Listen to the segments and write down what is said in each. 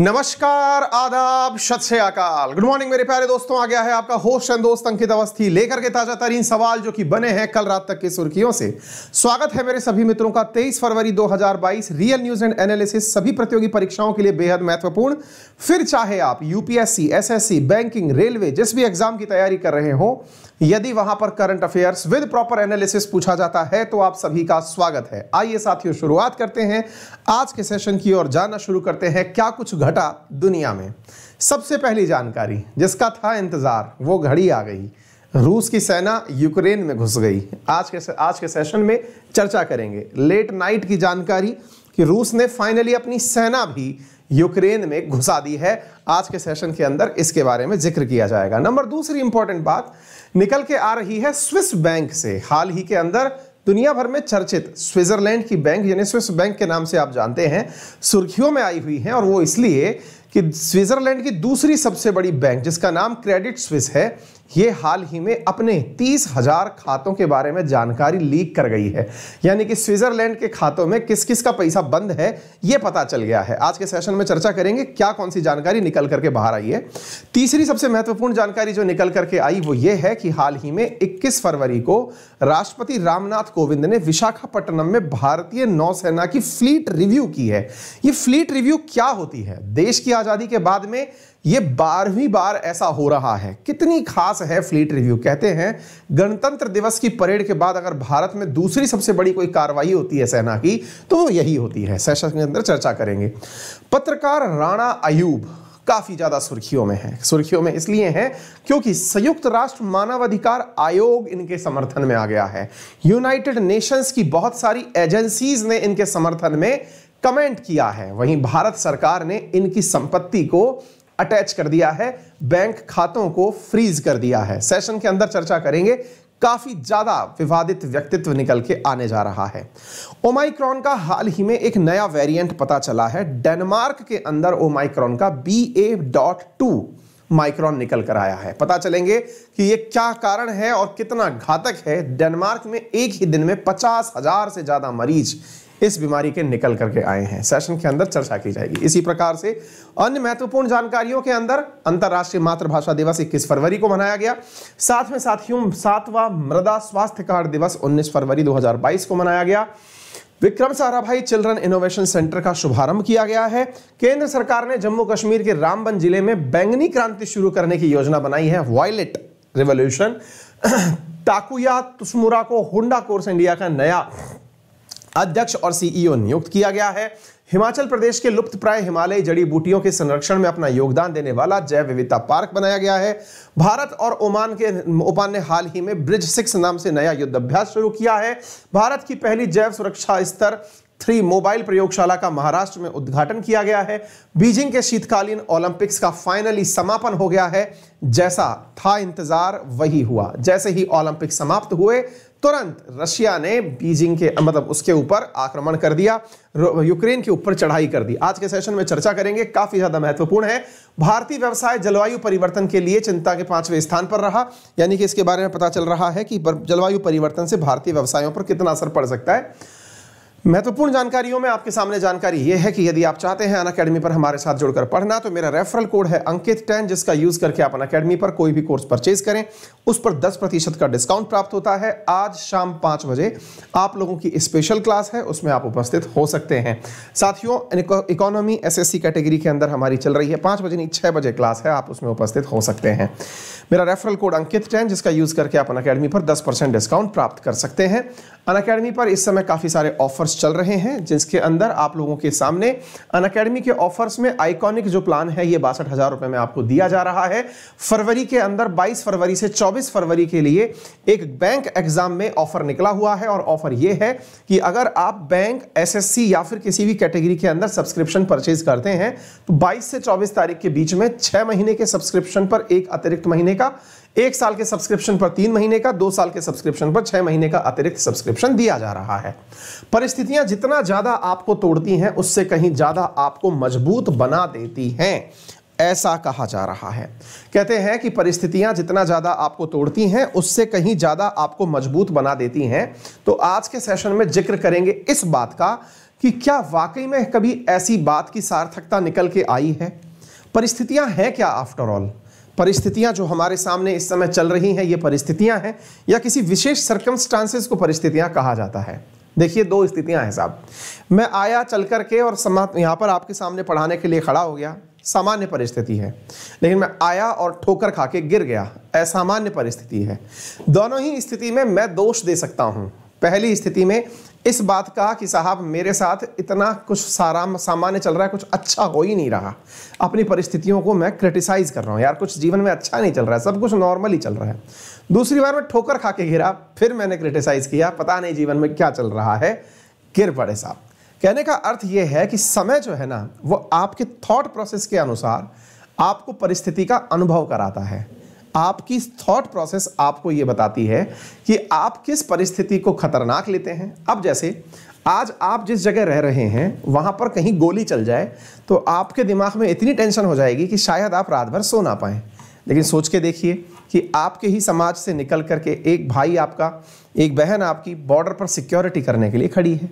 नमस्कार आदाब सत अकाल गुड मॉर्निंग मेरे प्यारे दोस्तों आ गया है आपका होस्ट एंड दोस्त अंकित अवस्थी लेकर के ताजा तरीन सवाल जो कि बने हैं कल रात तक की सुर्खियों से स्वागत है मेरे सभी मित्रों का 23 फरवरी 2022 रियल न्यूज एंड एनालिसिस सभी प्रतियोगी परीक्षाओं के लिए बेहद महत्वपूर्ण फिर चाहे आप यूपीएससी एसएससी बैंकिंग रेलवे जिस भी एग्जाम की तैयारी कर रहे हो यदि वहां पर current affairs with proper analysis पूछा जाता है तो आप सभी का स्वागत है आइए साथियों शुरुआत करते हैं आज के सेशन की ओर जानना शुरू करते हैं क्या कुछ घटा दुनिया में सबसे पहली जानकारी जिसका था इंतजार वो घड़ी आ गई रूस की सेना यूक्रेन में घुस गई आज के आज के सेशन में चर्चा करेंगे लेट नाइट की जानकारी कि रूस ने फाइनली अपनी सेना भी यूक्रेन में घुसा दी है आज के सेशन के अंदर इसके बारे में जिक्र किया जाएगा नंबर दूसरी इंपॉर्टेंट बात निकल के आ रही है स्विस बैंक से हाल ही के अंदर दुनिया भर में चर्चित स्विट्जरलैंड की बैंक यानी स्विस बैंक के नाम से आप जानते हैं सुर्खियों में आई हुई है और वो इसलिए कि स्विट्जरलैंड की दूसरी सबसे बड़ी बैंक जिसका नाम क्रेडिट स्विस है ये हाल ही में अपने तीस हजार खातों के बारे में जानकारी लीक कर गई है यानी कि स्विट्जरलैंड के खातों में किस किस का पैसा बंद है यह पता चल गया है आज के सेशन में चर्चा करेंगे क्या कौन सी जानकारी निकल करके बाहर आई है तीसरी सबसे महत्वपूर्ण जानकारी जो निकल करके आई वो ये है कि हाल ही में इक्कीस फरवरी को राष्ट्रपति रामनाथ कोविंद ने विशाखापट्टनम में भारतीय नौसेना की फ्लीट रिव्यू की है ये फ्लीट रिव्यू क्या होती है देश की आजादी के बाद में ये बारहवीं बार ऐसा हो रहा है कितनी खास है फ्लीट रिव्यू कहते हैं गणतंत्र दिवस की परेड के बाद अगर भारत में दूसरी सबसे बड़ी कोई कार्रवाई होती है सेना की तो वो यही होती है सेशन के अंदर चर्चा करेंगे पत्रकार राणा अयूब काफ़ी ज़्यादा सुर्खियों में है सुर्खियों में इसलिए हैं क्योंकि संयुक्त राष्ट्र मानवाधिकार आयोग इनके समर्थन में आ गया है यूनाइटेड नेशंस की बहुत सारी एजेंसीज ने इनके समर्थन में कमेंट किया है वहीं भारत सरकार ने इनकी संपत्ति को अटैच कर दिया है बैंक खातों को फ्रीज कर दिया है सेशन के अंदर चर्चा करेंगे काफी ज्यादा विवादित व्यक्तित्व निकल के आने जा रहा है ओमाइक्रॉन का हाल ही में एक नया वेरिएंट पता चला है डेनमार्क के अंदर ओमाइक्रॉन का B A dot two micron निकल कर आया है पता चलेंगे कि ये क्या कारण है और कितना घातक है डेनमार्क में एक ही दिन में पचास हजार से ज्यादा मरीज इस बीमारी के निकल करके आए हैं सेशन के अंदर चर्चा की जाएगी इसी प्रकार से अन्य महत्वपूर्ण जानकारियों के अंदर अंतर्राष्ट्रीय मातृभाषा दिवस इक्कीस फरवरी को मनाया गया साथ में साथियों सातवां मृदा स्वास्थ्य कार्ड दिवस उन्नीस फरवरी दो को मनाया गया Vikram Sarabhai children innovation centre का शुभारंभ किया गया है केंद्र सरकार ने जम्मू कश्मीर के रामबन जिले में बैंगनी क्रांति शुरू करने की योजना बनाई है वॉयलेट रिवोल्यूशन ताकुया तुस्मुरा को होंडा कोर्स इंडिया का नया अध्यक्ष और सीईओ e नियुक्त किया गया है हिमाचल प्रदेश के लुप्त प्राय हिमालय जड़ी बूटियों के संरक्षण में अपना योगदान देने वाला जैव विविधता पार्क बनाया गया है भारत और ओमान के ओमान ने हाल ही में ब्रिज सिक्स नाम से नया युद्धाभ्यास शुरू किया है भारत की पहली जैव सुरक्षा स्तर थ्री मोबाइल प्रयोगशाला का महाराष्ट्र में उद्घाटन किया गया है बीजिंग के शीतकालीन ओलंपिक्स का फाइनली समापन हो गया है जैसा था इंतजार वही हुआ जैसे ही ओलंपिक समाप्त हुए तुरंत रशिया ने बीजिंग के मतलब उसके ऊपर आक्रमण कर दिया यूक्रेन के ऊपर चढ़ाई कर दी आज के सेशन में चर्चा करेंगे काफी ज्यादा महत्वपूर्ण है भारतीय व्यवसाय जलवायु परिवर्तन के लिए चिंता के पांचवें स्थान पर रहा यानी कि इसके बारे में पता चल रहा है कि जलवायु परिवर्तन से भारतीय व्यवसायों पर कितना असर पड़ सकता है महत्वपूर्ण जानकारियों में आपके सामने जानकारी ये है कि यदि आप चाहते हैं अन अकेडमी पर हमारे साथ जुड़कर पढ़ना तो मेरा रेफरल कोड है अंकित टेन जिसका यूज करके आप अन अकेडमी पर कोई भी कोर्स परचेज करें उस पर 10 प्रतिशत का डिस्काउंट प्राप्त होता है आज शाम पाँच बजे आप लोगों की स्पेशल क्लास है उसमें आप उपस्थित हो सकते हैं साथियों इकोनॉमी एस कैटेगरी के अंदर हमारी चल रही है पाँच बजे नहीं छः बजे क्लास है आप उसमें उपस्थित हो सकते हैं मेरा रेफरल कोड अंकित टेन जिसका यूज़ करके आप अनकेडमी पर दस परसेंट डिस्काउंट प्राप्त कर सकते हैं अन पर इस समय काफ़ी सारे ऑफर्स चल रहे हैं जिसके अंदर आप लोगों के सामने अन के ऑफर्स में आइकॉनिक जो प्लान है ये बासठ हज़ार रुपए में आपको दिया जा रहा है फरवरी के अंदर 22 फरवरी से 24 फरवरी के लिए एक बैंक एग्जाम में ऑफर निकला हुआ है और ऑफर ये है कि अगर आप बैंक एस या फिर किसी भी कैटेगरी के अंदर सब्सक्रिप्शन परचेज करते हैं तो बाईस से चौबीस तारीख के बीच में छह महीने के सब्सक्रिप्शन पर एक अतिरिक्त महीने का का एक साल के सब्सक्रिप्शन पर तीन महीने का दो साल के सब्सक्रिप्शन पर छह महीने का अतिरिक्त सब्सक्रिप्शन दिया जा रहा है परिस्थितियां जितना ज्यादा आपको तोड़ती हैं उससे कहीं ज्यादा आपको मजबूत बना देती हैं ऐसा कहा जा रहा है कहते हैं कि परिस्थितियां जितना ज़्यादा आपको तोड़ती हैं उससे कहीं ज़्यादा आपको मजबूत बना देती हैं तो आज के सेशन में जिक्र करेंगे इस बात का कि क्या वाकई में कभी ऐसी बात की सार्थकता निकल के आई है परिस्थितियां हैं क्या आफ्टर ऑल परिस्थितियां जो हमारे सामने इस समय चल रही हैं ये परिस्थितियां हैं या किसी विशेष सर्कमस्टांसेस को परिस्थितियां कहा जाता है देखिए दो स्थितियां हैं साहब मैं आया चल करके और समा यहाँ पर आपके सामने पढ़ाने के लिए खड़ा हो गया सामान्य परिस्थिति है लेकिन मैं आया और ठोकर खा के गिर गया असामान्य परिस्थिति है दोनों ही स्थिति में मैं दोष दे सकता हूँ पहली स्थिति में इस बात का कि साहब मेरे साथ इतना कुछ सारा सामान्य चल रहा है कुछ अच्छा हो ही नहीं रहा अपनी परिस्थितियों को मैं क्रिटिसाइज कर रहा हूँ यार कुछ जीवन में अच्छा नहीं चल रहा है सब कुछ नॉर्मल ही चल रहा है दूसरी बार मैं ठोकर खा के घिरा फिर मैंने क्रिटिसाइज किया पता नहीं जीवन में क्या चल रहा है गिर पड़े साहब कहने का अर्थ ये है कि समय जो है ना वो आपके थॉट प्रोसेस के अनुसार आपको परिस्थिति का अनुभव कराता है आपकी थॉट प्रोसेस आपको ये बताती है कि आप किस परिस्थिति को खतरनाक लेते हैं अब जैसे आज आप जिस जगह रह रहे हैं वहाँ पर कहीं गोली चल जाए तो आपके दिमाग में इतनी टेंशन हो जाएगी कि शायद आप रात भर सो ना पाए लेकिन सोच के देखिए कि आपके ही समाज से निकल करके एक भाई आपका एक बहन आपकी बॉर्डर पर सिक्योरिटी करने के लिए खड़ी है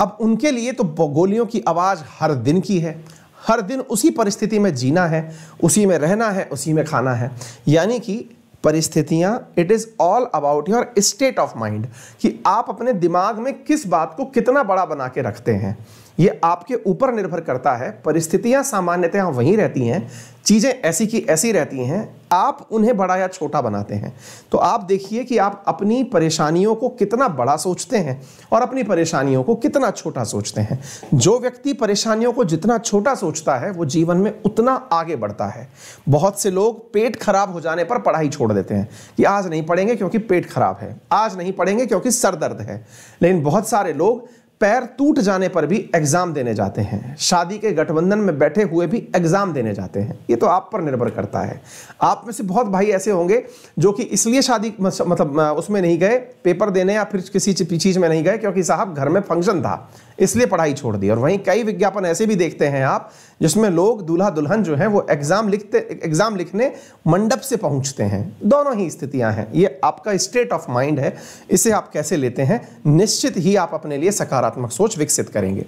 अब उनके लिए तो गोलियों की आवाज़ हर दिन की है हर दिन उसी परिस्थिति में जीना है उसी में रहना है उसी में खाना है यानी कि परिस्थितियाँ it is all about your state of mind कि आप अपने दिमाग में किस बात को कितना बड़ा बना के रखते हैं ये आपके ऊपर निर्भर करता है परिस्थितियाँ सामान्यतः वहीं रहती हैं चीज़ें ऐसी की ऐसी रहती हैं आप उन्हें बड़ा या छोटा बनाते हैं तो आप देखिए कि आप अपनी परेशानियों को कितना बड़ा सोचते हैं और अपनी परेशानियों को कितना छोटा सोचते हैं जो व्यक्ति परेशानियों को जितना छोटा सोचता है वो जीवन में उतना आगे बढ़ता है बहुत से लोग पेट खराब हो जाने पर पढ़ाई छोड़ देते हैं कि आज नहीं पढ़ेंगे क्योंकि पेट खराब है आज नहीं पढ़ेंगे क्योंकि सर दर्द है लेकिन बहुत सारे लोग पैर टूट जाने पर भी एग्जाम देने जाते हैं शादी के गठबंधन में बैठे हुए भी एग्जाम देने जाते हैं ये तो आप पर निर्भर करता है आप में से बहुत भाई ऐसे होंगे जो कि इसलिए शादी मतलब उसमें नहीं गए पेपर देने या फिर किसी चीज में नहीं गए क्योंकि साहब घर में फंक्शन था इसलिए पढ़ाई छोड़ दी और वहीं कई विज्ञापन ऐसे भी देखते हैं आप जिसमें लोग दूल्हा दुल्हन जो है वो एग्जाम लिखते एग्जाम लिखने मंडप से पहुंचते हैं दोनों ही स्थितियां हैं ये आपका स्टेट ऑफ माइंड है इसे आप कैसे लेते हैं निश्चित ही आप अपने लिए सकारात्मक सोच विकसित करेंगे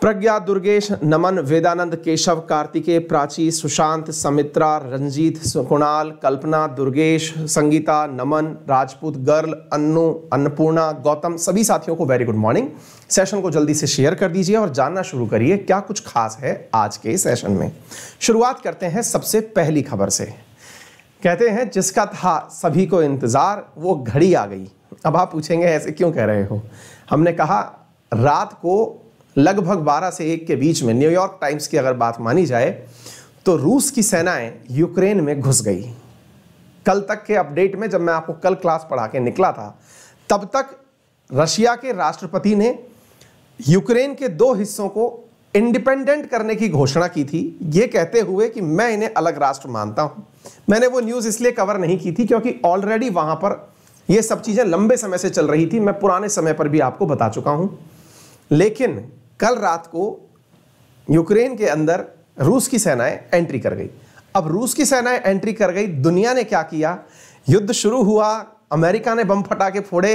प्रज्ञा दुर्गेश नमन वेदानंद केशव कार्तिकेय प्राची सुशांत समित्रा रंजीत कुणाल कल्पना दुर्गेश संगीता नमन राजपूत गर्ल अन्नू अन्नपूर्णा गौतम सभी साथियों को वेरी गुड मॉर्निंग सेशन को जल्दी से शेयर कर दीजिए और जानना शुरू करिए क्या कुछ खास है आज के सेशन में शुरुआत करते हैं सबसे पहली खबर से कहते हैं जिसका था सभी को इंतज़ार वो घड़ी आ गई अब आप पूछेंगे ऐसे क्यों कह रहे हो हमने कहा रात को लगभग 12 से 1 के बीच में न्यूयॉर्क टाइम्स की अगर बात मानी जाए तो रूस की सेनाएं यूक्रेन में घुस गई कल तक के अपडेट में जब मैं आपको कल क्लास पढ़ा के निकला था तब तक रशिया के राष्ट्रपति ने यूक्रेन के दो हिस्सों को इंडिपेंडेंट करने की घोषणा की थी यह कहते हुए कि मैं इन्हें अलग राष्ट्र मानता हूं मैंने वो न्यूज़ इसलिए कवर नहीं की थी क्योंकि ऑलरेडी वहां पर यह सब चीज़ें लंबे समय से चल रही थी मैं पुराने समय पर भी आपको बता चुका हूं लेकिन कल रात को यूक्रेन के अंदर रूस की सेनाएं एंट्री कर गई अब रूस की सेनाएं एंट्री कर गई दुनिया ने क्या किया युद्ध शुरू हुआ अमेरिका ने बम फटाके फोड़े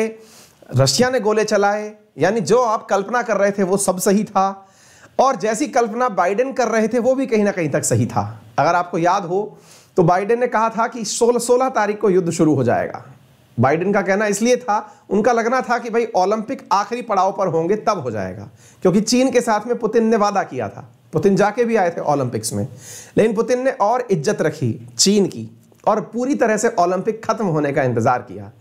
रशिया ने गोले चलाए यानी जो आप कल्पना कर रहे थे वो सब सही था और जैसी कल्पना बाइडेन कर रहे थे वो भी कहीं ना कहीं तक सही था अगर आपको याद हो तो बाइडेन ने कहा था कि 16 सोलह तारीख को युद्ध शुरू हो जाएगा बाइडेन का कहना इसलिए था उनका लगना था कि भाई ओलंपिक आखिरी पड़ाव पर होंगे तब हो जाएगा क्योंकि चीन के साथ में पुतिन ने वादा किया था पुतिन जाके भी आए थे ओलंपिक्स में लेकिन पुतिन ने और इज्जत रखी चीन की और पूरी तरह से ओलंपिक खत्म होने का इंतजार किया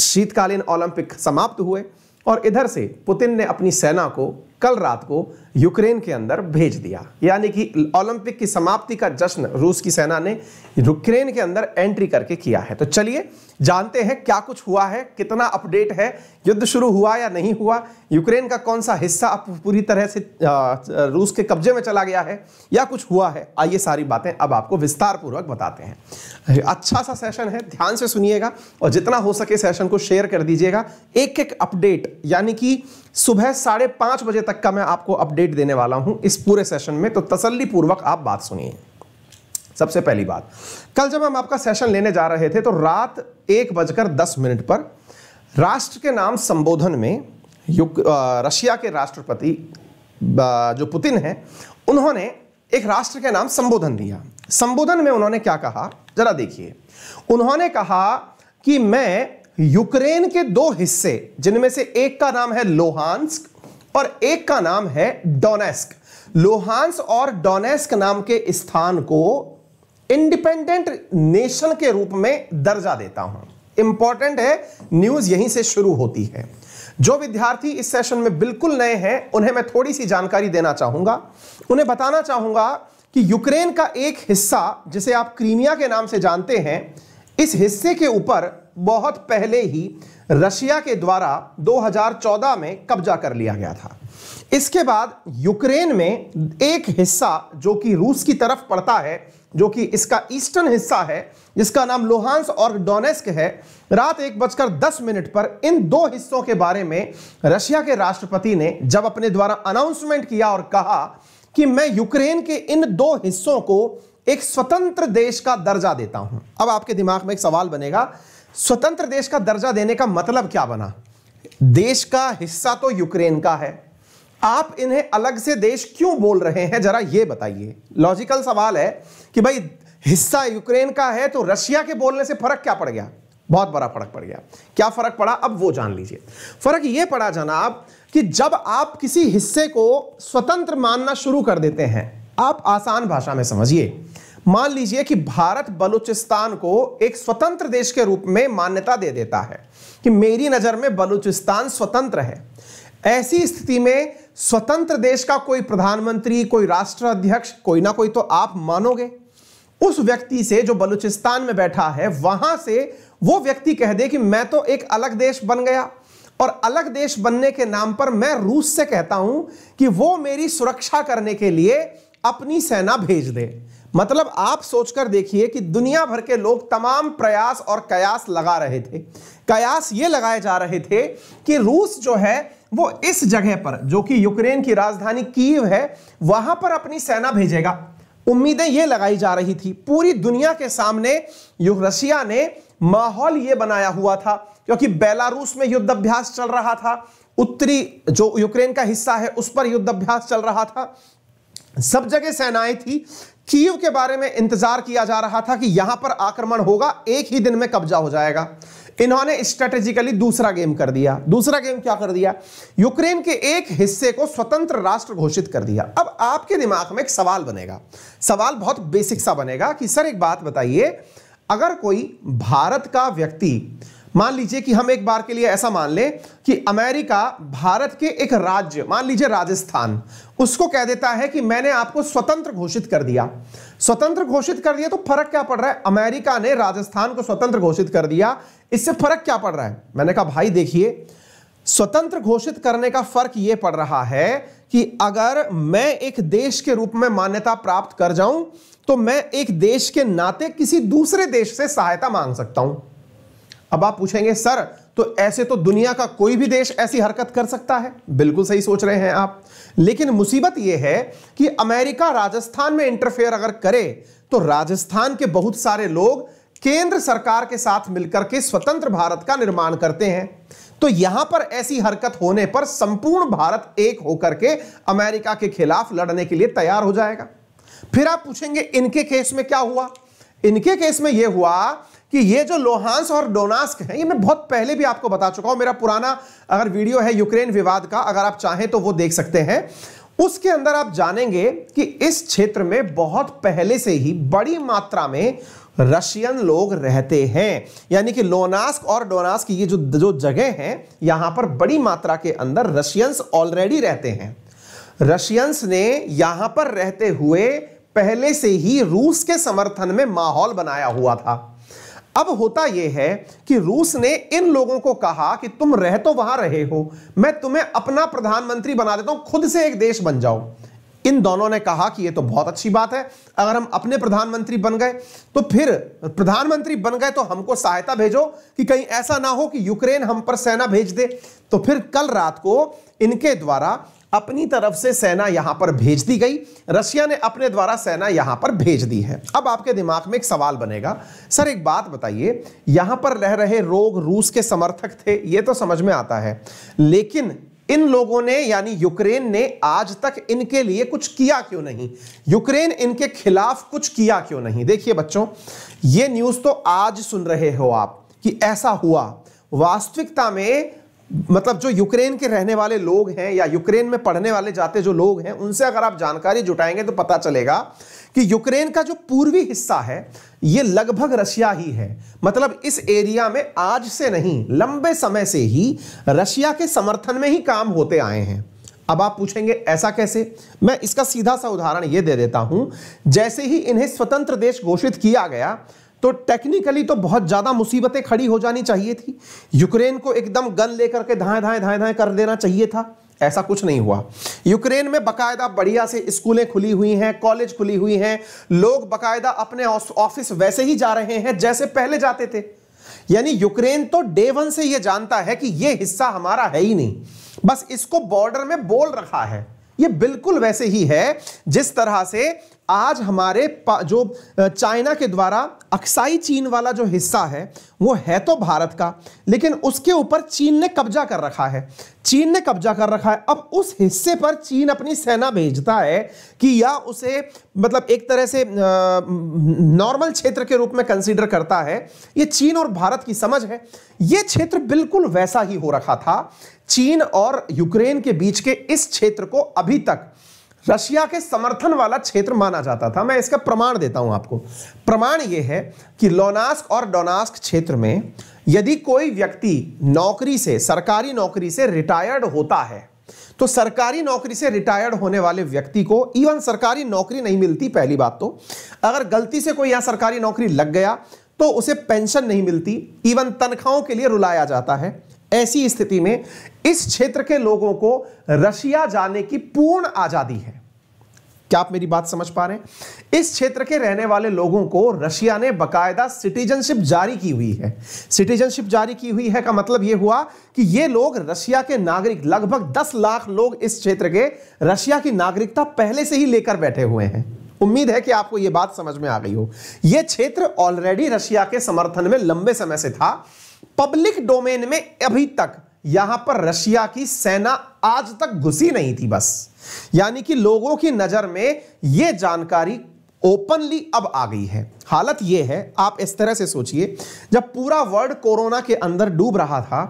शीतकालीन ओलंपिक समाप्त हुए और इधर से पुतिन ने अपनी सेना को कल रात को यूक्रेन के अंदर भेज दिया यानी कि ओलंपिक की समाप्ति का जश्न रूस की सेना ने यूक्रेन के अंदर एंट्री करके किया है तो चलिए जानते हैं क्या कुछ हुआ है कितना अपडेट है युद्ध शुरू हुआ या नहीं हुआ यूक्रेन का कौन सा हिस्सा अब पूरी तरह से रूस के कब्जे में चला गया है या कुछ हुआ है आइए सारी बातें अब आपको विस्तार पूर्वक बताते हैं अच्छा सा सेशन है ध्यान से सुनिएगा और जितना हो सके सेशन को शेयर कर दीजिएगा एक एक अपडेट यानी कि सुबह साढ़े पांच बजे तक का मैं आपको अपडेट देने वाला हूं इस पूरे सेशन में तो पूर्वक आप बात सुनिए सबसे पहली बात कल जब हम आपका सेशन लेने जा रहे थे तो रात एक बजकर दस मिनट पर राष्ट्र के नाम संबोधन में रशिया के राष्ट्रपति जो पुतिन है उन्होंने एक राष्ट्र के नाम संबोधन दिया संबोधन में उन्होंने क्या कहा जरा देखिए उन्होंने कहा कि मैं यूक्रेन के दो हिस्से जिनमें से एक का नाम है लोहानस्क और एक का नाम है डोनेस्क लोहानस और डोनेस्क नाम के स्थान को इंडिपेंडेंट नेशन के रूप में दर्जा देता हूं इंपॉर्टेंट है न्यूज यहीं से शुरू होती है जो विद्यार्थी इस सेशन में बिल्कुल नए हैं उन्हें मैं थोड़ी सी जानकारी देना चाहूंगा उन्हें बताना चाहूंगा कि यूक्रेन का एक हिस्सा जिसे आप क्रीमिया के नाम से जानते हैं इस हिस्से के ऊपर बहुत पहले ही रशिया के द्वारा 2014 में कब्जा कर लिया गया था इसके बाद यूक्रेन में एक हिस्सा जो कि रूस की तरफ पड़ता है जो कि इसका ईस्टर्न हिस्सा है जिसका नाम लोहानस और डोनेस्क है रात एक बजकर दस मिनट पर इन दो हिस्सों के बारे में रशिया के राष्ट्रपति ने जब अपने द्वारा अनाउंसमेंट किया और कहा कि मैं यूक्रेन के इन दो हिस्सों को एक स्वतंत्र देश का दर्जा देता हूं अब आपके दिमाग में एक सवाल बनेगा स्वतंत्र देश का दर्जा देने का मतलब क्या बना देश का हिस्सा तो यूक्रेन का है आप इन्हें अलग से देश क्यों बोल रहे हैं जरा यह बताइए लॉजिकल सवाल है कि भाई हिस्सा यूक्रेन का है तो रशिया के बोलने से फर्क क्या पड़ गया बहुत बड़ा फर्क पड़ गया क्या फर्क पड़ा अब वो जान लीजिए फर्क यह पड़ा जनाब कि जब आप किसी हिस्से को स्वतंत्र मानना शुरू कर देते हैं आप आसान भाषा में समझिए मान लीजिए कि भारत बलूचिस्तान को एक स्वतंत्र देश के रूप में मान्यता दे देता है कि मेरी नज़र में बलूचिस्तान स्वतंत्र है ऐसी स्थिति में स्वतंत्र देश का कोई प्रधानमंत्री कोई राष्ट्र अध्यक्ष कोई ना कोई तो आप मानोगे उस व्यक्ति से जो बलूचिस्तान में बैठा है वहां से वो व्यक्ति कह दे कि मैं तो एक अलग देश बन गया और अलग देश बनने के नाम पर मैं रूस से कहता हूं कि वो मेरी सुरक्षा करने के लिए अपनी सेना भेज दे मतलब आप सोचकर देखिए कि दुनिया भर के लोग तमाम प्रयास और कयास लगा रहे थे कयास ये लगाए जा रहे थे कि रूस जो है वो इस जगह पर जो कि यूक्रेन की राजधानी कीव है वहां पर अपनी सेना भेजेगा उम्मीदें ये लगाई जा रही थी पूरी दुनिया के सामने रशिया ने माहौल ये बनाया हुआ था क्योंकि बेलारूस में युद्ध अभ्यास चल रहा था उत्तरी जो यूक्रेन का हिस्सा है उस पर अभ्यास चल रहा था सब जगह सेनाएं थी कीव के बारे में इंतजार किया जा रहा था कि यहां पर आक्रमण होगा एक ही दिन में कब्जा हो जाएगा इन्होंने स्ट्रेटेजिकली दूसरा गेम कर दिया दूसरा गेम क्या कर दिया यूक्रेन के एक हिस्से को स्वतंत्र राष्ट्र घोषित कर दिया अब आपके दिमाग में एक सवाल बनेगा सवाल बहुत बेसिक सा बनेगा कि सर एक बात बताइए अगर कोई भारत का व्यक्ति मान लीजिए कि हम एक बार के लिए ऐसा मान लें कि अमेरिका भारत के एक राज्य मान लीजिए राजस्थान उसको कह देता है कि मैंने आपको स्वतंत्र घोषित कर दिया स्वतंत्र घोषित कर दिया तो फर्क क्या पड़ रहा है अमेरिका ने राजस्थान को स्वतंत्र घोषित कर दिया इससे फर्क क्या पड़ रहा है मैंने कहा भाई देखिए स्वतंत्र घोषित करने का फर्क यह पड़ रहा है कि अगर मैं एक देश के रूप में मान्यता प्राप्त कर जाऊं तो मैं एक देश के नाते किसी दूसरे देश से सहायता मांग सकता हूं अब आप पूछेंगे सर तो ऐसे तो दुनिया का कोई भी देश ऐसी हरकत कर सकता है बिल्कुल सही सोच रहे हैं आप लेकिन मुसीबत यह है कि अमेरिका राजस्थान में इंटरफेयर अगर करे तो राजस्थान के बहुत सारे लोग केंद्र सरकार के साथ मिलकर के स्वतंत्र भारत का निर्माण करते हैं तो यहां पर ऐसी हरकत होने पर संपूर्ण भारत एक होकर के अमेरिका के खिलाफ लड़ने के लिए तैयार हो जाएगा फिर आप पूछेंगे इनके केस में क्या हुआ इनके केस में यह हुआ कि ये जो लोहांस और डोनास्क है ये मैं बहुत पहले भी आपको बता चुका हूं मेरा पुराना अगर वीडियो है यूक्रेन विवाद का अगर आप चाहें तो वो देख सकते हैं उसके अंदर आप जानेंगे कि इस क्षेत्र में बहुत पहले से ही बड़ी मात्रा में रशियन लोग रहते हैं यानी कि लोनास्क और डोनास्क ये जो जो जगह हैं यहां पर बड़ी मात्रा के अंदर रशियंस ऑलरेडी रहते हैं रशियंस ने यहां पर रहते हुए पहले से ही रूस के समर्थन में माहौल बनाया हुआ था अब होता यह है कि रूस ने इन लोगों को कहा कि तुम रह तो वहां रहे हो मैं तुम्हें अपना प्रधानमंत्री बना देता हूं खुद से एक देश बन जाओ इन दोनों ने कहा कि यह तो बहुत अच्छी बात है अगर हम अपने प्रधानमंत्री बन गए तो फिर प्रधानमंत्री बन गए तो हमको सहायता भेजो कि कहीं ऐसा ना हो कि यूक्रेन हम पर सेना भेज दे तो फिर कल रात को इनके द्वारा अपनी तरफ से सेना यहां पर भेज दी गई रशिया ने अपने द्वारा सेना यहां पर भेज दी है अब आपके दिमाग में एक सवाल बनेगा सर एक बात बताइए यहां पर रह रहे रोग रूस के समर्थक थे ये तो समझ में आता है लेकिन इन लोगों ने यानी यूक्रेन ने आज तक इनके लिए कुछ किया क्यों नहीं यूक्रेन इनके खिलाफ कुछ किया क्यों नहीं देखिए बच्चों ये न्यूज तो आज सुन रहे हो आप कि ऐसा हुआ वास्तविकता में मतलब जो यूक्रेन के रहने वाले लोग हैं या यूक्रेन में पढ़ने वाले जाते जो लोग हैं उनसे अगर आप जानकारी जुटाएंगे तो पता चलेगा कि यूक्रेन का जो पूर्वी हिस्सा है ये लगभग रशिया ही है मतलब इस एरिया में आज से नहीं लंबे समय से ही रशिया के समर्थन में ही काम होते आए हैं अब आप पूछेंगे ऐसा कैसे मैं इसका सीधा सा उदाहरण यह दे देता हूं जैसे ही इन्हें स्वतंत्र देश घोषित किया गया तो टेक्निकली तो बहुत ज़्यादा मुसीबतें खड़ी हो जानी चाहिए थी यूक्रेन को एकदम गन लेकर के धाए धाए धाए धाए कर देना चाहिए था ऐसा कुछ नहीं हुआ यूक्रेन में बकायदा बढ़िया से स्कूलें खुली हुई हैं कॉलेज खुली हुई हैं लोग बकायदा अपने ऑफिस वैसे ही जा रहे हैं जैसे पहले जाते थे यानी यूक्रेन तो डे वन से यह जानता है कि यह हिस्सा हमारा है ही नहीं बस इसको बॉर्डर में बोल रखा है ये बिल्कुल वैसे ही है जिस तरह से आज हमारे जो चाइना के द्वारा अक्साई चीन वाला जो हिस्सा है वो है तो भारत का लेकिन उसके ऊपर चीन ने कब्जा कर रखा है चीन ने कब्जा कर रखा है अब उस हिस्से पर चीन अपनी सेना भेजता है कि या उसे मतलब एक तरह से नॉर्मल क्षेत्र के रूप में कंसीडर करता है ये चीन और भारत की समझ है ये क्षेत्र बिल्कुल वैसा ही हो रखा था चीन और यूक्रेन के बीच के इस क्षेत्र को अभी तक रशिया के समर्थन वाला क्षेत्र माना जाता था मैं इसका प्रमाण देता हूं आपको प्रमाण यह है कि लोनास्क और डोनास्क क्षेत्र में यदि कोई व्यक्ति नौकरी से सरकारी नौकरी से रिटायर्ड होता है तो सरकारी नौकरी से रिटायर्ड होने वाले व्यक्ति को इवन सरकारी नौकरी नहीं मिलती पहली बात तो अगर गलती से कोई यहां सरकारी नौकरी लग गया तो उसे पेंशन नहीं मिलती इवन तनख्वाहों के लिए रुलाया जाता है ऐसी स्थिति में इस क्षेत्र के लोगों को रशिया जाने की पूर्ण आजादी है क्या आप मेरी बात समझ पा रहे हैं इस क्षेत्र के रहने वाले लोगों को रशिया ने बकायदा सिटीजनशिप जारी की हुई है सिटीजनशिप जारी की हुई है का मतलब यह हुआ कि ये लोग रशिया के नागरिक लगभग 10 लाख लोग इस क्षेत्र के रशिया की नागरिकता पहले से ही लेकर बैठे हुए हैं उम्मीद है कि आपको यह बात समझ में आ गई हो यह क्षेत्र ऑलरेडी रशिया के समर्थन में लंबे समय से था पब्लिक डोमेन में अभी तक यहां पर रशिया की सेना आज तक घुसी नहीं थी बस यानी कि लोगों की नजर में यह जानकारी ओपनली अब आ गई है हालत यह है आप इस तरह से सोचिए जब पूरा वर्ल्ड कोरोना के अंदर डूब रहा था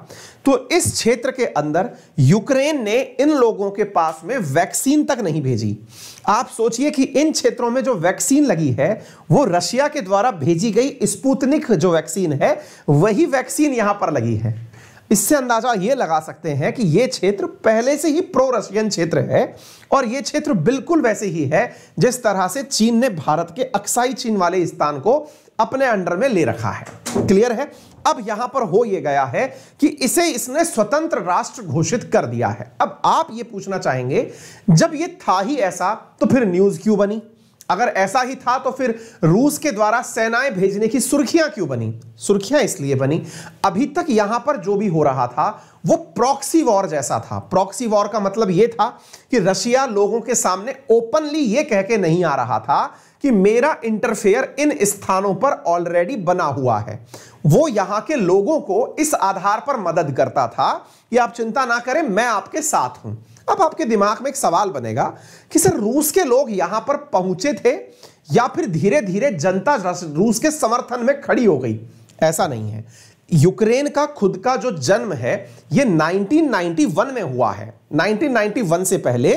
तो इस क्षेत्र के अंदर यूक्रेन ने इन लोगों के पास में वैक्सीन तक नहीं भेजी आप सोचिए कि इन क्षेत्रों में जो वैक्सीन लगी है वो रशिया के द्वारा भेजी गई स्पूतनिक जो वैक्सीन है वही वैक्सीन यहां पर लगी है इससे अंदाजा ये लगा सकते हैं कि ये क्षेत्र पहले से ही प्रो रशियन क्षेत्र है और ये क्षेत्र बिल्कुल वैसे ही है जिस तरह से चीन ने भारत के अक्साई चीन वाले स्थान को अपने अंडर में ले रखा है क्लियर है अब यहां पर हो यह गया है कि इसे इसने स्वतंत्र राष्ट्र घोषित कर दिया है अब आप ये पूछना चाहेंगे जब ये था ही ऐसा तो फिर न्यूज क्यों बनी अगर ऐसा ही था तो फिर रूस के द्वारा सेनाएं भेजने की सुर्खियां क्यों बनी सुर्खियां इसलिए बनी अभी तक यहां पर जो भी हो रहा था वो प्रॉक्सी वॉर जैसा था प्रॉक्सी वॉर का मतलब यह था कि रशिया लोगों के सामने ओपनली यह कह के नहीं आ रहा था कि मेरा इंटरफेयर इन स्थानों पर ऑलरेडी बना हुआ है वो यहां के लोगों को इस आधार पर मदद करता था कि आप चिंता ना करें मैं आपके साथ हूं अब आपके दिमाग में एक सवाल बनेगा कि सर रूस के लोग यहां पर पहुंचे थे या फिर धीरे धीरे जनता रूस के समर्थन में खड़ी हो गई ऐसा नहीं है यूक्रेन का खुद का जो जन्म है ये 1991 में हुआ है 1991 से पहले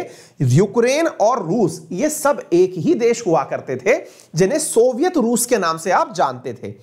यूक्रेन और रूस ये सब एक ही देश हुआ करते थे जिन्हें सोवियत रूस के नाम से आप जानते थे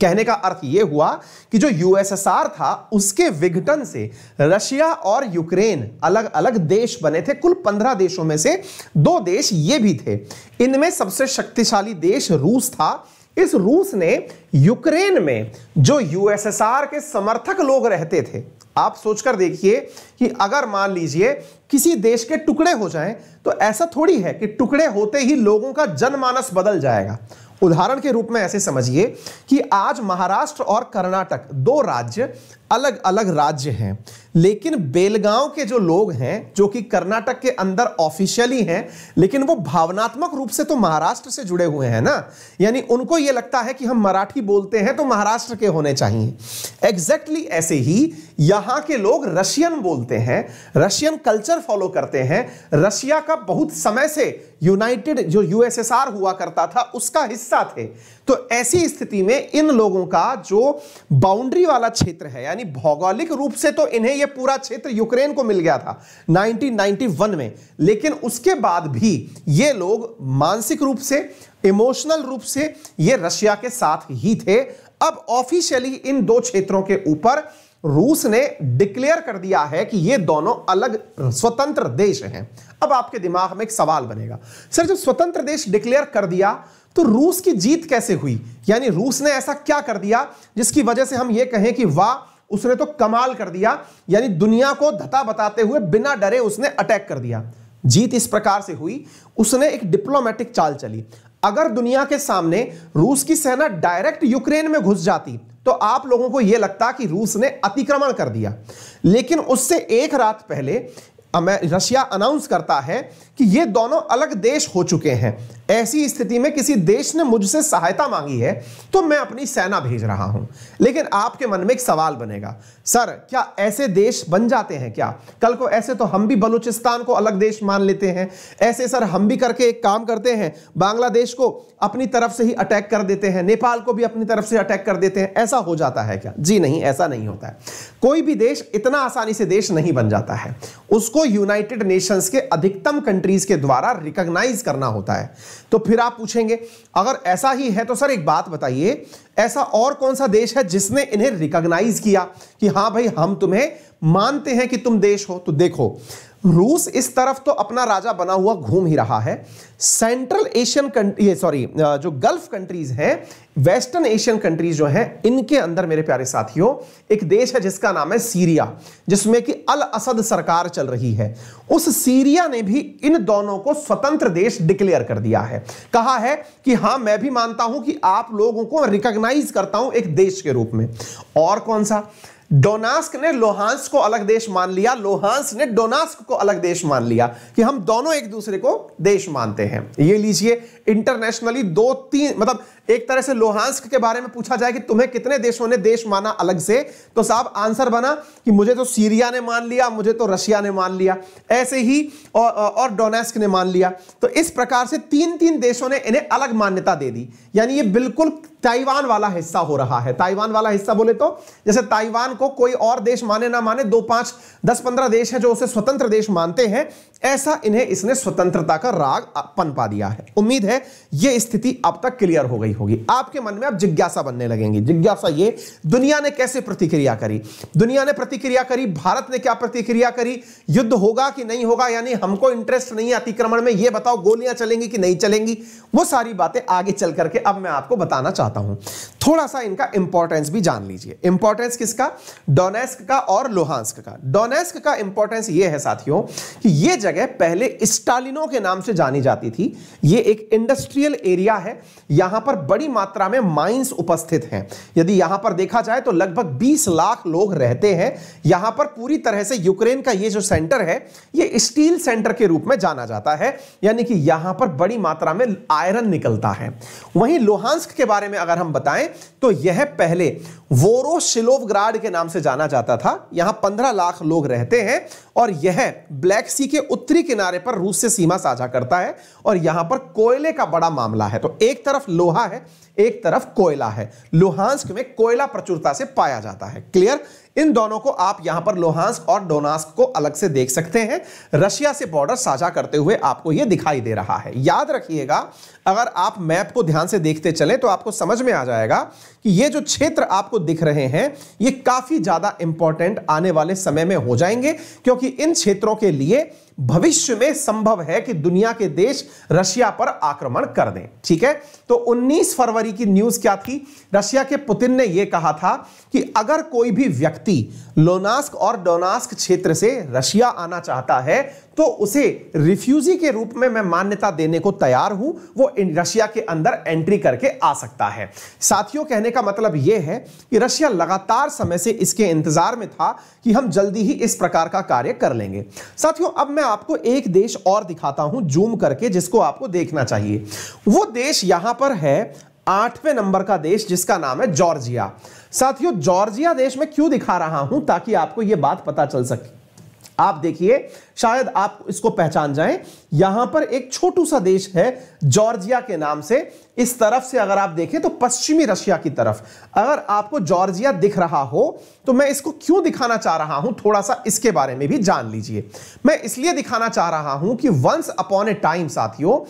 कहने का अर्थ यह हुआ कि जो यूएसएसआर था उसके विघटन से रशिया और यूक्रेन अलग अलग देश बने थे कुल पंद्रह देशों में से दो देश ये भी थे इनमें सबसे शक्तिशाली देश रूस था इस रूस ने यूक्रेन में जो यूएसएसआर के समर्थक लोग रहते थे आप सोचकर देखिए कि अगर मान लीजिए किसी देश के टुकड़े हो जाएं तो ऐसा थोड़ी है कि टुकड़े होते ही लोगों का जनमानस बदल जाएगा उदाहरण के रूप में ऐसे समझिए कि आज महाराष्ट्र और कर्नाटक दो राज्य अलग अलग राज्य हैं लेकिन बेलगांव के जो लोग हैं जो कि कर्नाटक के अंदर ऑफिशियली हैं लेकिन वो भावनात्मक रूप से तो महाराष्ट्र से जुड़े हुए हैं ना यानी उनको ये लगता है कि हम मराठी बोलते हैं तो महाराष्ट्र के होने चाहिए एग्जैक्टली exactly ऐसे ही यहाँ के लोग रशियन बोलते हैं रशियन कल्चर फॉलो करते हैं रशिया का बहुत समय से यूनाइटेड जो यूएसएसआर हुआ करता था उसका हिस्सा हिस्सा थे तो ऐसी स्थिति में इन लोगों का जो बाउंड्री वाला क्षेत्र है यानी भौगोलिक रूप से तो इन्हें यह पूरा क्षेत्र यूक्रेन को मिल गया था 1991 में लेकिन उसके बाद भी ये लोग मानसिक रूप से इमोशनल रूप से ये रशिया के साथ ही थे अब ऑफिशियली इन दो क्षेत्रों के ऊपर रूस ने डिक्लेयर कर दिया है कि ये दोनों अलग स्वतंत्र देश हैं अब आपके दिमाग में एक सवाल बनेगा सर जब स्वतंत्र देश डिक्लेयर कर दिया तो रूस की जीत कैसे हुई यानी रूस ने ऐसा क्या कर दिया जिसकी वजह से हम ये कहें कि वाह उसने तो कमाल कर दिया यानी दुनिया को धता बताते हुए बिना डरे उसने अटैक कर दिया जीत इस प्रकार से हुई उसने एक डिप्लोमेटिक चाल चली अगर दुनिया के सामने रूस की सेना डायरेक्ट यूक्रेन में घुस जाती तो आप लोगों को यह लगता कि रूस ने अतिक्रमण कर दिया लेकिन उससे एक रात पहले रशिया अनाउंस करता है कि ये दोनों अलग देश हो चुके हैं ऐसी स्थिति में किसी देश ने मुझसे सहायता मांगी है तो मैं अपनी सेना भेज रहा हूं लेकिन आपके मन में एक सवाल बनेगा सर क्या ऐसे देश बन जाते हैं क्या कल को ऐसे तो हम भी बलूचिस्तान को अलग देश मान लेते हैं ऐसे सर हम भी करके एक काम करते हैं बांग्लादेश को अपनी तरफ से ही अटैक कर देते हैं नेपाल को भी अपनी तरफ से अटैक कर देते हैं ऐसा हो जाता है क्या जी नहीं ऐसा नहीं होता है कोई भी देश इतना आसानी से देश नहीं बन जाता है उसको यूनाइटेड नेशंस के अधिकतम कंट्री कंट्रीज के द्वारा रिकॉग्नाइज करना होता है तो फिर आप पूछेंगे अगर ऐसा ही है तो सर एक बात बताइए ऐसा और कौन सा देश है जिसने इन्हें रिकॉग्नाइज किया कि हाँ भाई हम तुम्हें मानते हैं कि तुम देश हो तो देखो रूस इस तरफ तो अपना राजा बना हुआ घूम ही रहा है सेंट्रल एशियन कंट्री सॉरी जो गल्फ कंट्रीज हैं वेस्टर्न एशियन कंट्रीज जो हैं इनके अंदर मेरे प्यारे साथियों एक देश है जिसका नाम है सीरिया जिसमें कि अल असद सरकार चल रही है उस सीरिया ने भी इन दोनों को स्वतंत्र देश डिक्लेयर कर दिया है कहा है कि हां मैं भी मानता हूं कि आप लोगों को रिकॉग्नाइज करता हूं एक देश के रूप में और कौन सा डोनास्क ने लोहांस को अलग देश मान लिया लोहांस ने डोनास्क को अलग देश मान लिया कि हम दोनों एक दूसरे को देश मानते हैं ये लीजिए इंटरनेशनली दो तीन मतलब एक तरह से लोहांस्क के बारे में पूछा जाए कि तुम्हें कितने देशों ने देश माना अलग से तो साहब आंसर बना कि मुझे तो सीरिया ने मान लिया मुझे तो रशिया ने मान लिया ऐसे ही और, और डोनेस्क ने मान लिया तो इस प्रकार से तीन तीन देशों ने इन्हें अलग मान्यता दे दी यानी ये बिल्कुल ताइवान वाला हिस्सा हो रहा है ताइवान वाला हिस्सा बोले तो जैसे ताइवान को कोई और देश माने ना माने दो पांच दस पंद्रह देश है जो उसे स्वतंत्र देश मानते हैं ऐसा इन्हें इसने स्वतंत्रता का राग पनपा दिया है उम्मीद है यह स्थिति अब तक क्लियर हो गई होगी आपके मन में अब जिज्ञासा बनने लगेंगी जिज्ञासा ये दुनिया ने कैसे प्रतिक्रिया करी दुनिया ने प्रतिक्रिया करी भारत ने क्या प्रतिक्रिया करी युद्ध होगा कि नहीं होगा यानी हमको इंटरेस्ट नहीं अतिक्रमण में यह बताओ गोलियां चलेंगी कि नहीं चलेंगी वो सारी बातें आगे चल करके अब मैं आपको बताना चाहता हूं थोड़ा सा इनका इंपॉर्टेंस भी जान लीजिए इंपॉर्टेंस किसका डोनेस्क का और लोहांस्क का डोनेस्क का इंपॉर्टेंस यह है साथियों कि यह जगह पहले स्टालिनो के नाम से जानी जाती थी ये एक इंडस्ट्रियल एरिया है यहां पर बड़ी मात्रा में माइंस उपस्थित हैं यदि यहां पर देखा जाए तो लगभग 20 लाख लोग रहते हैं यहां पर पूरी तरह से यूक्रेन का ये जो सेंटर है ये स्टील सेंटर के रूप में जाना जाता है यानी कि यहां पर बड़ी मात्रा में आयरन निकलता है वहीं लोहांस्क के बारे में अगर हम बताएं तो यह पहले वोरोशिलोवग्राड के नाम से जाना जाता था यहां पंद्रह लाख लोग रहते हैं और यह ब्लैक सी के उत्तरी किनारे पर रूस से सीमा साझा करता है और यहां पर कोयले का बड़ा मामला है तो एक तरफ लोहा है एक तरफ कोयला है लोहांस्क में कोयला प्रचुरता से पाया जाता है क्लियर इन दोनों को आप यहां पर लोहांस्क और डोनास्क को अलग से देख सकते हैं रशिया से बॉर्डर साझा करते हुए आपको यह दिखाई दे रहा है याद रखिएगा अगर आप मैप को ध्यान से देखते चले तो आपको समझ में आ जाएगा कि ये जो क्षेत्र आपको दिख रहे हैं ये काफी ज्यादा इंपॉर्टेंट आने वाले समय में हो जाएंगे क्योंकि इन क्षेत्रों के लिए भविष्य में संभव है कि दुनिया के देश रशिया पर आक्रमण कर दें ठीक है तो 19 फरवरी की न्यूज क्या थी रशिया के पुतिन ने यह कहा था कि अगर कोई भी व्यक्ति लोनास्क और डोनास्क क्षेत्र से रशिया आना चाहता है तो उसे रिफ्यूजी के रूप में मैं मान्यता देने को तैयार हूं वो रशिया के अंदर एंट्री करके आ सकता है साथियों कहने का मतलब यह है कि रशिया लगातार समय से इसके इंतजार में था कि हम जल्दी ही इस प्रकार का कार्य कर लेंगे साथियों अब मैं आपको एक देश और दिखाता हूं जूम करके जिसको आपको देखना चाहिए वो देश यहां पर है आठवें नंबर का देश जिसका नाम है जॉर्जिया साथियों जॉर्जिया देश में क्यों दिखा रहा हूं ताकि आपको यह बात पता चल सके आप देखिए शायद आप इसको पहचान जाएं यहां पर एक छोटू सा देश है जॉर्जिया के नाम से इस तरफ से अगर आप देखें तो पश्चिमी रशिया की तरफ अगर आपको जॉर्जिया दिख रहा हो तो मैं इसको क्यों दिखाना चाह रहा हूं थोड़ा सा इसके बारे में भी जान लीजिए मैं इसलिए दिखाना चाह रहा हूं कि वंस अपॉन ए टाइम साथियों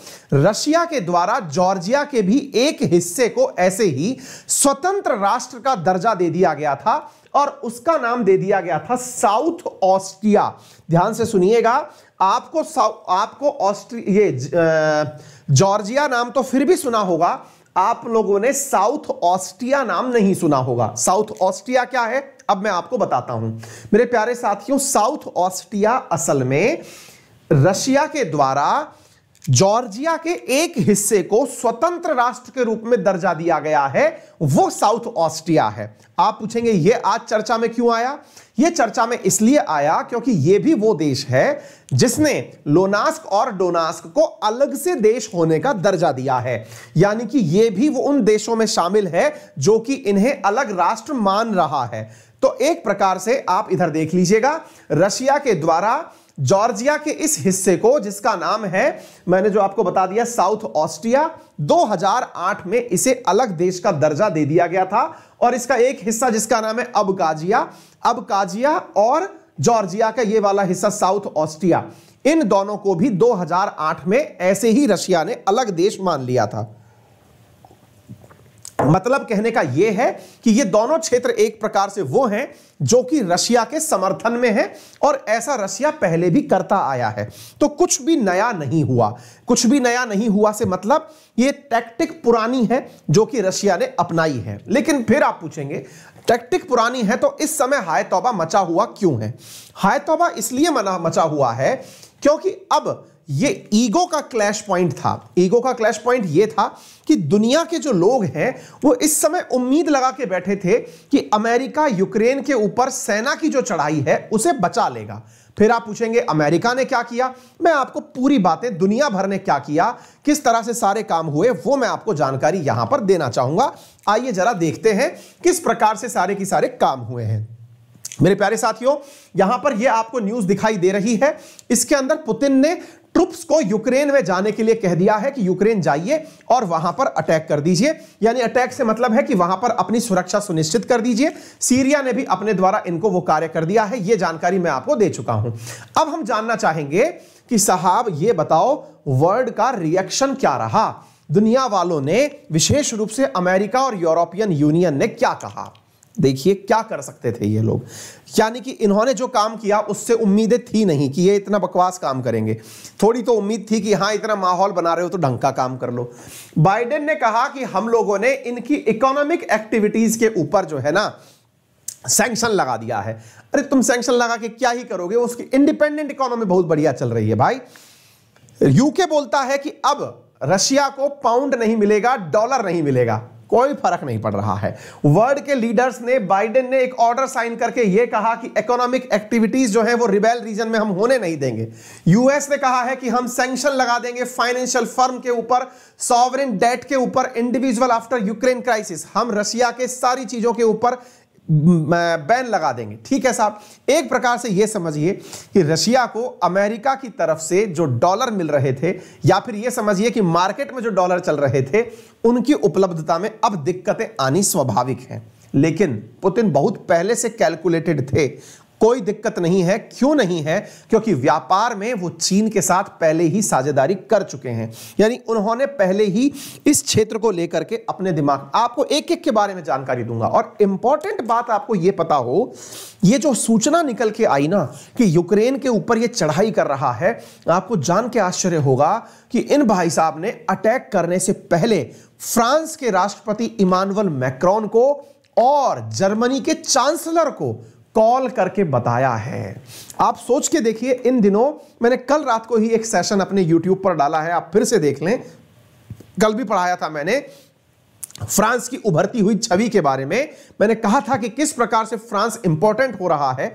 रशिया के द्वारा जॉर्जिया के भी एक हिस्से को ऐसे ही स्वतंत्र राष्ट्र का दर्जा दे दिया गया था और उसका नाम दे दिया गया था साउथ ऑस्ट्रिया ध्यान से सुनिएगा आपको आपको ऑस्ट्रिया ये जॉर्जिया नाम तो फिर भी सुना होगा आप लोगों ने साउथ ऑस्ट्रिया नाम नहीं सुना होगा साउथ ऑस्ट्रिया क्या है अब मैं आपको बताता हूं मेरे प्यारे साथियों साउथ ऑस्ट्रिया असल में रशिया के द्वारा जॉर्जिया के एक हिस्से को स्वतंत्र राष्ट्र के रूप में दर्जा दिया गया है वो साउथ ऑस्ट्रिया है आप पूछेंगे ये आज चर्चा में क्यों आया ये चर्चा में इसलिए आया क्योंकि ये भी वो देश है जिसने लोनास्क और डोनास्क को अलग से देश होने का दर्जा दिया है यानी कि ये भी वो उन देशों में शामिल है जो कि इन्हें अलग राष्ट्र मान रहा है तो एक प्रकार से आप इधर देख लीजिएगा रशिया के द्वारा जॉर्जिया के इस हिस्से को जिसका नाम है मैंने जो आपको बता दिया साउथ ऑस्ट्रिया 2008 में इसे अलग देश का दर्जा दे दिया गया था और इसका एक हिस्सा जिसका नाम है अब काजिया अब काजिया और जॉर्जिया का ये वाला हिस्सा साउथ ऑस्ट्रिया इन दोनों को भी 2008 में ऐसे ही रशिया ने अलग देश मान लिया था मतलब कहने का यह है कि ये दोनों क्षेत्र एक प्रकार से वो हैं जो कि रशिया के समर्थन में है और ऐसा रशिया पहले भी करता आया है तो कुछ भी नया नहीं हुआ कुछ भी नया नहीं हुआ से मतलब ये टैक्टिक पुरानी है जो कि रशिया ने अपनाई है लेकिन फिर आप पूछेंगे टैक्टिक पुरानी है तो इस समय हाय तोबा मचा हुआ क्यों है हाय तोबा इसलिए मना मचा हुआ है क्योंकि अब ये ईगो का क्लैश पॉइंट था ईगो का क्लैश पॉइंट ये था कि दुनिया के जो लोग हैं वो इस समय उम्मीद लगा के बैठे थे कि अमेरिका यूक्रेन के ऊपर सेना की जो चढ़ाई है उसे बचा लेगा फिर आप पूछेंगे अमेरिका ने क्या किया मैं आपको पूरी बातें दुनिया भर ने क्या किया किस तरह से सारे काम हुए वो मैं आपको जानकारी यहां पर देना चाहूंगा आइए जरा देखते हैं किस प्रकार से सारे के सारे काम हुए हैं मेरे प्यारे साथियों यहां पर ये आपको न्यूज दिखाई दे रही है इसके अंदर पुतिन ने ट्रुप्स को यूक्रेन में जाने के लिए कह दिया है कि यूक्रेन जाइए और वहां पर अटैक कर दीजिए यानी अटैक से मतलब है कि वहां पर अपनी सुरक्षा सुनिश्चित कर दीजिए सीरिया ने भी अपने द्वारा इनको वो कार्य कर दिया है ये जानकारी मैं आपको दे चुका हूं अब हम जानना चाहेंगे कि साहब ये बताओ वर्ल्ड का रिएक्शन क्या रहा दुनिया वालों ने विशेष रूप से अमेरिका और यूरोपियन यूनियन ने क्या कहा देखिए क्या कर सकते थे ये लोग यानी कि इन्होंने जो काम किया उससे उम्मीदें थी नहीं कि ये इतना बकवास काम करेंगे थोड़ी तो उम्मीद थी कि हाँ इतना माहौल बना रहे हो तो ढंग का काम कर लो बाइडेन ने कहा कि हम लोगों ने इनकी इकोनॉमिक एक्टिविटीज के ऊपर जो है ना सैंक्शन लगा दिया है अरे तुम सैंक्शन लगा के क्या ही करोगे उसकी इंडिपेंडेंट इकोनॉमी बहुत बढ़िया चल रही है भाई यूके बोलता है कि अब रशिया को पाउंड नहीं मिलेगा डॉलर नहीं मिलेगा कोई फर्क नहीं पड़ रहा है वर्ल्ड के लीडर्स ने बाइडेन ने एक ऑर्डर साइन करके यह कहा कि इकोनॉमिक एक्टिविटीज जो है वो रिबेल रीजन में हम होने नहीं देंगे यूएस ने कहा है कि हम सेंक्शन लगा देंगे फाइनेंशियल फर्म के ऊपर सॉवरिन डेट के ऊपर इंडिविजुअल आफ्टर यूक्रेन क्राइसिस हम रशिया के सारी चीजों के ऊपर बैन लगा देंगे ठीक है साहब एक प्रकार से यह समझिए कि रशिया को अमेरिका की तरफ से जो डॉलर मिल रहे थे या फिर यह समझिए कि मार्केट में जो डॉलर चल रहे थे उनकी उपलब्धता में अब दिक्कतें आनी स्वाभाविक हैं लेकिन पुतिन बहुत पहले से कैलकुलेटेड थे कोई दिक्कत नहीं है क्यों नहीं है क्योंकि व्यापार में वो चीन के साथ पहले ही साझेदारी कर चुके हैं यानी उन्होंने पहले ही इस क्षेत्र को लेकर के अपने दिमाग आपको एक एक के बारे में जानकारी दूंगा और इंपॉर्टेंट बात आपको यह पता हो ये जो सूचना निकल के आई ना कि यूक्रेन के ऊपर ये चढ़ाई कर रहा है आपको जान के आश्चर्य होगा कि इन भाई साहब ने अटैक करने से पहले फ्रांस के राष्ट्रपति इमानुअल मैक्रॉन को और जर्मनी के चांसलर को कॉल करके बताया है आप सोच के देखिए इन दिनों मैंने कल रात को ही एक सेशन अपने यूट्यूब पर डाला है आप फिर से देख लें कल भी पढ़ाया था मैंने फ्रांस की उभरती हुई छवि के बारे में मैंने कहा था कि किस प्रकार से फ्रांस इंपॉर्टेंट हो रहा है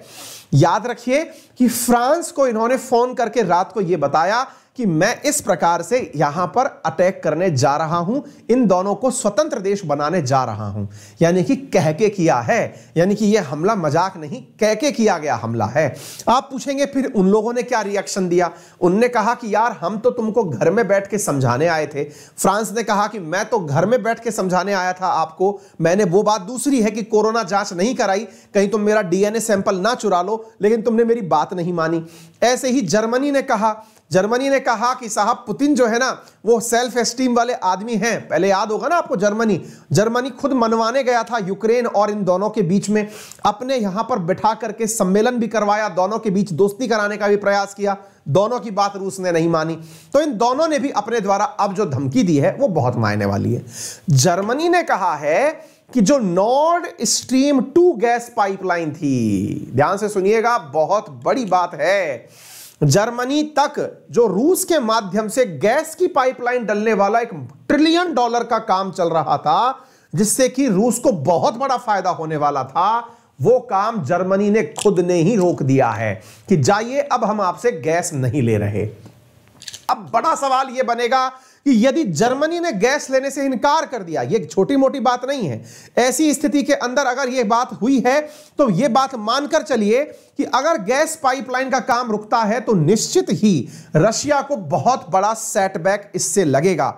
याद रखिए कि फ्रांस को इन्होंने फोन करके रात को यह बताया कि मैं इस प्रकार से यहां पर अटैक करने जा रहा हूं इन दोनों को स्वतंत्र देश बनाने जा रहा हूं यानी कि कह के किया है यानी कि यह हमला मजाक नहीं कह के किया गया हमला है आप पूछेंगे फिर उन लोगों ने क्या रिएक्शन दिया उनने कहा कि यार हम तो तुमको घर में बैठ के समझाने आए थे फ्रांस ने कहा कि मैं तो घर में बैठ के समझाने आया था आपको मैंने वो बात दूसरी है कि कोरोना जांच नहीं कराई कहीं तुम मेरा डीएनए सैंपल ना चुरा लो लेकिन तुमने मेरी बात नहीं मानी ऐसे ही जर्मनी ने कहा जर्मनी ने कहा कि साहब पुतिन जो है ना वो सेल्फ एस्टीम वाले आदमी हैं पहले याद होगा ना आपको जर्मनी जर्मनी खुद मनवाने गया था यूक्रेन और इन दोनों के बीच में अपने यहां पर बैठा करके सम्मेलन भी करवाया दोनों के बीच दोस्ती कराने का भी प्रयास किया दोनों की बात रूस ने नहीं मानी तो इन दोनों ने भी अपने द्वारा अब जो धमकी दी है वो बहुत मायने वाली है जर्मनी ने कहा है कि जो Nord Stream two gas pipeline थी ध्यान से सुनिएगा बहुत बड़ी बात है जर्मनी तक जो रूस के माध्यम से गैस की पाइपलाइन डलने वाला एक ट्रिलियन डॉलर का काम चल रहा था जिससे कि रूस को बहुत बड़ा फायदा होने वाला था वो काम जर्मनी ने खुद ने ही रोक दिया है कि जाइए अब हम आपसे गैस नहीं ले रहे अब बड़ा सवाल यह बनेगा कि यदि जर्मनी ने गैस लेने से इनकार कर दिया यह छोटी मोटी बात नहीं है ऐसी स्थिति के अंदर अगर यह बात हुई है तो यह बात मानकर चलिए कि अगर गैस पाइपलाइन का काम रुकता है तो निश्चित ही रशिया को बहुत बड़ा सेटबैक इससे लगेगा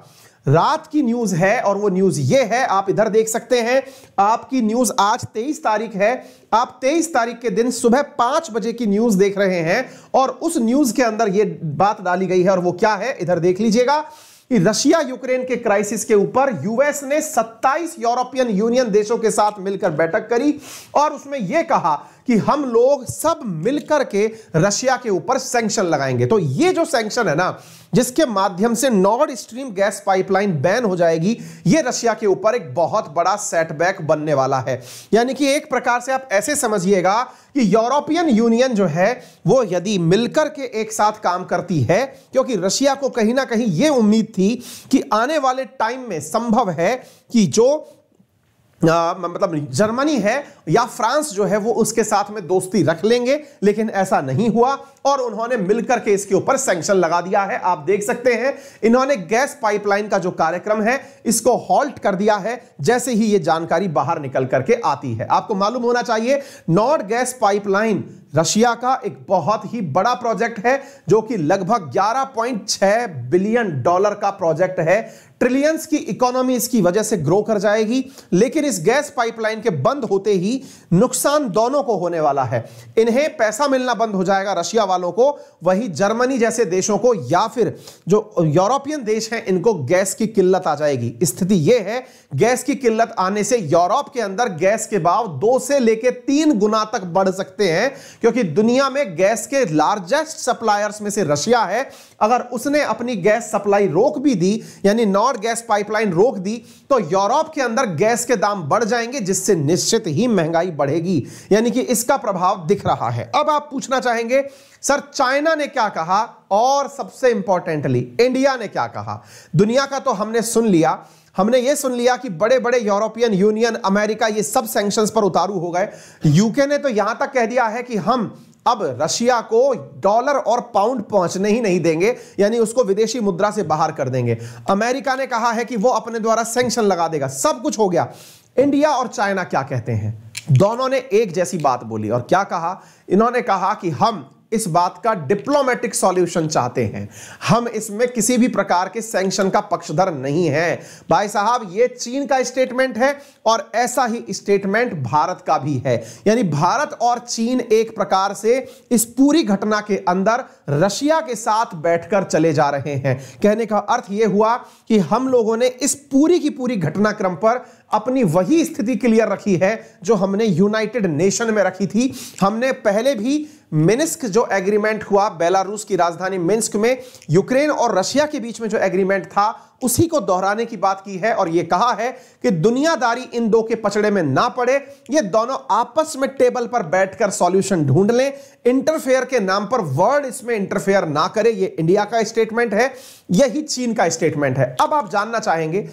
रात की न्यूज है और वो न्यूज ये है आप इधर देख सकते हैं आपकी न्यूज आज 23 तारीख है आप 23 तारीख के दिन सुबह पांच बजे की न्यूज देख रहे हैं और उस न्यूज के अंदर ये बात डाली गई है और वो क्या है इधर देख लीजिएगा रशिया यूक्रेन के क्राइसिस के ऊपर यूएस ने 27 यूरोपियन यूनियन देशों के साथ मिलकर बैठक करी और उसमें यह कहा कि हम लोग सब मिलकर के रशिया के ऊपर सैंक्शन लगाएंगे तो ये जो सैंक्शन है ना जिसके माध्यम से Nord Stream gas pipeline ban हो जाएगी ये रशिया के ऊपर एक बहुत बड़ा सेटबैक बनने वाला है यानी कि एक प्रकार से आप ऐसे समझिएगा कि यूरोपियन यूनियन जो है वो यदि मिलकर के एक साथ काम करती है क्योंकि रशिया को कहीं ना कहीं यह उम्मीद थी कि आने वाले टाइम में संभव है कि जो आ, मतलब जर्मनी है या फ्रांस जो है वो उसके साथ में दोस्ती रख लेंगे लेकिन ऐसा नहीं हुआ और उन्होंने मिलकर के इसके ऊपर सैंक्शन लगा दिया है आप देख सकते हैं इन्होंने गैस पाइपलाइन का जो कार्यक्रम है इसको हॉल्ट कर दिया है जैसे ही ये जानकारी बाहर निकल करके आती है आपको मालूम होना चाहिए नॉर्ड गैस पाइपलाइन रशिया का एक बहुत ही बड़ा प्रोजेक्ट है जो कि लगभग 11.6 बिलियन डॉलर का प्रोजेक्ट है ट्रिलियंस की इकोनॉमी इसकी वजह से ग्रो कर जाएगी लेकिन इस गैस पाइपलाइन के बंद होते ही नुकसान दोनों को होने वाला है इन्हें पैसा मिलना बंद हो जाएगा रशिया वालों को वही जर्मनी जैसे देशों को या फिर जो यूरोपियन देश हैं इनको गैस की किल्लत आ जाएगी स्थिति यह है गैस की किल्लत आने से यूरोप के अंदर गैस के भाव दो से लेकर तीन गुना तक बढ़ सकते हैं क्योंकि दुनिया में गैस के लार्जेस्ट सप्लायर्स में से रशिया है अगर उसने अपनी गैस सप्लाई रोक भी दी यानी नॉर्थ गैस पाइपलाइन रोक दी तो यूरोप के अंदर गैस के दाम बढ़ जाएंगे जिससे निश्चित ही महंगाई बढ़ेगी यानी कि इसका प्रभाव दिख रहा है अब आप पूछना चाहेंगे सर चाइना ने क्या कहा और सबसे इंपॉर्टेंटली इंडिया ने क्या कहा दुनिया का तो हमने सुन लिया हमने ये सुन लिया कि बड़े बड़े यूरोपियन यूनियन अमेरिका ये सब सैंक्शन पर उतारू हो गए यूके ने तो यहां तक कह दिया है कि हम अब रशिया को डॉलर और पाउंड पहुंचने ही नहीं देंगे यानी उसको विदेशी मुद्रा से बाहर कर देंगे अमेरिका ने कहा है कि वो अपने द्वारा सैंक्शन लगा देगा सब कुछ हो गया इंडिया और चाइना क्या कहते हैं दोनों ने एक जैसी बात बोली और क्या कहा इन्होंने कहा कि हम इस बात का डिप्लोमेटिक सॉल्यूशन चाहते हैं हम इसमें किसी भी प्रकार के सैंक्शन का पक्षधर नहीं है भाई साहब ये चीन का स्टेटमेंट है और ऐसा ही स्टेटमेंट भारत का भी है यानी भारत और चीन एक प्रकार से इस पूरी घटना के अंदर रशिया के साथ बैठकर चले जा रहे हैं कहने का अर्थ यह हुआ कि हम लोगों ने इस पूरी की पूरी घटनाक्रम पर अपनी वही स्थिति क्लियर रखी है जो हमने यूनाइटेड नेशन में रखी थी हमने पहले भी मिनिस्क जो एग्रीमेंट हुआ बेलारूस की राजधानी मिन्स्क में यूक्रेन और रशिया के बीच में जो एग्रीमेंट था उसी को दोहराने की बात की है और यह कहा है कि दुनियादारी इन दो के पचड़े में ना पड़े ये दोनों आपस में टेबल पर बैठकर सॉल्यूशन ढूंढ लें इंटरफेयर के नाम पर वर्ड इसमें इंटरफेयर ना करे ये इंडिया का स्टेटमेंट है यही चीन का स्टेटमेंट है अब आप जानना चाहेंगे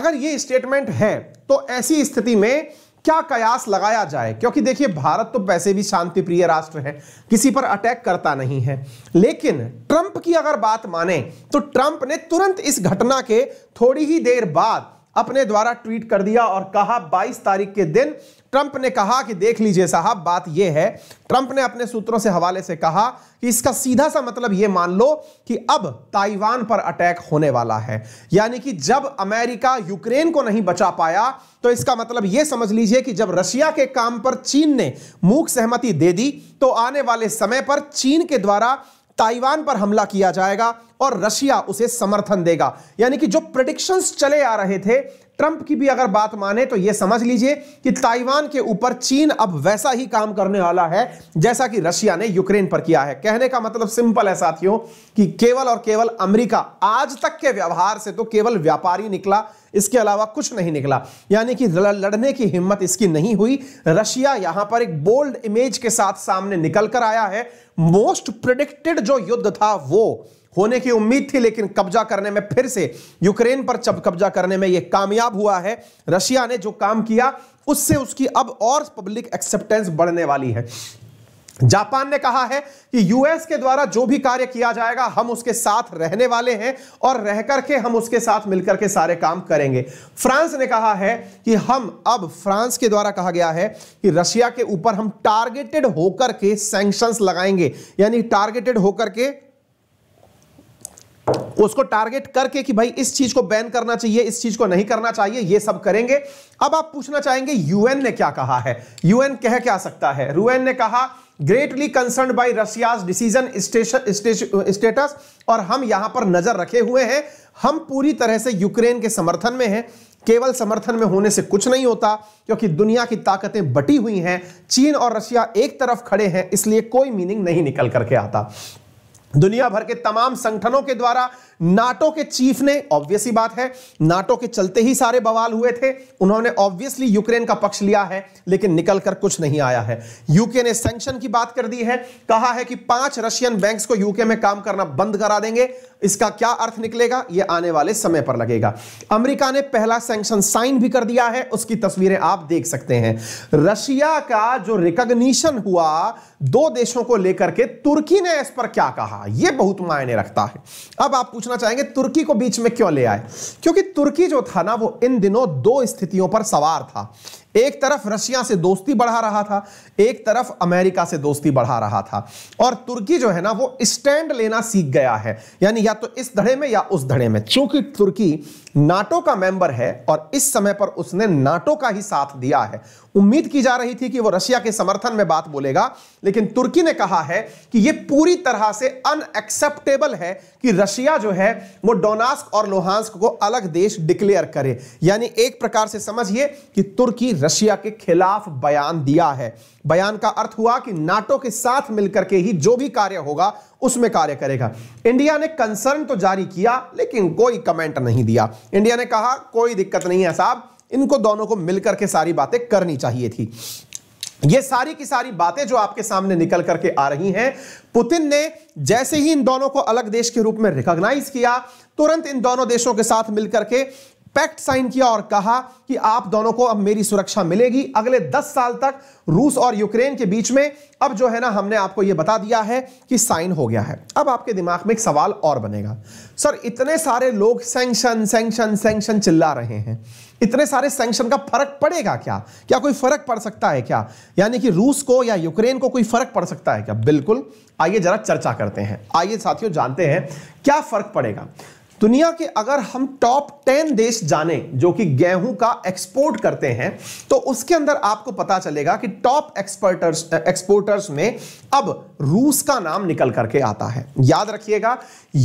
अगर ये स्टेटमेंट है तो ऐसी स्थिति में क्या कयास लगाया जाए क्योंकि देखिए भारत तो वैसे भी शांति प्रिय राष्ट्र है किसी पर अटैक करता नहीं है लेकिन ट्रंप की अगर बात माने तो ट्रंप ने तुरंत इस घटना के थोड़ी ही देर बाद अपने द्वारा ट्वीट कर दिया और कहा 22 तारीख के दिन ट्रंप ने कहा कि देख लीजिए साहब बात यह है ट्रंप ने अपने सूत्रों से हवाले से कहा कि इसका सीधा सा मतलब यह मान लो कि अब ताइवान पर अटैक होने वाला है यानी कि जब अमेरिका यूक्रेन को नहीं बचा पाया तो इसका मतलब यह समझ लीजिए कि जब रशिया के काम पर चीन ने मूक सहमति दे दी तो आने वाले समय पर चीन के द्वारा ताइवान पर हमला किया जाएगा और रशिया उसे समर्थन देगा यानी कि जो प्रडिक्शंस चले आ रहे थे ट्रंप की भी अगर बात माने तो यह समझ लीजिए कि ताइवान के ऊपर चीन अब वैसा ही काम करने वाला है जैसा कि रशिया ने यूक्रेन पर किया है कहने का मतलब सिंपल है साथियों कि केवल और केवल अमेरिका आज तक के व्यवहार से तो केवल व्यापारी निकला इसके अलावा कुछ नहीं निकला यानी कि लड़ने की हिम्मत इसकी नहीं हुई रशिया यहां पर एक बोल्ड इमेज के साथ सामने निकल कर आया है मोस्ट प्रिडिक्टेड जो युद्ध था वो होने की उम्मीद थी लेकिन कब्जा करने में फिर से यूक्रेन पर कब्जा करने में यह कामयाब हुआ है रशिया ने जो काम किया उससे उसकी अब और पब्लिक एक्सेप्टेंस बढ़ने वाली है जापान ने कहा है कि यूएस के द्वारा जो भी कार्य किया जाएगा हम उसके साथ रहने वाले हैं और रह करके हम उसके साथ मिलकर के सारे काम करेंगे फ्रांस ने कहा है कि हम अब फ्रांस के द्वारा कहा गया है कि रशिया के ऊपर हम टारगेटेड होकर के सैंक्शंस लगाएंगे यानी टारगेटेड होकर के उसको टारगेट करके कि भाई इस चीज को बैन करना चाहिए इस चीज को नहीं करना चाहिए ये सब करेंगे अब आप पूछना चाहेंगे यूएन ने क्या कहा है यूएन कह क्या सकता है रूएन ने कहा greatly concern by Russia's decision status और हम यहां पर नजर रखे हुए हैं हम पूरी तरह से यूक्रेन के समर्थन में हैं केवल समर्थन में होने से कुछ नहीं होता क्योंकि दुनिया की ताकतें बटी हुई हैं चीन और रशिया एक तरफ खड़े हैं इसलिए कोई मीनिंग नहीं निकल करके आता दुनिया भर के तमाम संगठनों के द्वारा नाटो के चीफ ने ऑब्वियसली बात है नाटो के चलते ही सारे बवाल हुए थे उन्होंने ऑब्वियसली यूक्रेन का पक्ष लिया है लेकिन निकल कर कुछ नहीं आया है यूके ने सेंक्शन की बात कर दी है कहा है कि पांच रशियन बैंक को यूके में काम करना बंद करा देंगे इसका क्या अर्थ निकलेगा यह आने वाले समय पर लगेगा अमेरिका ने पहला सैंक्शन साइन भी कर दिया है उसकी तस्वीरें आप देख सकते हैं रशिया का जो रिकग्निशन हुआ दो देशों को लेकर के तुर्की ने इस पर क्या कहा यह बहुत मायने रखता है अब आप पूछ पूछना चाहेंगे तुर्की को बीच में क्यों ले आए क्योंकि तुर्की जो था ना वो इन दिनों दो स्थितियों पर सवार था एक तरफ रशिया से दोस्ती बढ़ा रहा था एक तरफ अमेरिका से दोस्ती बढ़ा रहा था और तुर्की जो है ना वो स्टैंड लेना सीख गया है यानी या तो इस धड़े में या उस धड़े में चूंकि तुर्की नाटो का मेंबर है और इस समय पर उसने नाटो का ही साथ दिया है उम्मीद की जा रही थी कि वो रशिया के समर्थन में बात बोलेगा लेकिन तुर्की ने कहा है कि यह पूरी तरह से अनएक्सेप्टेबल है कि रशिया जो है वो डोनास्क और लोहांस्क को अलग देश डिक्लेयर करे यानी एक प्रकार से समझिए कि तुर्की रशिया के खिलाफ बयान दिया है बयान का अर्थ हुआ कि नाटो के साथ मिलकर के ही जो भी कार्य होगा उसमें कार्य करेगा इंडिया ने कंसर्न तो जारी किया लेकिन कोई कमेंट नहीं दिया इंडिया ने कहा कोई दिक्कत नहीं है साहब इनको दोनों को मिलकर के सारी बातें करनी चाहिए थी ये सारी की सारी बातें जो आपके सामने निकल करके आ रही हैं पुतिन ने जैसे ही इन दोनों को अलग देश के रूप में रिकॉग्नाइज किया तुरंत इन दोनों देशों के साथ मिलकर के पैक्ट साइन किया और कहा कि आप दोनों को अब मेरी सुरक्षा मिलेगी अगले दस साल तक रूस और यूक्रेन के बीच में अब जो है ना हमने आपको यह बता दिया है कि साइन हो गया है अब आपके दिमाग में एक सवाल और बनेगा सर इतने सारे लोग सैंक्शन सैंक्शन सैंक्शन चिल्ला रहे हैं इतने सारे सैंक्शन का फर्क पड़ेगा क्या क्या कोई फर्क पड़ सकता है क्या यानी कि रूस को या यूक्रेन को कोई फर्क पड़ सकता है क्या बिल्कुल आइए जरा चर्चा करते हैं आइए साथियों जानते हैं क्या फर्क पड़ेगा दुनिया के अगर हम टॉप टेन देश जाने जो कि गेहूं का एक्सपोर्ट करते हैं तो उसके अंदर आपको पता चलेगा कि टॉप एक्सपर्टर्स एक्सपोर्टर्स में अब रूस का नाम निकल करके आता है याद रखिएगा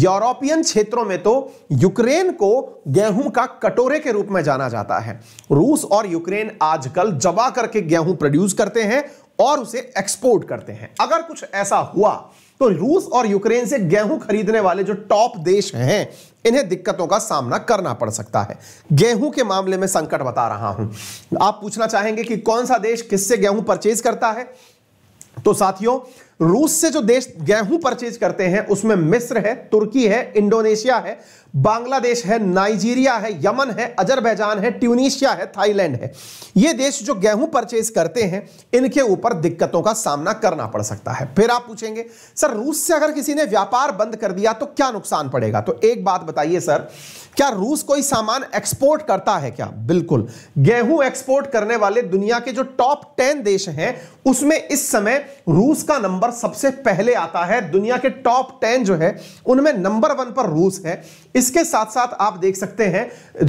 यूरोपियन क्षेत्रों में तो यूक्रेन को गेहूं का कटोरे के रूप में जाना जाता है रूस और यूक्रेन आजकल जबा करके गेहूं प्रोड्यूस करते हैं और उसे एक्सपोर्ट करते हैं अगर कुछ ऐसा हुआ तो रूस और यूक्रेन से गेहूं खरीदने वाले जो टॉप देश हैं इन्हें दिक्कतों का सामना करना पड़ सकता है गेहूं के मामले में संकट बता रहा हूं आप पूछना चाहेंगे कि कौन सा देश किससे गेहूं परचेज करता है तो साथियों रूस से जो देश गेहूं परचेज करते हैं उसमें मिस्र है तुर्की है इंडोनेशिया है बांग्लादेश है नाइजीरिया है यमन है अजरबैजान है ट्यूनिशिया है थाईलैंड है ये देश जो गेहूं परचेज करते हैं इनके ऊपर दिक्कतों का सामना करना पड़ सकता है फिर आप पूछेंगे सर रूस से अगर किसी ने व्यापार बंद कर दिया तो क्या नुकसान पड़ेगा तो एक बात बताइए सर क्या रूस कोई सामान एक्सपोर्ट करता है क्या बिल्कुल गेहूं एक्सपोर्ट करने वाले दुनिया के जो टॉप टेन देश हैं उसमें इस समय रूस का नंबर सबसे पहले आता है दुनिया के टॉप टेन जो है उनमें नंबर वन पर रूस है इसके साथ साथ आप देख सकते हैं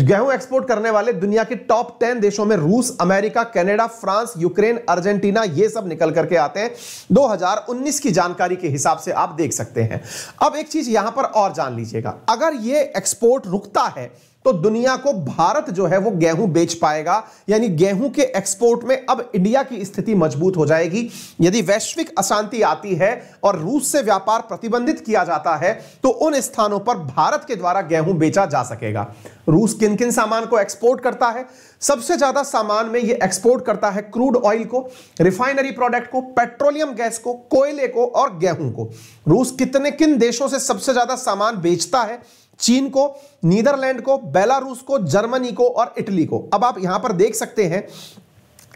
गेहूं एक्सपोर्ट करने वाले दुनिया के टॉप टेन देशों में रूस America Canada France Ukraine Argentina ये सब निकल करके आते हैं 2019 की जानकारी के हिसाब से आप देख सकते हैं अब एक चीज यहां पर और जान लीजिएगा अगर ये एक्सपोर्ट रुकता बढ़ता है तो दुनिया को भारत जो है वो गेहूं बेच पाएगा यानी गेहूं के एक्सपोर्ट में अब इंडिया की स्थिति मजबूत हो जाएगी यदि वैश्विक अशांति आती है और रूस से व्यापार प्रतिबंधित किया जाता है तो उन स्थानों पर भारत के द्वारा गेहूं बेचा जा सकेगा रूस किन किन सामान को एक्सपोर्ट करता है सबसे ज्यादा सामान में यह एक्सपोर्ट करता है क्रूड ऑयल को रिफाइनरी प्रोडक्ट को पेट्रोलियम गैस को कोयले को और गेहूं को रूस कितने किन देशों से सबसे ज्यादा सामान बेचता है चीन को नीदरलैंड को बेलारूस को जर्मनी को और इटली को अब आप यहां पर देख सकते हैं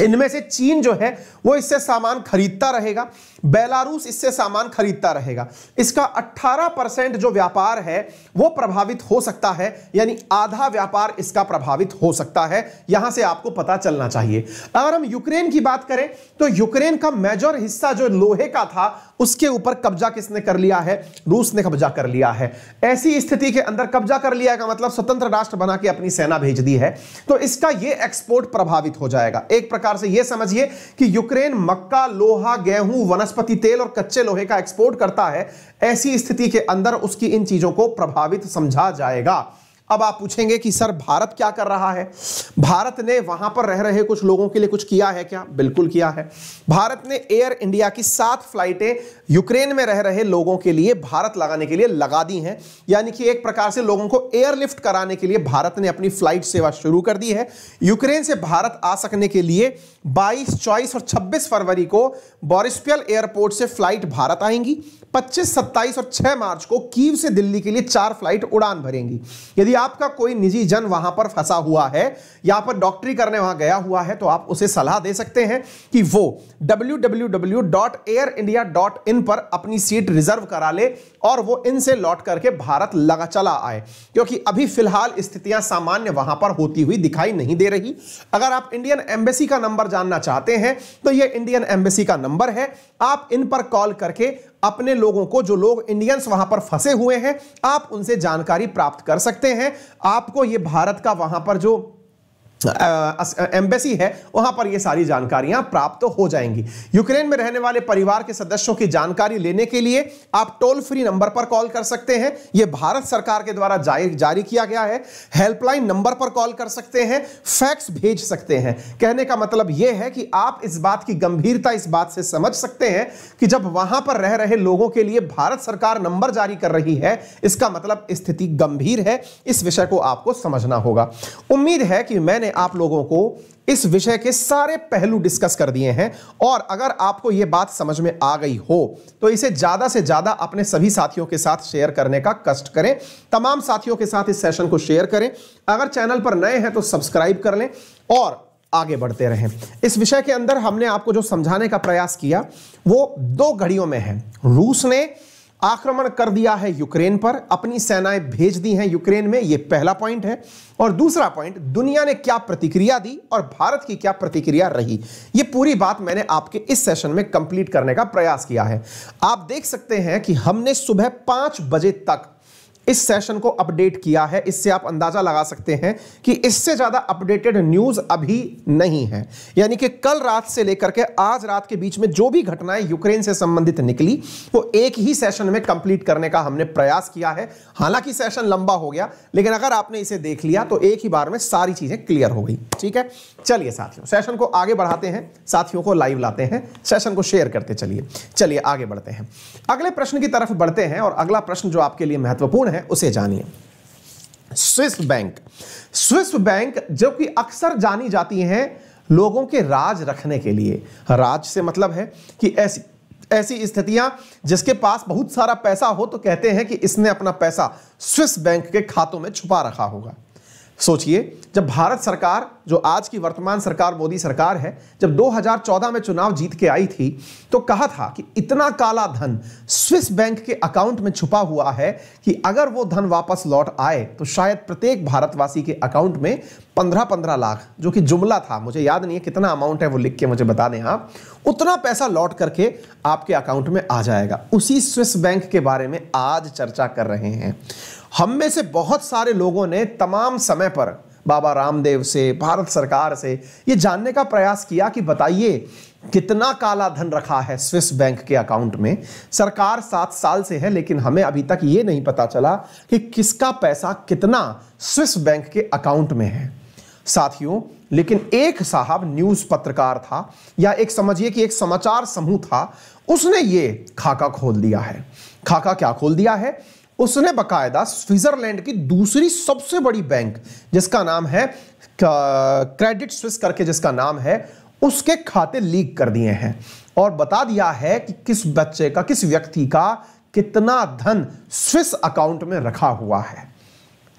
इनमें से चीन जो है वो इससे सामान खरीदता रहेगा बेलारूस इससे सामान खरीदता रहेगा इसका 18 परसेंट जो व्यापार है वो प्रभावित हो सकता है यानी आधा व्यापार इसका प्रभावित हो सकता है यहां से आपको पता चलना चाहिए अगर हम यूक्रेन की बात करें तो यूक्रेन का मेजर हिस्सा जो लोहे का था उसके ऊपर कब्जा किसने कर लिया है रूस ने कब्जा कर लिया है ऐसी स्थिति के अंदर कब्जा कर लिया का मतलब स्वतंत्र राष्ट्र बना के अपनी सेना भेज दी है तो इसका यह एक्सपोर्ट प्रभावित हो जाएगा एक प्रकार से यह समझिए कि यूक्रेन मक्का लोहा गेहूं वनस्पति वनस्पति तेल और कच्चे लोहे का एक्सपोर्ट करता है ऐसी स्थिति के अंदर उसकी इन चीजों को प्रभावित समझा जाएगा अब आप पूछेंगे कि सर भारत क्या कर रहा है भारत ने वहां पर रह रहे कुछ लोगों के लिए कुछ किया है क्या बिल्कुल किया है भारत ने एयर इंडिया की सात फ्लाइटें यूक्रेन में रह रहे लोगों के लिए भारत लगाने के लिए लगा दी हैं यानी कि एक प्रकार से लोगों को एयरलिफ्ट कराने के लिए भारत ने अपनी फ्लाइट सेवा शुरू कर दी है यूक्रेन से भारत आ सकने के लिए बाईस चौबीस और छब्बीस फरवरी को बोरिस्पियल एयरपोर्ट से फ्लाइट भारत आएंगी पच्चीस सत्ताईस और छह मार्च को कीव से दिल्ली के लिए चार फ्लाइट उड़ान भरेंगी यदि आपका कोई निजी जन वहां पर फंसा हुआ है या पर डॉक्टरी करने वहां गया हुआ है तो आप उसे सलाह दे सकते हैं कि वो www.airindia.in पर अपनी सीट रिजर्व करा ले और वो इनसे लौट करके भारत लगा चला आए क्योंकि अभी फिलहाल स्थितियां सामान्य वहां पर होती हुई दिखाई नहीं दे रही अगर आप इंडियन एम्बेसी का नंबर जानना चाहते हैं तो ये इंडियन एम्बेसी का नंबर है आप इन पर कॉल करके अपने लोगों को जो लोग इंडियंस वहां पर फंसे हुए हैं आप उनसे जानकारी प्राप्त कर सकते हैं आपको ये भारत का वहां पर जो एम्बेसी है वहां पर ये सारी जानकारियां प्राप्त हो जाएंगी यूक्रेन में रहने वाले परिवार के सदस्यों की जानकारी लेने के लिए आप टोल फ्री नंबर पर कॉल कर सकते हैं यह भारत सरकार के द्वारा जारी किया गया है हेल्पलाइन नंबर पर कॉल कर सकते हैं फैक्स भेज सकते हैं कहने का मतलब यह है कि आप इस बात की गंभीरता इस बात से समझ सकते हैं कि जब वहां पर रह रहे लोगों के लिए भारत सरकार नंबर जारी कर रही है इसका मतलब स्थिति गंभीर है इस विषय को आपको समझना होगा उम्मीद है कि मैंने मैंने आप लोगों को इस विषय के सारे पहलू डिस्कस कर दिए हैं और अगर आपको यह बात समझ में आ गई हो तो इसे ज़्यादा से ज़्यादा अपने सभी साथियों के साथ शेयर करने का कष्ट करें तमाम साथियों के साथ इस सेशन को शेयर करें अगर चैनल पर नए हैं तो सब्सक्राइब कर लें और आगे बढ़ते रहें इस विषय के अंदर हमने आपको जो समझाने का प्रयास किया वो दो घड़ियों में है रूस ने आक्रमण कर दिया है यूक्रेन पर अपनी सेनाएं भेज दी हैं यूक्रेन में यह पहला पॉइंट है और दूसरा पॉइंट दुनिया ने क्या प्रतिक्रिया दी और भारत की क्या प्रतिक्रिया रही यह पूरी बात मैंने आपके इस सेशन में कंप्लीट करने का प्रयास किया है आप देख सकते हैं कि हमने सुबह पांच बजे तक इस सेशन को अपडेट किया है इससे आप अंदाजा लगा सकते हैं कि इससे ज्यादा अपडेटेड न्यूज अभी नहीं है यानी कि कल रात से लेकर के आज रात के बीच में जो भी घटनाएं यूक्रेन से संबंधित निकली वो एक ही सेशन में कंप्लीट करने का हमने प्रयास किया है हालांकि सेशन लंबा हो गया लेकिन अगर आपने इसे देख लिया तो एक ही बार में सारी चीजें क्लियर हो गई ठीक है चलिए साथियों सेशन को आगे बढ़ाते हैं साथियों को लाइव लाते हैं सेशन को शेयर करते चलिए चलिए आगे बढ़ते हैं अगले प्रश्न की तरफ बढ़ते हैं और अगला प्रश्न जो आपके लिए महत्वपूर्ण है उसे जानिए स्विस बैंक स्विस बैंक जो कि अक्सर जानी जाती हैं लोगों के राज रखने के लिए राज से मतलब है कि ऐसी ऐसी स्थितियां जिसके पास बहुत सारा पैसा हो तो कहते हैं कि इसने अपना पैसा स्विस बैंक के खातों में छुपा रखा होगा सोचिए जब भारत सरकार जो आज की वर्तमान सरकार मोदी सरकार है जब 2014 में चुनाव जीत के आई थी तो कहा था कि इतना काला धन स्विस बैंक के अकाउंट में छुपा हुआ है कि अगर वो धन वापस लौट आए तो शायद प्रत्येक भारतवासी के अकाउंट में 15-15 लाख जो कि जुमला था मुझे याद नहीं है कितना अमाउंट है वो लिख के मुझे बता दें आप उतना पैसा लौट करके आपके अकाउंट में आ जाएगा उसी स्विस बैंक के बारे में आज चर्चा कर रहे हैं हम में से बहुत सारे लोगों ने तमाम समय पर बाबा रामदेव से भारत सरकार से ये जानने का प्रयास किया कि बताइए कितना काला धन रखा है स्विस बैंक के अकाउंट में सरकार सात साल से है लेकिन हमें अभी तक ये नहीं पता चला कि किसका पैसा कितना स्विस बैंक के अकाउंट में है साथियों लेकिन एक साहब न्यूज पत्रकार था या एक समझिए कि एक समाचार समूह था उसने ये खाका खोल दिया है खाका क्या खोल दिया है उसने बकायदा स्विट्जरलैंड की दूसरी सबसे बड़ी बैंक जिसका नाम है क्रेडिट स्विस करके जिसका नाम है उसके खाते लीक कर दिए हैं और बता दिया है कि किस बच्चे का किस व्यक्ति का कितना धन स्विस अकाउंट में रखा हुआ है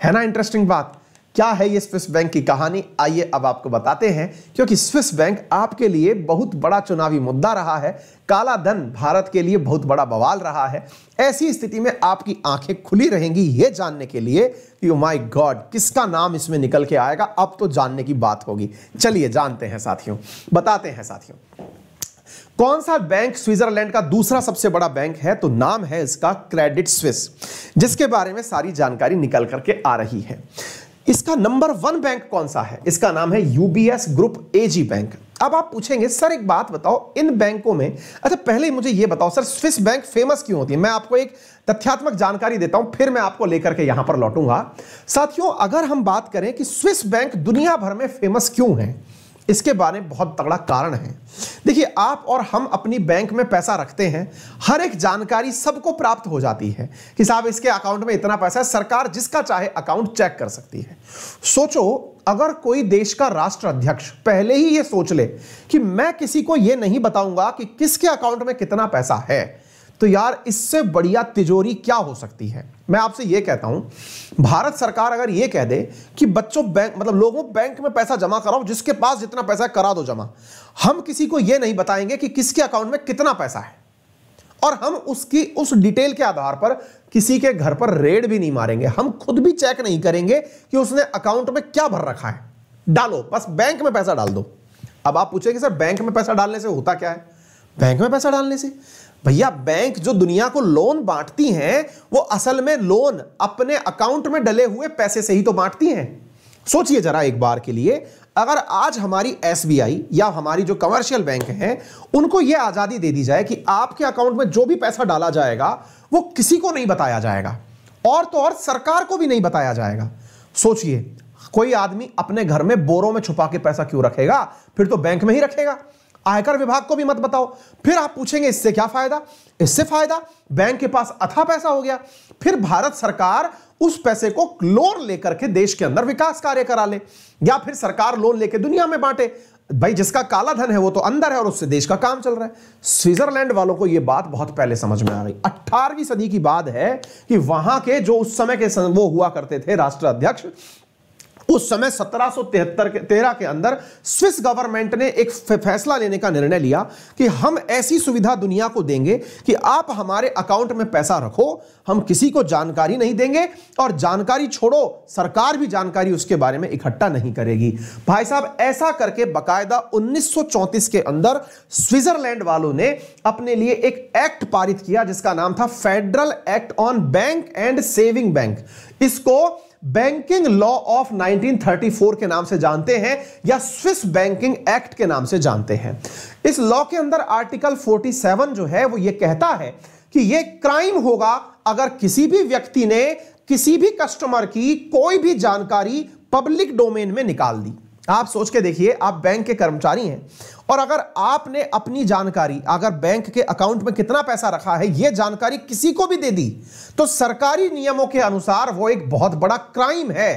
है ना इंटरेस्टिंग बात क्या है ये स्विस बैंक की कहानी आइए अब आपको बताते हैं क्योंकि स्विस बैंक आपके लिए बहुत बड़ा चुनावी मुद्दा रहा है काला धन भारत के लिए बहुत बड़ा बवाल रहा है ऐसी स्थिति में आपकी आंखें खुली रहेंगी ये जानने के लिए कि ओ माय गॉड किसका नाम इसमें निकल के आएगा अब तो जानने की बात होगी चलिए जानते हैं साथियों बताते हैं साथियों कौन सा बैंक स्विट्जरलैंड का दूसरा सबसे बड़ा बैंक है तो नाम है इसका क्रेडिट स्विस जिसके बारे में सारी जानकारी निकल करके आ रही है इसका नंबर वन बैंक कौन सा है इसका नाम है यूबीएस ग्रुप एजी बैंक अब आप पूछेंगे सर एक बात बताओ इन बैंकों में अच्छा पहले मुझे ये बताओ सर स्विस बैंक फेमस क्यों होती है मैं आपको एक तथ्यात्मक जानकारी देता हूं फिर मैं आपको लेकर के यहां पर लौटूंगा साथियों अगर हम बात करें कि स्विस बैंक दुनिया भर में फेमस क्यों है इसके बारे में बहुत तगड़ा कारण है देखिए आप और हम अपनी बैंक में पैसा रखते हैं हर एक जानकारी सबको प्राप्त हो जाती है कि साहब इसके अकाउंट में इतना पैसा है सरकार जिसका चाहे अकाउंट चेक कर सकती है सोचो अगर कोई देश का राष्ट्र अध्यक्ष पहले ही यह सोच ले कि मैं किसी को यह नहीं बताऊंगा कि किसके अकाउंट में कितना पैसा है तो यार इससे बढ़िया तिजोरी क्या हो सकती है मैं आपसे यह कहता हूं भारत सरकार अगर यह कह दे कि बच्चों बैंक मतलब लोगों बैंक में पैसा जमा कराओ जिसके पास जितना पैसा है करा दो जमा हम किसी को यह नहीं बताएंगे कि किसके अकाउंट में कितना पैसा है और हम उसकी उस डिटेल के आधार पर किसी के घर पर रेड भी नहीं मारेंगे हम खुद भी चेक नहीं करेंगे कि उसने अकाउंट में क्या भर रखा है डालो बस बैंक में पैसा डाल दो अब आप पूछेंगे सर बैंक में पैसा डालने से होता क्या है बैंक में पैसा डालने से भैया बैंक जो दुनिया को लोन बांटती हैं वो असल में लोन अपने अकाउंट में डले हुए पैसे से ही तो बांटती हैं सोचिए जरा एक बार के लिए अगर आज हमारी एस या हमारी जो कमर्शियल बैंक है उनको यह आज़ादी दे दी जाए कि आपके अकाउंट में जो भी पैसा डाला जाएगा वो किसी को नहीं बताया जाएगा और तो और सरकार को भी नहीं बताया जाएगा सोचिए कोई आदमी अपने घर में बोरों में छुपा के पैसा क्यों रखेगा फिर तो बैंक में ही रखेगा आयकर विभाग को भी मत बताओ फिर आप पूछेंगे इससे क्या फायदा इससे फायदा बैंक के पास अथा पैसा हो गया फिर भारत सरकार उस पैसे को लोन लेकर के देश के अंदर विकास कार्य करा ले या फिर सरकार लोन लेके दुनिया में बांटे भाई जिसका काला धन है वो तो अंदर है और उससे देश का काम चल रहा है स्विट्जरलैंड वालों को ये बात बहुत पहले समझ में आ गई अठारहवीं सदी की बात है कि वहां के जो उस समय के वो हुआ करते थे राष्ट्र अध्यक्ष उस समय सत्रह के तेरह के अंदर स्विस गवर्नमेंट ने एक फैसला लेने का निर्णय लिया कि हम ऐसी सुविधा दुनिया को देंगे कि आप हमारे अकाउंट में पैसा रखो हम किसी को जानकारी नहीं देंगे और जानकारी छोड़ो सरकार भी जानकारी उसके बारे में इकट्ठा नहीं करेगी भाई साहब ऐसा करके बाकायदा उन्नीस के अंदर स्विट्जरलैंड वालों ने अपने लिए एक एक्ट पारित किया जिसका नाम था federal act on bank and saving bank इसको बैंकिंग लॉ ऑफ 1934 के नाम से जानते हैं या स्विस बैंकिंग एक्ट के नाम से जानते हैं इस लॉ के अंदर आर्टिकल 47 जो है वो ये कहता है कि ये क्राइम होगा अगर किसी भी व्यक्ति ने किसी भी कस्टमर की कोई भी जानकारी पब्लिक डोमेन में निकाल दी आप सोच के देखिए आप बैंक के कर्मचारी हैं और अगर आपने अपनी जानकारी अगर बैंक के अकाउंट में कितना पैसा रखा है यह जानकारी किसी को भी दे दी तो सरकारी नियमों के अनुसार वो एक बहुत बड़ा क्राइम है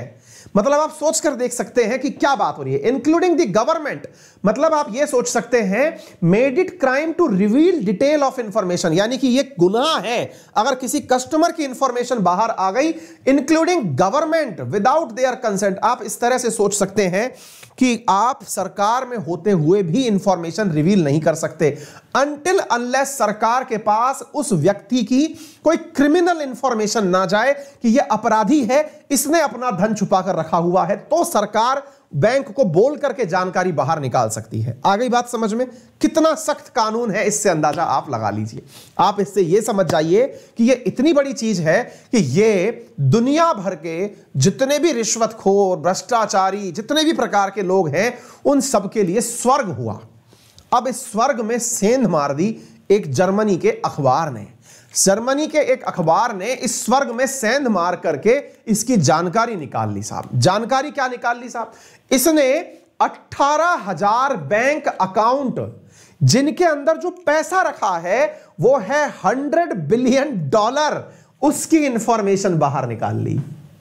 मतलब आप सोच कर देख सकते हैं कि क्या बात हो रही है इंक्लूडिंग द गवर्नमेंट मतलब आप यह सोच सकते हैं made it crime to reveal detail of information यानी कि यह गुनाह है अगर किसी कस्टमर की इंफॉर्मेशन बाहर आ गई including government without their consent आप इस तरह से सोच सकते हैं कि आप सरकार में होते हुए भी इंफॉर्मेशन रिवील नहीं कर सकते अनटिल अनलेस सरकार के पास उस व्यक्ति की कोई क्रिमिनल इंफॉर्मेशन ना जाए कि यह अपराधी है इसने अपना धन छुपा कर रखा हुआ है तो सरकार बैंक को बोल करके जानकारी बाहर निकाल सकती है आ गई बात समझ में कितना सख्त कानून है इससे अंदाजा आप लगा लीजिए आप इससे यह समझ जाइए कि यह इतनी बड़ी चीज है कि यह दुनिया भर के जितने भी रिश्वतखोर भ्रष्टाचारी जितने भी प्रकार के लोग हैं उन सबके लिए स्वर्ग हुआ अब इस स्वर्ग में सेंध मार दी एक जर्मनी के अखबार ने जर्मनी के एक अखबार ने इस स्वर्ग में सेंध मार करके इसकी जानकारी निकाल ली साहब जानकारी क्या निकाल ली साहब इसने अट्ठारह हजार बैंक अकाउंट जिनके अंदर जो पैसा रखा है वो है हंड्रेड बिलियन डॉलर उसकी इंफॉर्मेशन बाहर निकाल ली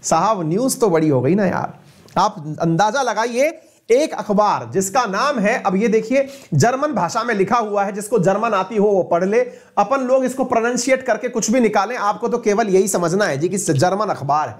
साहब न्यूज तो बड़ी हो गई ना यार आप अंदाजा लगाइए एक अखबार जिसका नाम है अब ये देखिए जर्मन भाषा में लिखा हुआ है जिसको जर्मन आती हो वो पढ़ ले अपन लोग इसको प्रोनाउंशिएट करके कुछ भी निकालें आपको तो केवल यही समझना है जी कि जर्मन अखबार है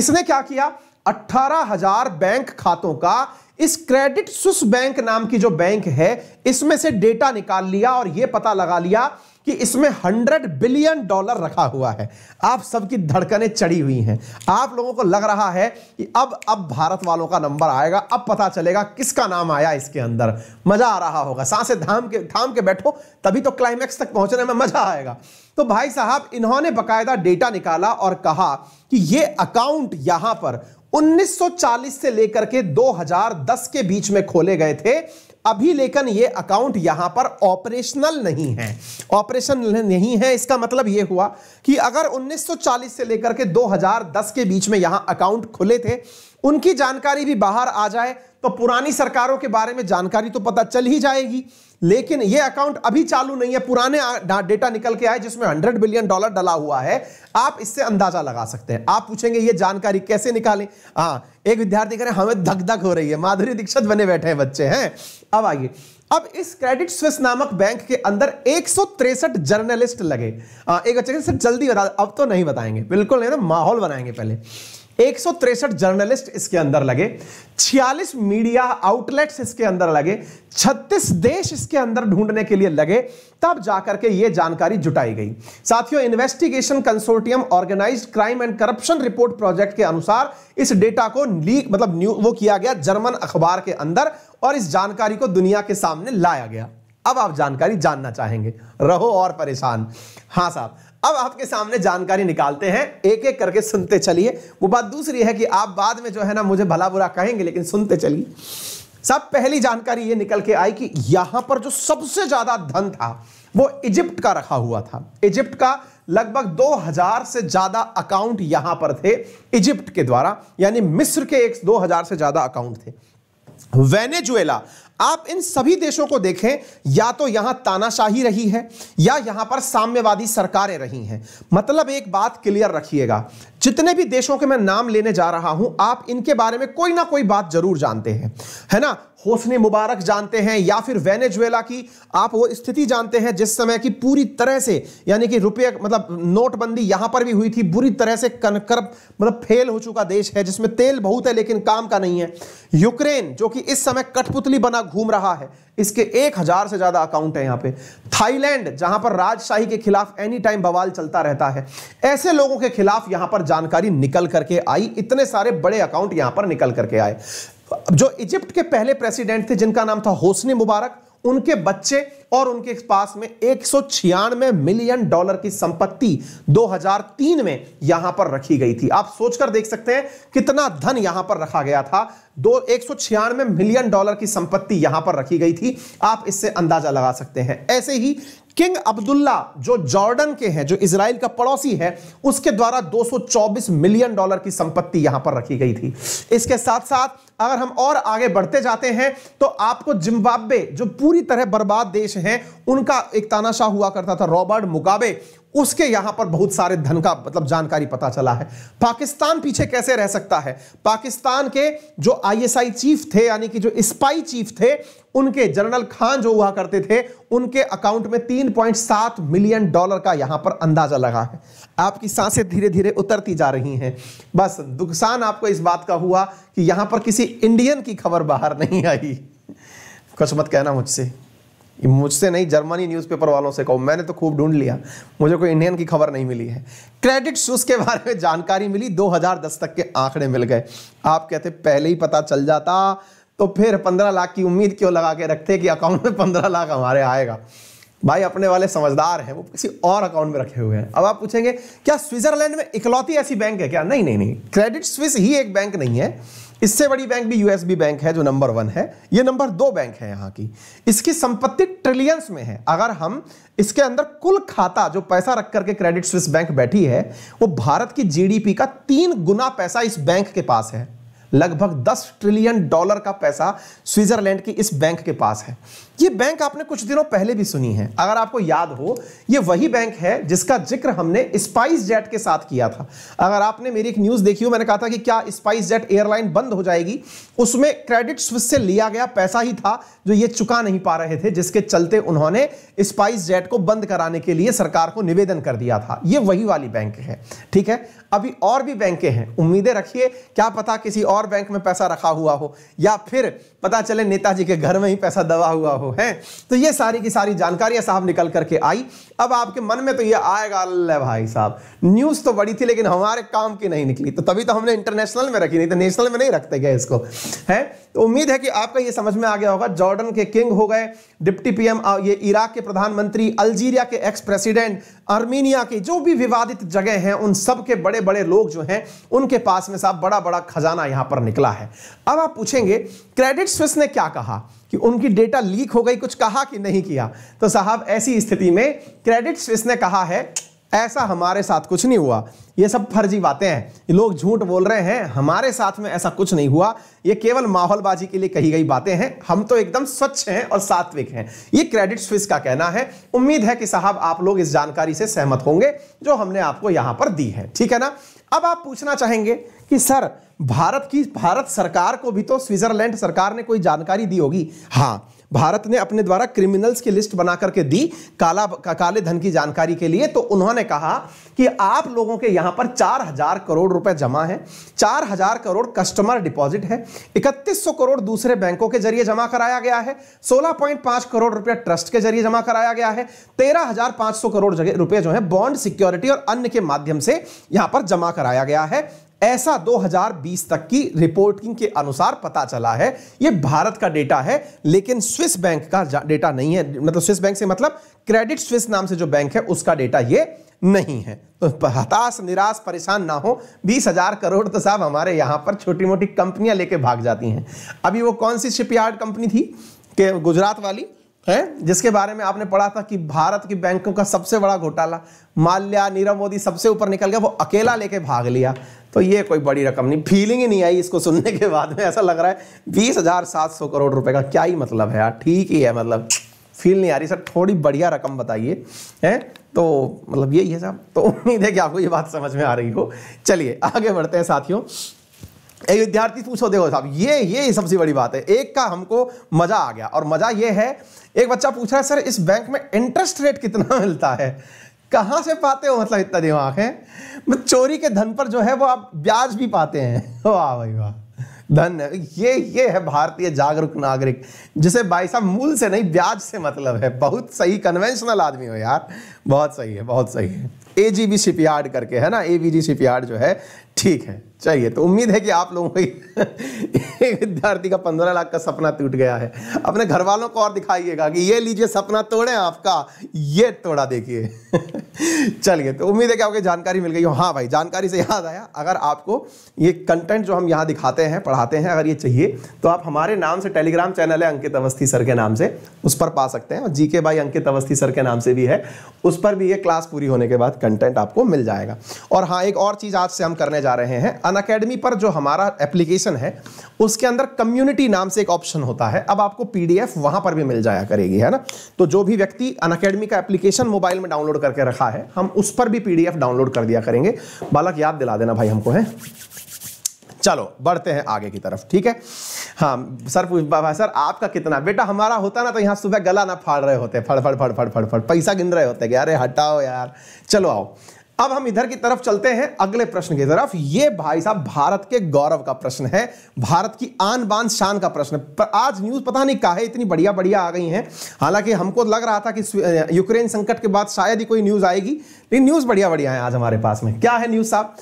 इसने क्या किया अट्ठारह हजार बैंक खातों का इस क्रेडिट सुस बैंक नाम की जो बैंक है इसमें से डेटा निकाल लिया और यह पता लगा लिया कि इसमें हंड्रेड बिलियन डॉलर रखा हुआ है आप सबकी धड़कनें चढ़ी हुई हैं आप लोगों को लग रहा है कि अब अब भारत वालों का नंबर आएगा अब पता चलेगा किसका नाम आया इसके अंदर मजा आ रहा होगा सांसे धाम के धाम के बैठो तभी तो क्लाइमैक्स तक पहुंचने में मजा आएगा तो भाई साहब इन्होंने बकायदा डेटा निकाला और कहा कि ये अकाउंट यहां पर 1940 से लेकर के 2010 के बीच में खोले गए थे अभी लेकिन ये अकाउंट यहां पर ऑपरेशनल नहीं है ऑपरेशनल नहीं है इसका मतलब ये हुआ कि अगर 1940 से लेकर के 2010 के बीच में यहां अकाउंट खुले थे उनकी जानकारी भी बाहर आ जाए तो पुरानी सरकारों के बारे में जानकारी तो पता चल ही जाएगी लेकिन यह अकाउंट अभी चालू नहीं है पुराने डेटा निकल के आए जिसमें 100 बिलियन डॉलर डला हुआ है आप इससे अंदाजा लगा सकते हैं आप पूछेंगे ये जानकारी कैसे निकालें हाँ एक विद्यार्थी कह रहे हमें धक धक हो रही है माधुरी दीक्षित बने बैठे हैं बच्चे हैं अब आइए अब इस क्रेडिट स्विस नामक बैंक के अंदर एक जर्नलिस्ट लगे आ, हाँ, एक बच्चे सर जल्दी बता अब तो नहीं बताएंगे बिल्कुल नहीं ना तो माहौल बनाएंगे पहले एक जर्नलिस्ट इसके अंदर लगे 46 मीडिया आउटलेट्स इसके अंदर लगे 36 देश इसके अंदर ढूंढने के लिए लगे तब जाकर के यह जानकारी जुटाई गई साथियों investigation consortium organised crime and corruption report project के अनुसार इस डेटा को लीक मतलब वो किया गया जर्मन अखबार के अंदर और इस जानकारी को दुनिया के सामने लाया गया अब आप जानकारी जानना चाहेंगे रहो और परेशान हाँ साहब अब आपके सामने जानकारी निकालते हैं एक एक करके सुनते चलिए वो बात दूसरी है कि आप बाद में जो है ना मुझे भला बुरा कहेंगे लेकिन सुनते चलिए सब पहली जानकारी ये निकल के आई कि यहां पर जो सबसे ज्यादा धन था वो इजिप्ट का रखा हुआ था इजिप्ट का लगभग 2000 से ज्यादा अकाउंट यहां पर थे इजिप्ट के द्वारा यानी मिस्र के एक 2000 से ज्यादा अकाउंट थे वेनेजुएला आप इन सभी देशों को देखें या तो यहां तानाशाही रही है या यहां पर साम्यवादी सरकारें रही हैं मतलब एक बात क्लियर रखिएगा जितने भी देशों के मैं नाम लेने जा रहा हूं आप इनके बारे में कोई ना कोई बात जरूर जानते हैं है ना होसनी मुबारक जानते हैं या फिर वेनेजुएला की आप वो स्थिति जानते हैं जिस समय की पूरी तरह से यानी कि रुपये मतलब नोटबंदी यहां पर भी हुई थी बुरी तरह से कनकर मतलब फेल हो चुका देश है जिसमें तेल बहुत है लेकिन काम का नहीं है यूक्रेन जो कि इस समय कठपुतली बना घूम रहा है इसके एक हजार से ज्यादा अकाउंट है यहां पे थाईलैंड जहां पर राजशाही के खिलाफ एनी टाइम बवाल चलता रहता है ऐसे लोगों के खिलाफ यहां पर जानकारी निकल करके आई इतने सारे बड़े अकाउंट यहां पर निकल करके आए जो इजिप्ट के पहले प्रेसिडेंट थे जिनका नाम था होसनी मुबारक उनके बच्चे और उनके पास में एक मिलियन डॉलर की संपत्ति 2003 में यहां पर रखी गई थी आप सोचकर देख सकते हैं कितना धन यहां पर रखा गया था दो एक मिलियन डॉलर की संपत्ति यहां पर रखी गई थी आप इससे अंदाजा लगा सकते हैं ऐसे ही किंग अब्दुल्ला जो जॉर्डन के हैं जो इसराइल का पड़ोसी है उसके द्वारा 224 मिलियन डॉलर की संपत्ति यहां पर रखी गई थी इसके साथ साथ अगर हम और आगे बढ़ते जाते हैं तो आपको जिम्बाब्वे जो पूरी तरह बर्बाद देश अध्यक्ष हैं उनका एक तानाशाह हुआ करता था रॉबर्ट मुगाबे उसके यहां पर बहुत सारे धन का मतलब जानकारी पता चला है पाकिस्तान पीछे कैसे रह सकता है पाकिस्तान के जो आईएसआई चीफ थे यानी कि जो स्पाई चीफ थे उनके जनरल खान जो हुआ करते थे उनके अकाउंट में 3.7 मिलियन डॉलर का यहां पर अंदाजा लगा है आपकी सांसें धीरे धीरे उतरती जा रही हैं बस नुकसान आपको इस बात का हुआ कि यहां पर किसी इंडियन की खबर बाहर नहीं आई कुछ मत कहना मुझसे मुझसे नहीं जर्मनी न्यूज़पेपर वालों से कहो मैंने तो खूब ढूंढ लिया मुझे कोई इंडियन की खबर नहीं मिली है क्रेडिट सुस के बारे में जानकारी मिली 2010 तक के आंकड़े मिल गए आप कहते पहले ही पता चल जाता तो फिर 15 लाख की उम्मीद क्यों लगा के रखते कि अकाउंट में पंद्रह लाख हमारे आएगा भाई अपने वाले समझदार हैं वो किसी और अकाउंट में रखे हुए हैं अब आप पूछेंगे क्या स्विट्जरलैंड में इकलौती ऐसी बैंक है क्या नहीं नहीं नहीं क्रेडिट स्विस ही एक बैंक नहीं है इससे बड़ी बैंक भी यूएसबी बैंक है जो नंबर वन है ये नंबर दो बैंक है यहां की इसकी संपत्ति ट्रिलियंस में है अगर हम इसके अंदर कुल खाता जो पैसा रख करके क्रेडिट स्विस बैंक बैठी है वो भारत की जीडीपी का तीन गुना पैसा इस बैंक के पास है लगभग दस ट्रिलियन डॉलर का पैसा स्विट्जरलैंड की इस बैंक के पास है ये बैंक आपने कुछ दिनों पहले भी सुनी है अगर आपको याद हो ये वही बैंक है जिसका जिक्र हमने स्पाइस जेट के साथ किया था अगर आपने मेरी एक न्यूज देखी हो मैंने कहा था कि क्या स्पाइस जेट एयरलाइन बंद हो जाएगी उसमें क्रेडिट स्विस से लिया गया पैसा ही था जो ये चुका नहीं पा रहे थे जिसके चलते उन्होंने स्पाइस जेट को बंद कराने के लिए सरकार को निवेदन कर दिया था ये वही वाली बैंक है ठीक है अभी और भी बैंकें हैं उम्मीदें रखिए क्या पता किसी और बैंक में पैसा रखा हुआ हो या फिर पता चले नेताजी के घर में ही पैसा दबा हुआ हो हो हैं तो ये सारी की सारी जानकारियां साहब निकल करके आई अब आपके मन में तो ये आएगा अल्लाह भाई साहब न्यूज़ तो बड़ी थी लेकिन हमारे काम की नहीं निकली तो तभी तो हमने इंटरनेशनल में रखी नहीं तो नेशनल में नहीं रखते गए इसको है तो उम्मीद है कि आपका ये समझ में आ गया होगा जॉर्डन के किंग हो गए डिप्टी पीएम ये इराक के प्रधानमंत्री अल्जीरिया के एक्स प्रेसिडेंट आर्मीनिया के जो भी विवादित जगह हैं उन सब के बड़े बड़े लोग जो हैं उनके पास में साहब बड़ा बड़ा खजाना यहां पर निकला है अब आप पूछेंगे क्रेडिट स्विस ने क्या कहा कि उनकी डेटा लीक हो गई कुछ कहा कि नहीं किया तो साहब ऐसी स्थिति में क्रेडिट स्विस ने कहा है ऐसा हमारे साथ कुछ नहीं हुआ ये सब फर्जी बातें हैं ये लोग झूठ बोल रहे हैं हमारे साथ में ऐसा कुछ नहीं हुआ ये केवल माहौलबाजी के लिए कही गई बातें हैं हम तो एकदम स्वच्छ हैं और सात्विक हैं ये क्रेडिट स्विस का कहना है उम्मीद है कि साहब आप लोग इस जानकारी से सहमत होंगे जो हमने आपको यहां पर दी है ठीक है ना अब आप पूछना चाहेंगे कि सर भारत की भारत सरकार को भी तो स्विट्जरलैंड सरकार ने कोई जानकारी दी होगी हाँ भारत ने अपने द्वारा क्रिमिनल्स की लिस्ट बना करके दी काला का, काले धन की जानकारी के लिए तो उन्होंने कहा कि आप लोगों के यहां पर चार हजार करोड़ रुपए जमा है चार हजार करोड़ कस्टमर डिपॉजिट है इकतीस सौ करोड़ दूसरे बैंकों के जरिए जमा कराया गया है सोलह पॉइंट पांच करोड़ रुपया ट्रस्ट के जरिए जमा कराया गया है तेरह हजार पांच सौ करोड़ रुपए जो है बॉन्ड सिक्योरिटी और अन्य के माध्यम से यहां पर जमा कराया गया है ऐसा 2020 तक की रिपोर्टिंग के अनुसार पता चला है यह भारत का डेटा है लेकिन स्विस बैंक का डेटा नहीं है मतलब स्विस बैंक से मतलब क्रेडिट स्विस नाम से जो बैंक है उसका डेटा यह नहीं है तो हताश निराश परेशान ना हो बीस हजार करोड़ तो साहब हमारे यहां पर छोटी मोटी कंपनियां लेके भाग जाती हैं अभी वो कौन सी शिपयार्ड कंपनी थी के गुजरात वाली है जिसके बारे में आपने पढ़ा था कि भारत की बैंकों का सबसे बड़ा घोटाला माल्या नीरव मोदी सबसे ऊपर निकल गया वो अकेला लेके भाग लिया तो ये कोई बड़ी रकम नहीं फीलिंग ही नहीं आई इसको सुनने के बाद में ऐसा लग रहा है बीस हजार सात सौ करोड़ रुपए का क्या ही मतलब है यार ठीक ही है मतलब फील नहीं आ रही सर थोड़ी बढ़िया रकम बताइए हैं तो मतलब यही है साहब तो उम्मीद है कि आपको ये बात समझ में आ रही हो चलिए आगे बढ़ते हैं साथियों एक विद्यार्थी पूछो देखो साहब ये ये सबसे बड़ी बात है एक का हमको मजा आ गया और मजा ये है एक बच्चा पूछ रहा है सर इस बैंक में इंटरेस्ट रेट कितना मिलता है कहां से पाते हो मतलब इतना दिमाग है चोरी के धन पर जो है वो आप ब्याज भी पाते हैं वाह भाई वाह धन ये ये है भारतीय जागरूक नागरिक जिसे भाई साहब मूल से नहीं ब्याज से मतलब है बहुत सही कन्वेंशनल आदमी हो यार बहुत सही है बहुत सही है ए जी बी शिपयार्ड करके है ना ए बी जी शिपयार्ड जो है ठीक है चाहिए तो उम्मीद है कि आप लोगों को विद्यार्थी का पंद्रह लाख का सपना टूट गया है अपने घर वालों को और दिखाइएगा कि ये लीजिए सपना तोड़े आपका ये तोड़ा देखिए चलिए तो उम्मीद है कि आपको जानकारी मिल गई हो हाँ भाई जानकारी से याद आया अगर आपको ये कंटेंट जो हम यहाँ दिखाते हैं पढ़ाते हैं अगर ये चाहिए तो आप हमारे नाम से टेलीग्राम चैनल है अंकित अवस्थी सर के नाम से उस पर पा सकते हैं और जी के भाई अंकित अवस्थी सर के नाम से भी है उस पर भी ये क्लास पूरी होने के बाद कंटेंट आपको मिल जाएगा और हाँ एक और चीज़ आज से हम करने जा रहे हैं अन अकेडमी पर जो हमारा एप्लीकेशन है उसके अंदर कम्युनिटी नाम से एक ऑप्शन होता है अब आपको पीडीएफ वहां पर भी मिल जाया करेगी है ना तो जो भी व्यक्ति अन अकेडमी का एप्लीकेशन मोबाइल में डाउनलोड करके रखा है हम उस पर भी पीडीएफ डाउनलोड कर दिया करेंगे बालक याद दिला देना भाई हमको है चलो बढ़ते हैं आगे की तरफ ठीक है हाँ सर भाई सर आपका कितना बेटा हमारा होता ना तो यहाँ सुबह गला ना फाड़ रहे होते फड़ फड़ फड़ फड़ फड़ फड़ पैसा गिन रहे होते कि अरे हटाओ यार चलो आओ अब हम इधर की तरफ चलते हैं अगले प्रश्न की तरफ ये भाई साहब भारत के गौरव का प्रश्न है भारत की आन बान शान का प्रश्न पर आज न्यूज पता नहीं काहे इतनी बढ़िया बढ़िया आ गई हैं हालांकि हमको लग रहा था कि यूक्रेन संकट के बाद शायद ही कोई न्यूज आएगी लेकिन न्यूज बढ़िया बढ़िया है आज हमारे पास में क्या है न्यूज साहब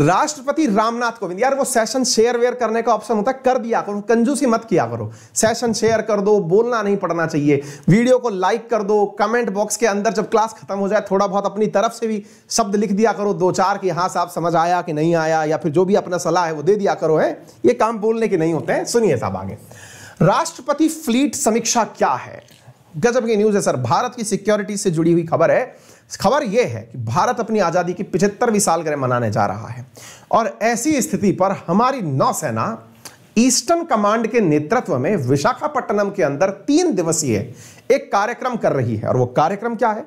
राष्ट्रपति रामनाथ कोविंद यार वो सेशन शेयर वेयर करने का ऑप्शन होता है कर दिया करो कंजूसी मत किया करो सेशन शेयर कर दो बोलना नहीं पड़ना चाहिए वीडियो को लाइक कर दो कमेंट बॉक्स के अंदर जब क्लास खत्म हो जाए थोड़ा बहुत अपनी तरफ से भी शब्द लिख दिया करो दो चार की हाँ साहब समझ आया कि नहीं आया या फिर जो भी अपना सलाह है वो दे दिया करो है ये काम बोलने के नहीं होते हैं सुनिए साहब आगे राष्ट्रपति फ्लीट समीक्षा क्या है गजब की न्यूज है सर भारत की सिक्योरिटी से जुड़ी हुई खबर है खबर यह है कि भारत अपनी आज़ादी की पिछहत्तरवीं सालगिरह मनाने जा रहा है और ऐसी स्थिति पर हमारी नौसेना ईस्टर्न कमांड के नेतृत्व में विशाखापट्टनम के अंदर तीन दिवसीय एक कार्यक्रम कर रही है और वो कार्यक्रम क्या है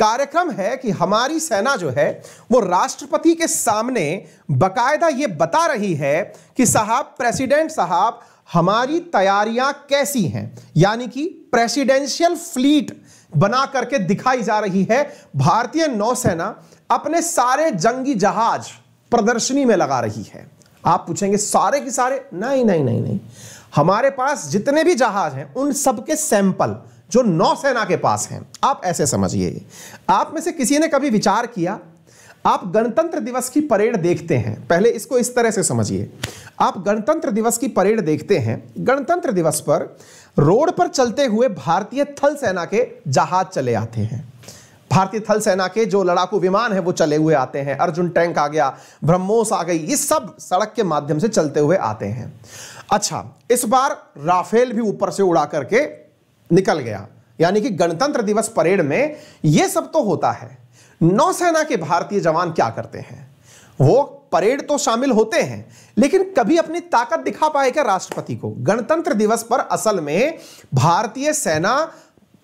कार्यक्रम है कि हमारी सेना जो है वो राष्ट्रपति के सामने बकायदा ये बता रही है कि साहब प्रेसिडेंट साहब हमारी तैयारियां कैसी हैं यानी कि प्रेसिडेंशियल फ्लीट बना करके दिखाई जा रही है भारतीय नौसेना अपने सारे जंगी जहाज प्रदर्शनी में लगा रही है आप पूछेंगे सारे के सारे नहीं नहीं नहीं नहीं हमारे पास जितने भी जहाज हैं उन सबके सैंपल जो नौसेना के पास हैं आप ऐसे समझिए आप में से किसी ने कभी विचार किया आप गणतंत्र दिवस की परेड देखते हैं पहले इसको इस तरह से समझिए आप गणतंत्र दिवस की परेड देखते हैं गणतंत्र दिवस पर रोड पर चलते हुए भारतीय थल सेना के जहाज चले आते हैं भारतीय थल सेना के जो लड़ाकू विमान है वो चले हुए आते हैं अर्जुन टैंक आ गया ब्रह्मोस आ गई ये सब सड़क के माध्यम से चलते हुए आते हैं अच्छा इस बार राफेल भी ऊपर से उड़ा करके निकल गया यानी कि गणतंत्र दिवस परेड में यह सब तो होता है नौसेना के भारतीय जवान क्या करते हैं वो परेड तो शामिल होते हैं लेकिन कभी अपनी ताकत दिखा पाए क्या राष्ट्रपति को गणतंत्र दिवस पर असल में भारतीय सेना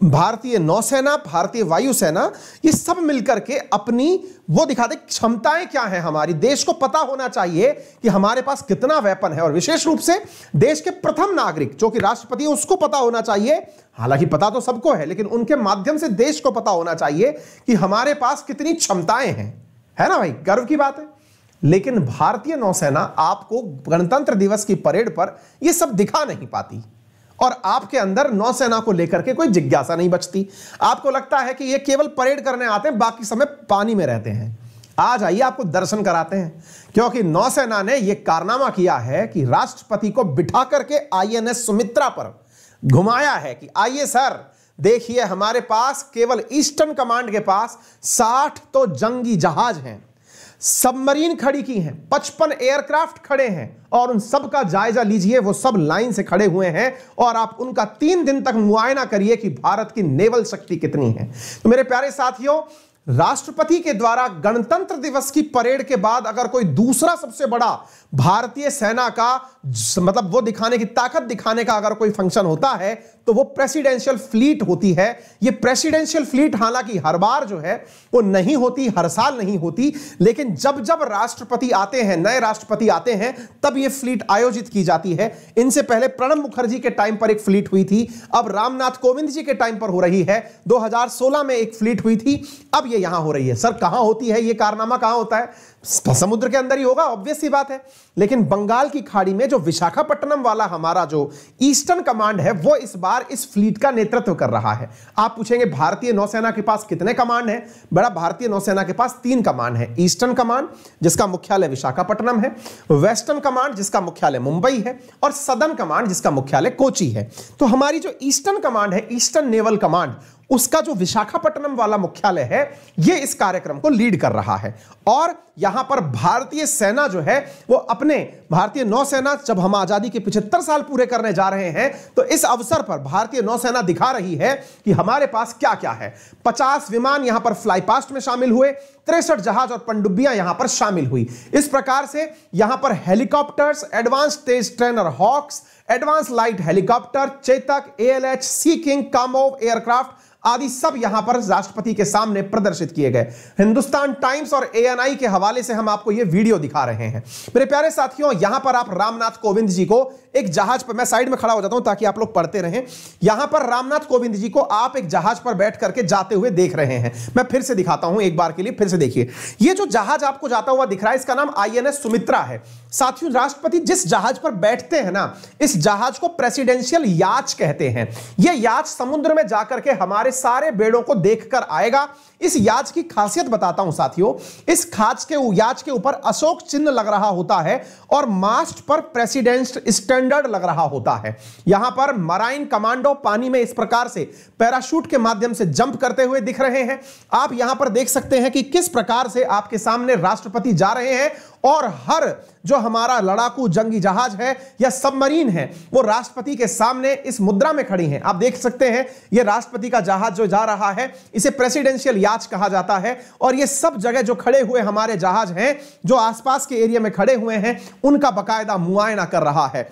भारतीय नौसेना भारतीय वायुसेना ये सब मिलकर के अपनी वो दिखा दे क्षमताएं क्या हैं हमारी देश को पता होना चाहिए कि हमारे पास कितना वेपन है और विशेष रूप से देश के प्रथम नागरिक जो कि राष्ट्रपति है उसको पता होना चाहिए हालांकि पता तो सबको है लेकिन उनके माध्यम से देश को पता होना चाहिए कि हमारे पास कितनी क्षमताएं हैं है ना भाई गर्व की बात है लेकिन भारतीय नौसेना आपको गणतंत्र दिवस की परेड पर यह सब दिखा नहीं पाती और आपके अंदर नौसेना को लेकर के कोई जिज्ञासा नहीं बचती आपको लगता है कि ये केवल परेड करने आते हैं बाकी समय पानी में रहते हैं आज आइए आपको दर्शन कराते हैं क्योंकि नौसेना ने यह कारनामा किया है कि राष्ट्रपति को बिठा करके आईएनएस सुमित्रा पर घुमाया है कि आइए सर देखिए हमारे पास केवल ईस्टर्न कमांड के पास साठ तो जंगी जहाज हैं सबमरीन खड़ी की हैं पचपन एयरक्राफ्ट खड़े हैं और उन सब का जायजा लीजिए वो सब लाइन से खड़े हुए हैं और आप उनका तीन दिन तक मुआयना करिए कि भारत की नेवल शक्ति कितनी है तो मेरे प्यारे साथियों राष्ट्रपति के द्वारा गणतंत्र दिवस की परेड के बाद अगर कोई दूसरा सबसे बड़ा भारतीय सेना का मतलब वो दिखाने की ताकत दिखाने का अगर कोई फंक्शन होता है तो वो प्रेसिडेंशियल फ्लीट होती है ये प्रेसिडेंशियल फ्लीट हालांकि हर बार जो है वो नहीं होती हर साल नहीं होती लेकिन जब जब राष्ट्रपति आते हैं नए राष्ट्रपति आते हैं तब ये फ्लीट आयोजित की जाती है इनसे पहले प्रणब मुखर्जी के टाइम पर एक फ्लीट हुई थी अब रामनाथ कोविंद जी के टाइम पर हो रही है दो में एक फ्लीट हुई थी अब ये यहां हो रही है सर कहां होती है ये कारनामा कहां होता है समुद्र के अंदर ही होगा ऑब्वियस ही बात है लेकिन बंगाल की खाड़ी में जो विशाखापट्टनम वाला हमारा जो ईस्टर्न कमांड है वो इस बार इस फ्लीट का नेतृत्व कर रहा है आप पूछेंगे भारतीय नौसेना के पास कितने कमांड है बड़ा भारतीय नौसेना के पास तीन कमांड है ईस्टर्न कमांड जिसका मुख्यालय विशाखापट्टनम है वेस्टर्न कमांड जिसका मुख्यालय मुंबई है और सदर्न कमांड जिसका मुख्यालय कोची है तो हमारी जो ईस्टर्न कमांड है ईस्टर्न नेवल कमांड उसका जो विशाखापट्टनम वाला मुख्यालय है यह इस कार्यक्रम को लीड कर रहा है और यहां पर भारतीय सेना जो है वो अपने भारतीय नौसेना जब हम आजादी के पिछहत्तर साल पूरे करने जा रहे हैं तो इस अवसर पर भारतीय नौसेना दिखा रही है कि हमारे पास क्या क्या है पचास विमान यहां पर फ्लाईपास्ट में शामिल हुए तिरसठ जहाज और पंडुबियां यहां पर शामिल हुई इस प्रकार से यहां पर हेलीकॉप्टर्स एडवांस तेज trainer hawks advance light helicopter Chetak ALH sea king Kamov aircraft आदि सब यहां पर राष्ट्रपति के सामने प्रदर्शित किए गए हिंदुस्तान टाइम्स और एएनआई के हवाले से हम आपको यह वीडियो दिखा रहे हैं मेरे प्यारे साथियों यहां पर आप रामनाथ कोविंद जी को एक जहाज पर मैं साइड में खड़ा हो जाता हूं ताकि आप लोग पढ़ते रहें यहां पर रामनाथ कोविंद जी को आप एक जहाज पर बैठ करके जाते हुए देख रहे हैं मैं फिर से दिखाता हूं एक बार के लिए फिर से देखिए यह जो जहाज आपको जाता हुआ दिख रहा है इसका नाम आई सुमित्रा है साथियों राष्ट्रपति जिस जहाज पर बैठते हैं ना इस जहाज को प्रेसिडेंशियल याच कहते हैं यह याच समुद्र में जाकर के हमारे हमारे सारे बेड़ों को देखकर आएगा इस याच की खासियत बताता हूं साथियों इस खाच के याच के ऊपर अशोक चिन्ह लग रहा होता है और मास्ट पर प्रेसिडेंट स्टैंडर्ड लग रहा होता है यहां पर मराइन कमांडो पानी में इस प्रकार से पैराशूट के माध्यम से जंप करते हुए दिख रहे हैं आप यहां पर देख सकते हैं कि किस प्रकार से आपके सामने राष्ट्रपति जा रहे हैं और हर जो हमारा लड़ाकू जंगी जहाज है या सबमरीन है वो राष्ट्रपति के सामने इस मुद्रा में खड़ी हैं आप देख सकते हैं ये राष्ट्रपति का जहाज जो जा रहा है इसे प्रेसिडेंशियल याच कहा जाता है और ये सब जगह जो खड़े हुए हमारे जहाज हैं जो आसपास के एरिया में खड़े हुए हैं उनका बकायदा मुआयना कर रहा है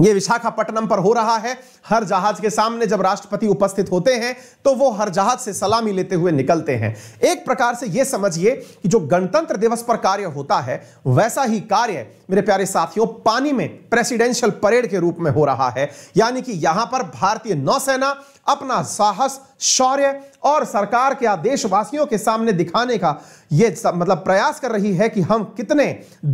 ये विशाखापट्टनम पर हो रहा है हर जहाज के सामने जब राष्ट्रपति उपस्थित होते हैं तो वो हर जहाज से सलामी लेते हुए निकलते हैं एक प्रकार से ये समझिए कि जो गणतंत्र दिवस पर कार्य होता है वैसा ही कार्य मेरे प्यारे साथियों पानी में प्रेसिडेंशियल परेड के रूप में हो रहा है यानी कि यहां पर भारतीय नौसेना अपना साहस शौर्य और सरकार के आदेशवासियों के सामने दिखाने का यह मतलब प्रयास कर रही है कि हम कितने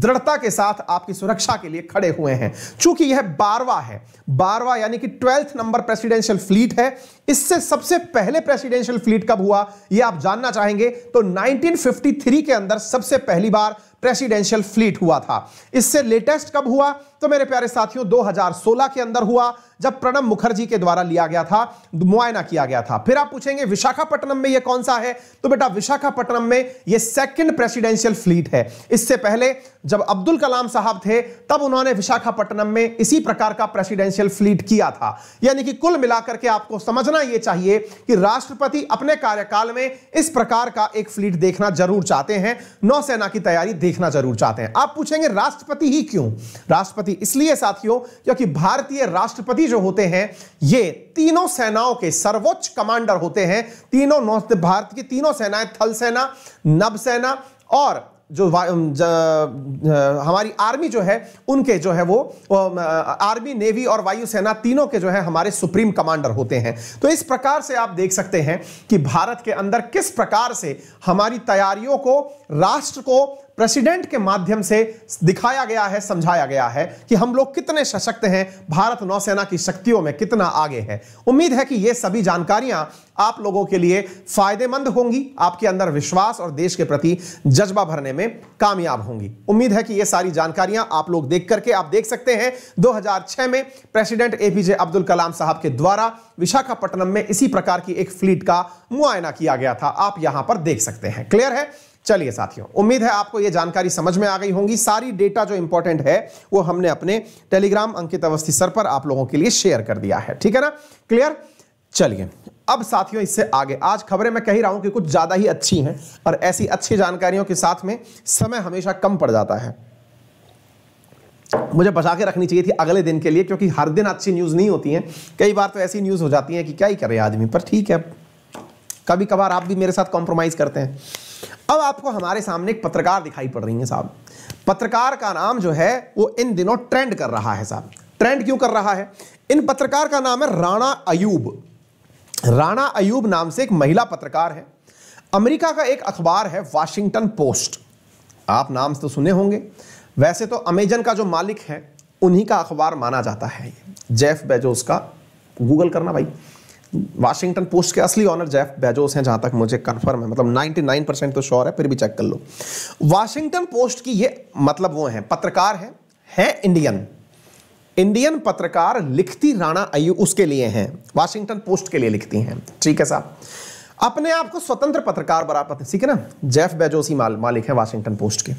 दृढ़ता के साथ आपकी सुरक्षा के लिए खड़े हुए हैं चूंकि यह बारवा है बारवा यानी कि ट्वेल्थ नंबर प्रेसिडेंशियल फ्लीट है इससे सबसे पहले प्रेसिडेंशियल फ्लीट कब हुआ यह आप जानना चाहेंगे तो 1953 के अंदर सबसे पहली बार प्रेसिडेंशियल फ्लीट हुआ था इससे लेटेस्ट कब हुआ तो मेरे प्यारे साथियों 2016 के अंदर हुआ जब प्रणब मुखर्जी के द्वारा लिया गया था मुआयना किया गया था फिर आप पूछेंगे विशाखापट्टनम में यह कौन सा है तो बेटा विशाखापट्टनम में ये सेकंड प्रेसिडेंशियल फ्लीट है इससे पहले जब अब्दुल कलाम साहब थे तब उन्होंने विशाखापट्टनम में इसी प्रकार का प्रेसिडेंशियल फ्लीट किया था यानी कि कुल मिलाकर के आपको समझना यह चाहिए कि राष्ट्रपति अपने कार्यकाल में इस प्रकार का एक फ्लीट देखना जरूर चाहते हैं नौसेना की तैयारी देखना जरूर चाहते हैं आप पूछेंगे राष्ट्रपति ही क्यों राष्ट्रपति राष्ट्रपति इसलिए साथियों क्योंकि भारतीय राष्ट्रपति जो होते हैं ये तीनों सेनाओं के सर्वोच्च कमांडर होते हैं तीनों नौ भारत की तीनों सेनाएं थल सेना नवसेना और जो ज, हमारी आर्मी जो है उनके जो है वो आर्मी नेवी और वायुसेना तीनों के जो है हमारे सुप्रीम कमांडर होते हैं तो इस प्रकार से आप देख सकते हैं कि भारत के अंदर किस प्रकार से हमारी तैयारियों को राष्ट्र को प्रेसिडेंट के माध्यम से दिखाया गया है समझाया गया है कि हम लोग कितने सशक्त हैं भारत नौसेना की शक्तियों में कितना आगे है उम्मीद है कि ये सभी जानकारियां आप लोगों के लिए फायदेमंद होंगी आपके अंदर विश्वास और देश के प्रति जज्बा भरने में कामयाब होंगी उम्मीद है कि ये सारी जानकारियां आप लोग देख करके आप देख सकते हैं 2006 में प्रेसिडेंट एपीजे अब्दुल कलाम साहब के द्वारा विशाखापट्टनम में इसी प्रकार की एक फ्लीट का मुआयना किया गया था आप यहां पर देख सकते हैं क्लियर है चलिए साथियों उम्मीद है आपको यह जानकारी समझ में आ गई होंगी सारी डेटा जो इंपॉर्टेंट है वो हमने अपने टेलीग्राम अंकित अवस्थी सर पर आप लोगों के लिए शेयर कर दिया है ठीक है ना क्लियर चलिए अब साथियों इससे आगे आज खबरें मैं कह ही रहा हूं कि कुछ ज्यादा ही अच्छी हैं और ऐसी अच्छी जानकारियों के साथ में समय हमेशा कम पड़ जाता है मुझे बचा के रखनी चाहिए थी अगले दिन के लिए क्योंकि हर दिन अच्छी न्यूज़ नहीं होती है कई बार तो ऐसी न्यूज़ हो जाती है कि क्या ही करे आदमी पर ठीक है कभी कभार आप भी मेरे साथ कॉम्प्रोमाइज़ करते हैं अब आपको हमारे सामने एक पत्रकार दिखाई पड़ रही है साहब पत्रकार का नाम जो है वो इन दिनों ट्रेंड कर रहा है साहब ट्रेंड क्यों कर रहा है इन पत्रकार का नाम है राणा अयूब राणा अयूब नाम से एक महिला पत्रकार है अमेरिका का एक अखबार है वाशिंगटन पोस्ट आप नाम तो सुने होंगे वैसे तो अमेजन का जो मालिक है उन्हीं का अखबार माना जाता है जेफ बेजोस का गूगल करना भाई वाशिंगटन पोस्ट के असली ऑनर जेफ बेजोस हैं जहां तक मुझे कंफर्म है मतलब 99 परसेंट तो श्योर है फिर भी चेक कर लो वाशिंगटन पोस्ट की ये मतलब वो हैं पत्रकार हैं हैं इंडियन इंडियन पत्रकार लिखती राणा अयु उसके लिए हैं वाशिंगटन पोस्ट के लिए लिखती हैं ठीक है साहब अपने आप को स्वतंत्र पत्रकार बराबर सीखे ना जेफ ही माल, मालिक है वाशिंगटन पोस्ट के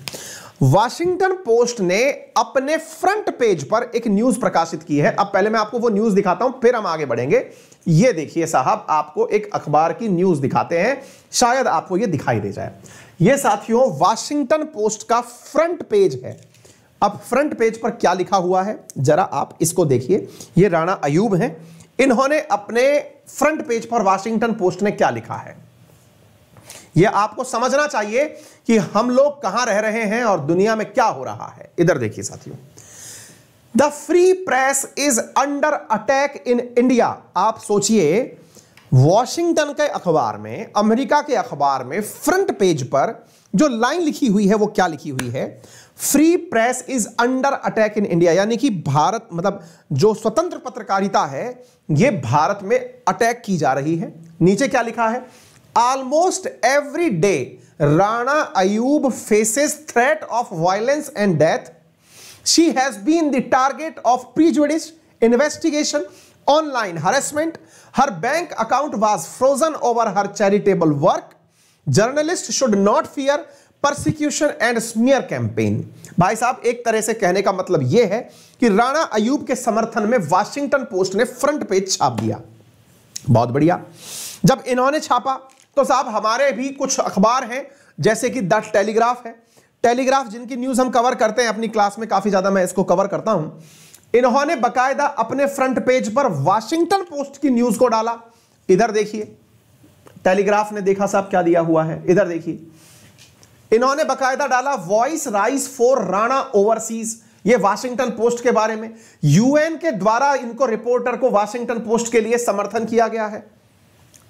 वाशिंगटन पोस्ट ने अपने फ्रंट पेज पर एक न्यूज प्रकाशित की है अब पहले मैं आपको वो न्यूज दिखाता हूं फिर हम आगे बढ़ेंगे ये देखिए साहब आपको एक अखबार की न्यूज दिखाते हैं शायद आपको ये दिखाई दे जाए ये साथियों वाशिंगटन पोस्ट का फ्रंट पेज है अब फ्रंट पेज पर क्या लिखा हुआ है जरा आप इसको देखिए ये राणा अयूब हैं इन्होंने अपने फ्रंट पेज पर वाशिंगटन पोस्ट ने क्या लिखा है यह आपको समझना चाहिए कि हम लोग कहां रह रहे हैं और दुनिया में क्या हो रहा है इधर देखिए साथियों the free press is under attack in India आप सोचिए वॉशिंगटन के अखबार में अमेरिका के अखबार में फ्रंट पेज पर जो लाइन लिखी हुई है वो क्या लिखी हुई है free press is under attack in India यानी कि भारत मतलब जो स्वतंत्र पत्रकारिता है ये भारत में अटैक की जा रही है नीचे क्या लिखा है almost every day Rana Ayub faces threat of violence and death. She has been the target of prejudice, investigation, online harassment. Her bank account was frozen over her charitable work. Journalists should not fear persecution and smear campaign भाई साहब एक तरह से कहने का मतलब यह है कि राणा अयूब के समर्थन में वाशिंगटन पोस्ट ने फ्रंट पेज छाप दिया बहुत बढ़िया जब इन्होंने छापा तो साहब हमारे भी कुछ अखबार हैं जैसे कि द टेलीग्राफ है टेलीग्राफ जिनकी न्यूज हम कवर करते हैं अपनी क्लास में काफी ज्यादा मैं इसको कवर करता हूं इन्होंने बकायदा अपने फ्रंट पेज पर वाशिंगटन पोस्ट की न्यूज को डाला इधर देखिए टेलीग्राफ ने देखा साहब क्या दिया हुआ है इधर देखिए इन्होंने बकायदा डाला voice rise for Rana overseas ये वाशिंगटन पोस्ट के बारे में यूएन के द्वारा इनको रिपोर्टर को वाशिंगटन पोस्ट के लिए समर्थन किया गया है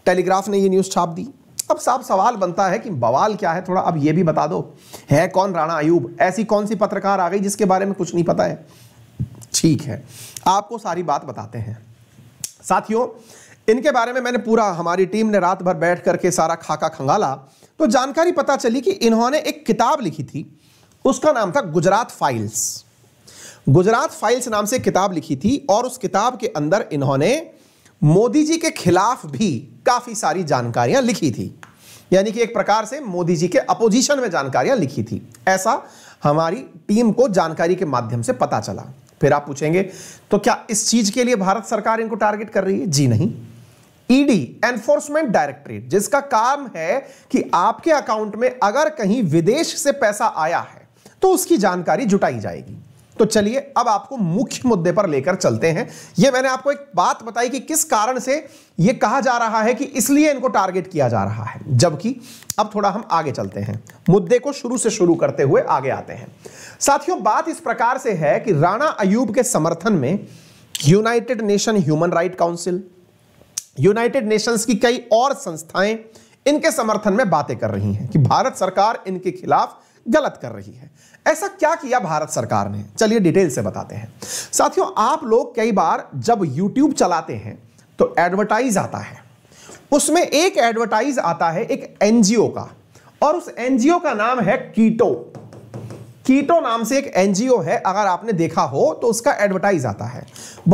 टेलीग्राफ ने ये न्यूज़ छाप दी अब साहब सवाल बनता है कि बवाल क्या है थोड़ा अब ये भी बता दो है कौन राणा अयूब ऐसी कौन सी पत्रकार आ गई जिसके बारे में कुछ नहीं पता है ठीक है आपको सारी बात बताते हैं साथियों इनके बारे में मैंने पूरा हमारी टीम ने रात भर बैठ करके सारा खाका खंगाला तो जानकारी पता चली कि इन्होंने एक किताब लिखी थी उसका नाम था गुजरात फाइल्स गुजरात फाइल्स नाम से किताब लिखी थी और उस किताब के अंदर इन्होंने मोदी जी के खिलाफ भी काफ़ी सारी जानकारियां लिखी थी यानी कि एक प्रकार से मोदी जी के अपोजिशन में जानकारियां लिखी थी ऐसा हमारी टीम को जानकारी के माध्यम से पता चला फिर आप पूछेंगे तो क्या इस चीज के लिए भारत सरकार इनको टारगेट कर रही है जी नहीं ईडी एनफोर्समेंट डायरेक्टरेट जिसका काम है कि आपके अकाउंट में अगर कहीं विदेश से पैसा आया है तो उसकी जानकारी जुटाई जाएगी तो चलिए अब आपको मुख्य मुद्दे पर लेकर चलते हैं यह मैंने आपको एक बात बताई कि किस कारण से यह कहा जा रहा है कि इसलिए इनको टारगेट किया जा रहा है जबकि अब थोड़ा हम आगे चलते हैं मुद्दे को शुरू से शुरू करते हुए आगे आते हैं साथियों बात इस प्रकार से है कि राणा अयूब के समर्थन में United Nation human right council United Nations की कई और संस्थाएं इनके समर्थन में बातें कर रही हैं कि भारत सरकार इनके खिलाफ गलत कर रही है ऐसा क्या किया भारत सरकार ने चलिए डिटेल से बताते हैं साथियों आप लोग कई बार जब यूट्यूब चलाते हैं तो एडवर्टाइज आता है उसमें एक एडवर्टाइज आता है एक एनजीओ का और उस एनजीओ का नाम है कीटो कीटो नाम से एक एनजीओ है अगर आपने देखा हो तो उसका एडवर्टाइज आता है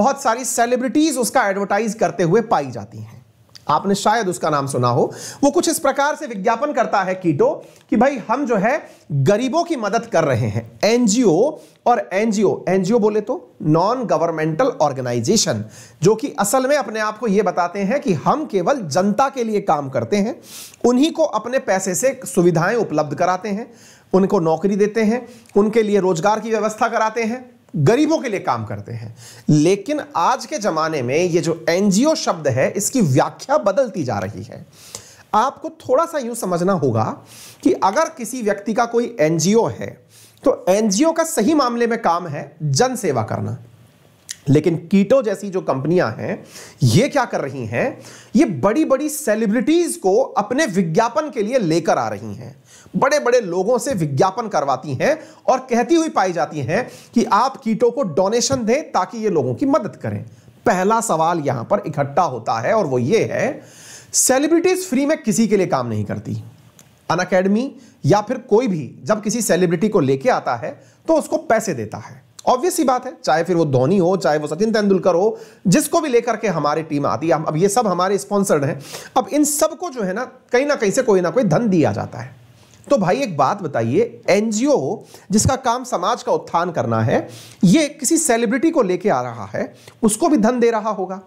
बहुत सारी सेलिब्रिटीज उसका एडवर्टाइज करते हुए पाई जाती हैं आपने शायद उसका नाम सुना हो वो कुछ इस प्रकार से विज्ञापन करता है कीटो कि भाई हम जो है गरीबों की मदद कर रहे हैं एनजीओ और एनजीओ एनजीओ बोले तो नॉन गवर्नमेंटल ऑर्गेनाइजेशन जो कि असल में अपने आप को यह बताते हैं कि हम केवल जनता के लिए काम करते हैं उन्हीं को अपने पैसे से सुविधाएं उपलब्ध कराते हैं उनको नौकरी देते हैं उनके लिए रोजगार की व्यवस्था कराते हैं गरीबों के लिए काम करते हैं लेकिन आज के जमाने में ये जो एनजीओ शब्द है इसकी व्याख्या बदलती जा रही है आपको थोड़ा सा यूं समझना होगा कि अगर किसी व्यक्ति का कोई एनजीओ है तो एनजीओ का सही मामले में काम है जनसेवा करना लेकिन कीटो जैसी जो कंपनियां हैं ये क्या कर रही हैं ये बड़ी बड़ी सेलिब्रिटीज को अपने विज्ञापन के लिए लेकर आ रही हैं बड़े बड़े लोगों से विज्ञापन करवाती हैं और कहती हुई पाई जाती हैं कि आप कीटों को डोनेशन दें ताकि ये लोगों की मदद करें पहला सवाल यहां पर इकट्ठा होता है और वो ये है सेलिब्रिटीज फ्री में किसी के लिए काम नहीं करती अन अकेडमी या फिर कोई भी जब किसी सेलिब्रिटी को लेके आता है तो उसको पैसे देता है ऑब्वियस ही बात है चाहे फिर वो धोनी हो चाहे वो सचिन तेंदुलकर हो जिसको भी लेकर के हमारी टीम आती है अब ये सब हमारे स्पॉन्सर्ड हैं अब इन सबको जो है ना कहीं ना कहीं से कोई ना कोई धन दिया जाता है तो भाई एक बात बताइए एनजीओ जिसका काम समाज का उत्थान करना है ये किसी सेलिब्रिटी को लेके आ रहा है उसको भी धन दे रहा होगा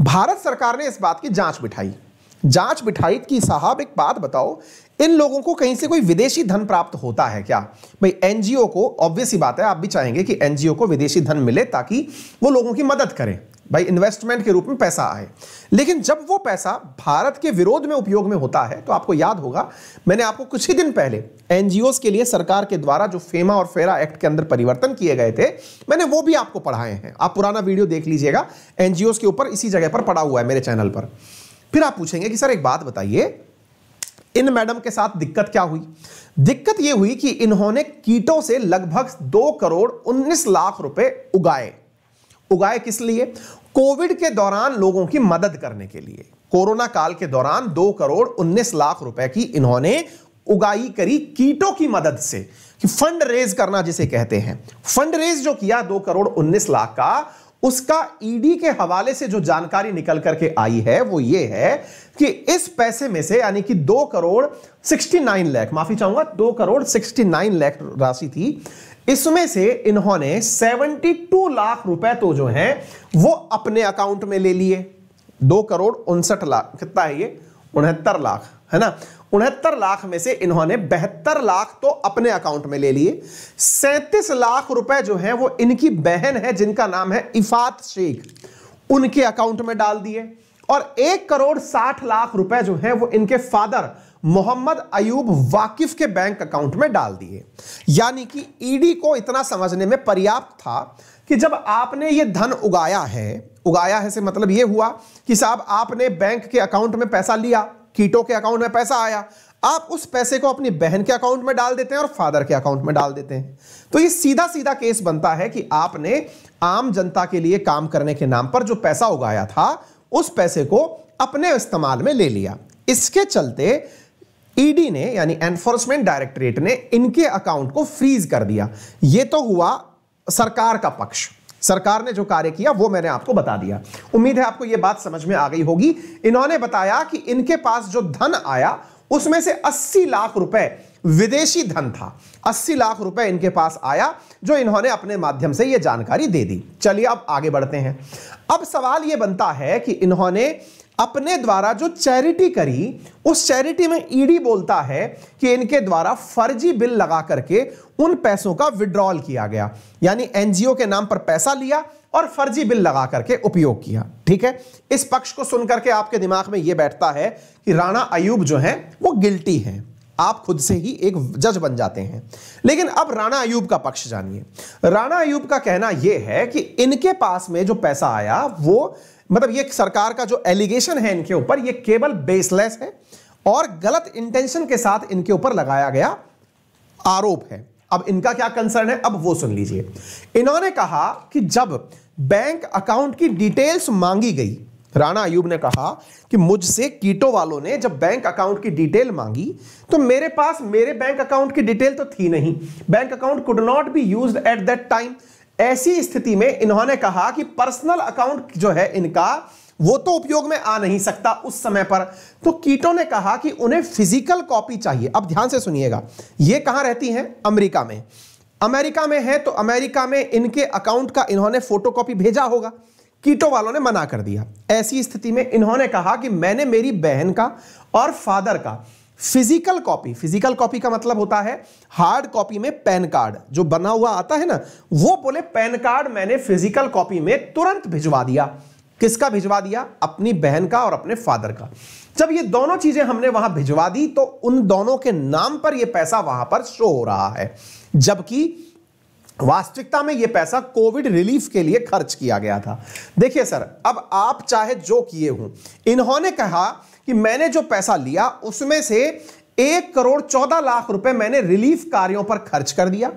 भारत सरकार ने इस बात की जांच बिठाई जांच बिठाई कि साहब एक बात बताओ इन लोगों को कहीं से कोई विदेशी धन प्राप्त होता है क्या भाई एनजीओ को ऑब्वियस ही बात है आप भी चाहेंगे कि एनजीओ को विदेशी धन मिले ताकि वो लोगों की मदद करें भाई इन्वेस्टमेंट के रूप में पैसा आए लेकिन जब वो पैसा भारत के विरोध में उपयोग में होता है तो आपको याद होगा मैंने आपको कुछ ही दिन पहले एनजीओ के लिए सरकार के द्वारा जो फेमा और फेरा एक्ट के अंदर परिवर्तन किए गए थे मैंने वो भी आपको पढ़ाए हैं आप पुराना वीडियो देख लीजिएगा एनजीओ के ऊपर इसी जगह पर पड़ा हुआ है मेरे चैनल पर फिर आप पूछेंगे कि सर एक बात बताइए इन मैडम के साथ दिक्कत क्या हुई दिक्कत यह हुई कि इन्होंने कीटों से लगभग दो करोड़ उन्नीस लाख रुपए उगाए उगाए किस लिए कोविड के दौरान लोगों की मदद करने के लिए कोरोना काल के दौरान दो करोड़ उन्नीस लाख रुपए की इन्होंने उगाई करी कीटों की मदद से कि फंड रेज करना जिसे कहते हैं फंड रेज जो किया दो करोड़ उन्नीस लाख का उसका ईडी e के हवाले से जो जानकारी निकल करके आई है वो ये है कि इस पैसे में से यानी कि दो करोड़ सिक्सटी नाइन लैख माफी चाहूंगा दो करोड़ सिक्सटी नाइन लैख राशि थी इसमें से इन्होंने 72 लाख रुपए तो जो है वो अपने अकाउंट में ले लिए दो करोड़ उनसठ लाख कितना है ये उनहत्तर लाख है ना उनहत्तर लाख में से इन्होंने बहत्तर लाख तो अपने अकाउंट में ले लिए सैंतीस लाख रुपए जो है वो इनकी बहन है जिनका नाम है इफात शेख उनके अकाउंट में डाल दिए और एक करोड़ साठ लाख रुपए जो है वो इनके फादर मोहम्मद अयूब वाकिफ के बैंक अकाउंट में डाल दिए यानी कि ईडी को इतना समझने में पर्याप्त था कि जब आपने ये धन उगाया है उगाया है से मतलब ये हुआ कि साहब आपने बैंक के अकाउंट में पैसा लिया कीटो के अकाउंट में पैसा आया आप उस पैसे को अपनी बहन के अकाउंट में डाल देते हैं और फादर के अकाउंट में डाल देते हैं तो ये सीधा सीधा केस बनता है कि आपने आम जनता के लिए काम करने के नाम पर जो पैसा उगाया था उस पैसे को अपने इस्तेमाल में ले लिया इसके चलते ईडी e ने यानी एनफोर्समेंट डायरेक्टरेट ने इनके अकाउंट को फ्रीज कर दिया ये तो हुआ सरकार का पक्ष सरकार ने जो कार्य किया वो मैंने आपको बता दिया उम्मीद है आपको ये बात समझ में आ गई होगी इन्होंने बताया कि इनके पास जो धन आया उसमें से 80 लाख रुपए विदेशी धन था 80 लाख रुपए इनके पास आया जो इन्होंने अपने माध्यम से यह जानकारी दे दी चलिए अब आगे बढ़ते हैं अब सवाल यह बनता है कि इन्होंने अपने द्वारा जो चैरिटी करी उस चैरिटी में ईडी बोलता है कि इनके द्वारा फर्जी बिल लगा करके उन पैसों का विड्रॉल किया गया यानी एनजीओ के नाम पर पैसा लिया और फर्जी बिल लगा करके उपयोग किया ठीक है इस पक्ष को सुनकर के आपके दिमाग में यह बैठता है कि राणा अयूब जो है वो गिल्टी है आप खुद से ही एक जज बन जाते हैं लेकिन अब राणा अयूब का पक्ष जानिए राणा अयूब का कहना यह है कि इनके पास में जो पैसा आया वो मतलब ये सरकार का जो एलिगेशन है इनके ऊपर ये केवल बेसलेस है और गलत इंटेंशन के साथ इनके ऊपर लगाया गया आरोप है अब इनका क्या कंसर्न है अब वो सुन लीजिए इन्होंने कहा कि जब बैंक अकाउंट की डिटेल्स मांगी गई राणा अयूब ने कहा कि मुझसे कीटो वालों ने जब बैंक अकाउंट की डिटेल मांगी तो मेरे पास मेरे बैंक अकाउंट की डिटेल तो थी नहीं bank account could not be used at that time ऐसी स्थिति में इन्होंने कहा कि पर्सनल अकाउंट जो है इनका वो तो उपयोग में आ नहीं सकता उस समय पर तो कीटो ने कहा कि उन्हें फिजिकल कॉपी चाहिए अब ध्यान से सुनिएगा ये कहां रहती हैं अमेरिका में अमेरिका में है तो अमेरिका में इनके अकाउंट का इन्होंने फोटोकॉपी भेजा होगा कीटो वालों ने मना कर दिया ऐसी स्थिति में इन्होंने कहा कि मैंने मेरी बहन का और फादर का फिजिकल कॉपी फिजिकल कॉपी का मतलब होता है हार्ड कॉपी में पैन कार्ड जो बना हुआ आता है ना वो बोले पैन कार्ड मैंने फिजिकल कॉपी में तुरंत भिजवा दिया किसका भिजवा दिया अपनी बहन का और अपने फादर का जब ये दोनों चीजें हमने वहां भिजवा दी तो उन दोनों के नाम पर यह पैसा वहां पर शो हो रहा है जबकि वास्तविकता में यह पैसा कोविड रिलीफ के लिए खर्च किया गया था देखिए सर अब आप चाहे जो किए हूं इन्होंने कहा कि मैंने जो पैसा लिया उसमें से एक करोड़ चौदह लाख रुपए मैंने रिलीफ कार्यों पर खर्च कर दिया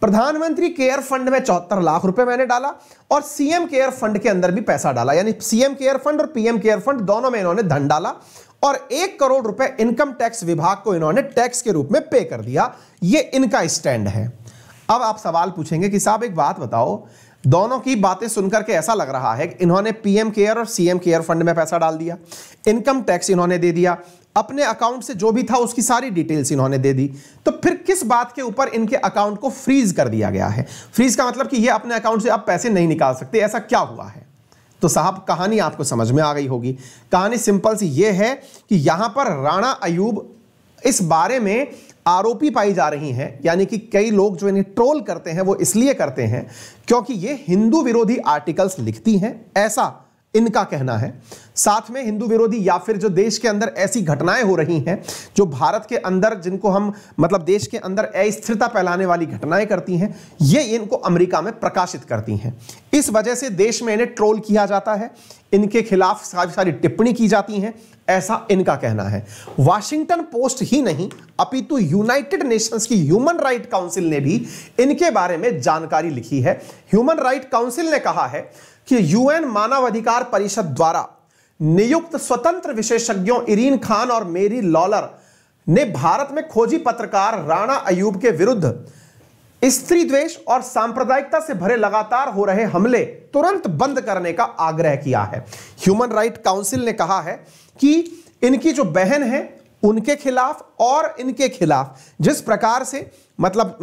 प्रधानमंत्री केयर फंड में चौहत्तर लाख रुपए मैंने डाला और सीएम केयर फंड के अंदर भी पैसा डाला यानी सीएम केयर फंड और पीएम केयर फंड दोनों में इन्होंने धन डाला और एक करोड़ रुपए इनकम टैक्स विभाग को इन्होंने टैक्स के रूप में पे कर दिया यह इनका स्टैंड है अब आप सवाल पूछेंगे कि साहब एक बात बताओ दोनों की बातें सुनकर के ऐसा लग रहा है कि इन्होंने पीएम केयर और सीएम केयर फंड में पैसा डाल दिया इनकम टैक्स इन्होंने दे दिया अपने अकाउंट से जो भी था उसकी सारी डिटेल्स इन्होंने दे दी तो फिर किस बात के ऊपर इनके अकाउंट को फ्रीज कर दिया गया है फ्रीज का मतलब कि ये अपने अकाउंट से अब पैसे नहीं निकाल सकते ऐसा क्या हुआ है तो साहब कहानी आपको समझ में आ गई होगी कहानी सिंपल सी ये है कि यहां पर राणा अयूब इस बारे में आरोपी पाई जा रही हैं यानी कि कई लोग जो इन्हें ट्रोल करते हैं वो इसलिए करते हैं क्योंकि ये हिंदू विरोधी आर्टिकल्स लिखती हैं ऐसा इनका कहना है साथ में हिंदू विरोधी या फिर जो देश के अंदर ऐसी घटनाएं हो रही हैं जो भारत के अंदर जिनको हम मतलब देश के अंदर अस्थिरता फैलाने वाली घटनाएं करती हैं ये इनको अमेरिका में प्रकाशित करती हैं इस वजह से देश में इन्हें ट्रोल किया जाता है इनके खिलाफ सारी सारी टिप्पणी की जाती हैं ऐसा इनका कहना है वाशिंगटन पोस्ट ही नहीं अपितु यूनाइटेड नेशंस की ह्यूमन राइट काउंसिल ने भी इनके बारे में जानकारी लिखी है ह्यूमन राइट काउंसिल ने कहा है कि यूएन मानवाधिकार परिषद द्वारा नियुक्त स्वतंत्र विशेषज्ञों इरीन खान और मेरी लॉलर ने भारत में खोजी पत्रकार राणा अयूब के विरुद्ध स्त्री द्वेष और सांप्रदायिकता से भरे लगातार हो रहे हमले तुरंत बंद करने का आग्रह किया है ह्यूमन राइट काउंसिल ने कहा है कि इनकी जो बहन है उनके खिलाफ और इनके खिलाफ जिस प्रकार से मतलब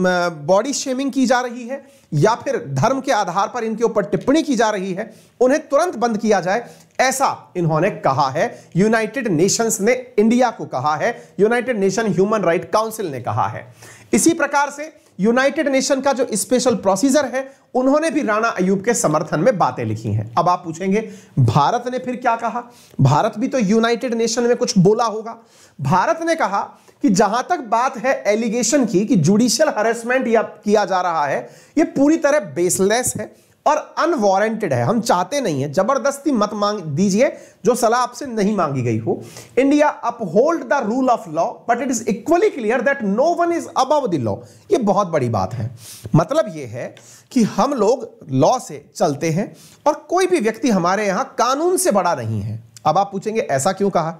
बॉडी शेमिंग की जा रही है या फिर धर्म के आधार पर इनके ऊपर टिप्पणी की जा रही है उन्हें तुरंत बंद किया जाए ऐसा इन्होंने कहा है यूनाइटेड नेशंस ने इंडिया को कहा है United Nation human right council ने कहा है इसी प्रकार से यूनाइटेड नेशन का जो स्पेशल प्रोसीजर है उन्होंने भी राणा अयूब के समर्थन में बातें लिखी हैं अब आप पूछेंगे भारत ने फिर क्या कहा भारत भी तो यूनाइटेड नेशन में कुछ बोला होगा भारत ने कहा कि जहां तक बात है एलिगेशन की कि जुडिशियल हरेसमेंट या किया जा रहा है ये पूरी तरह बेसलेस है और अनवॉरेंटेड है हम चाहते नहीं है जबरदस्ती मत मांग दीजिए जो सलाह आपसे नहीं मांगी गई हो India uphold the rule of law but it is equally clear that no one is above the law ये बहुत बड़ी बात है मतलब ये है कि हम लोग लॉ से चलते हैं और कोई भी व्यक्ति हमारे यहां कानून से बड़ा नहीं है अब आप पूछेंगे ऐसा क्यों कहा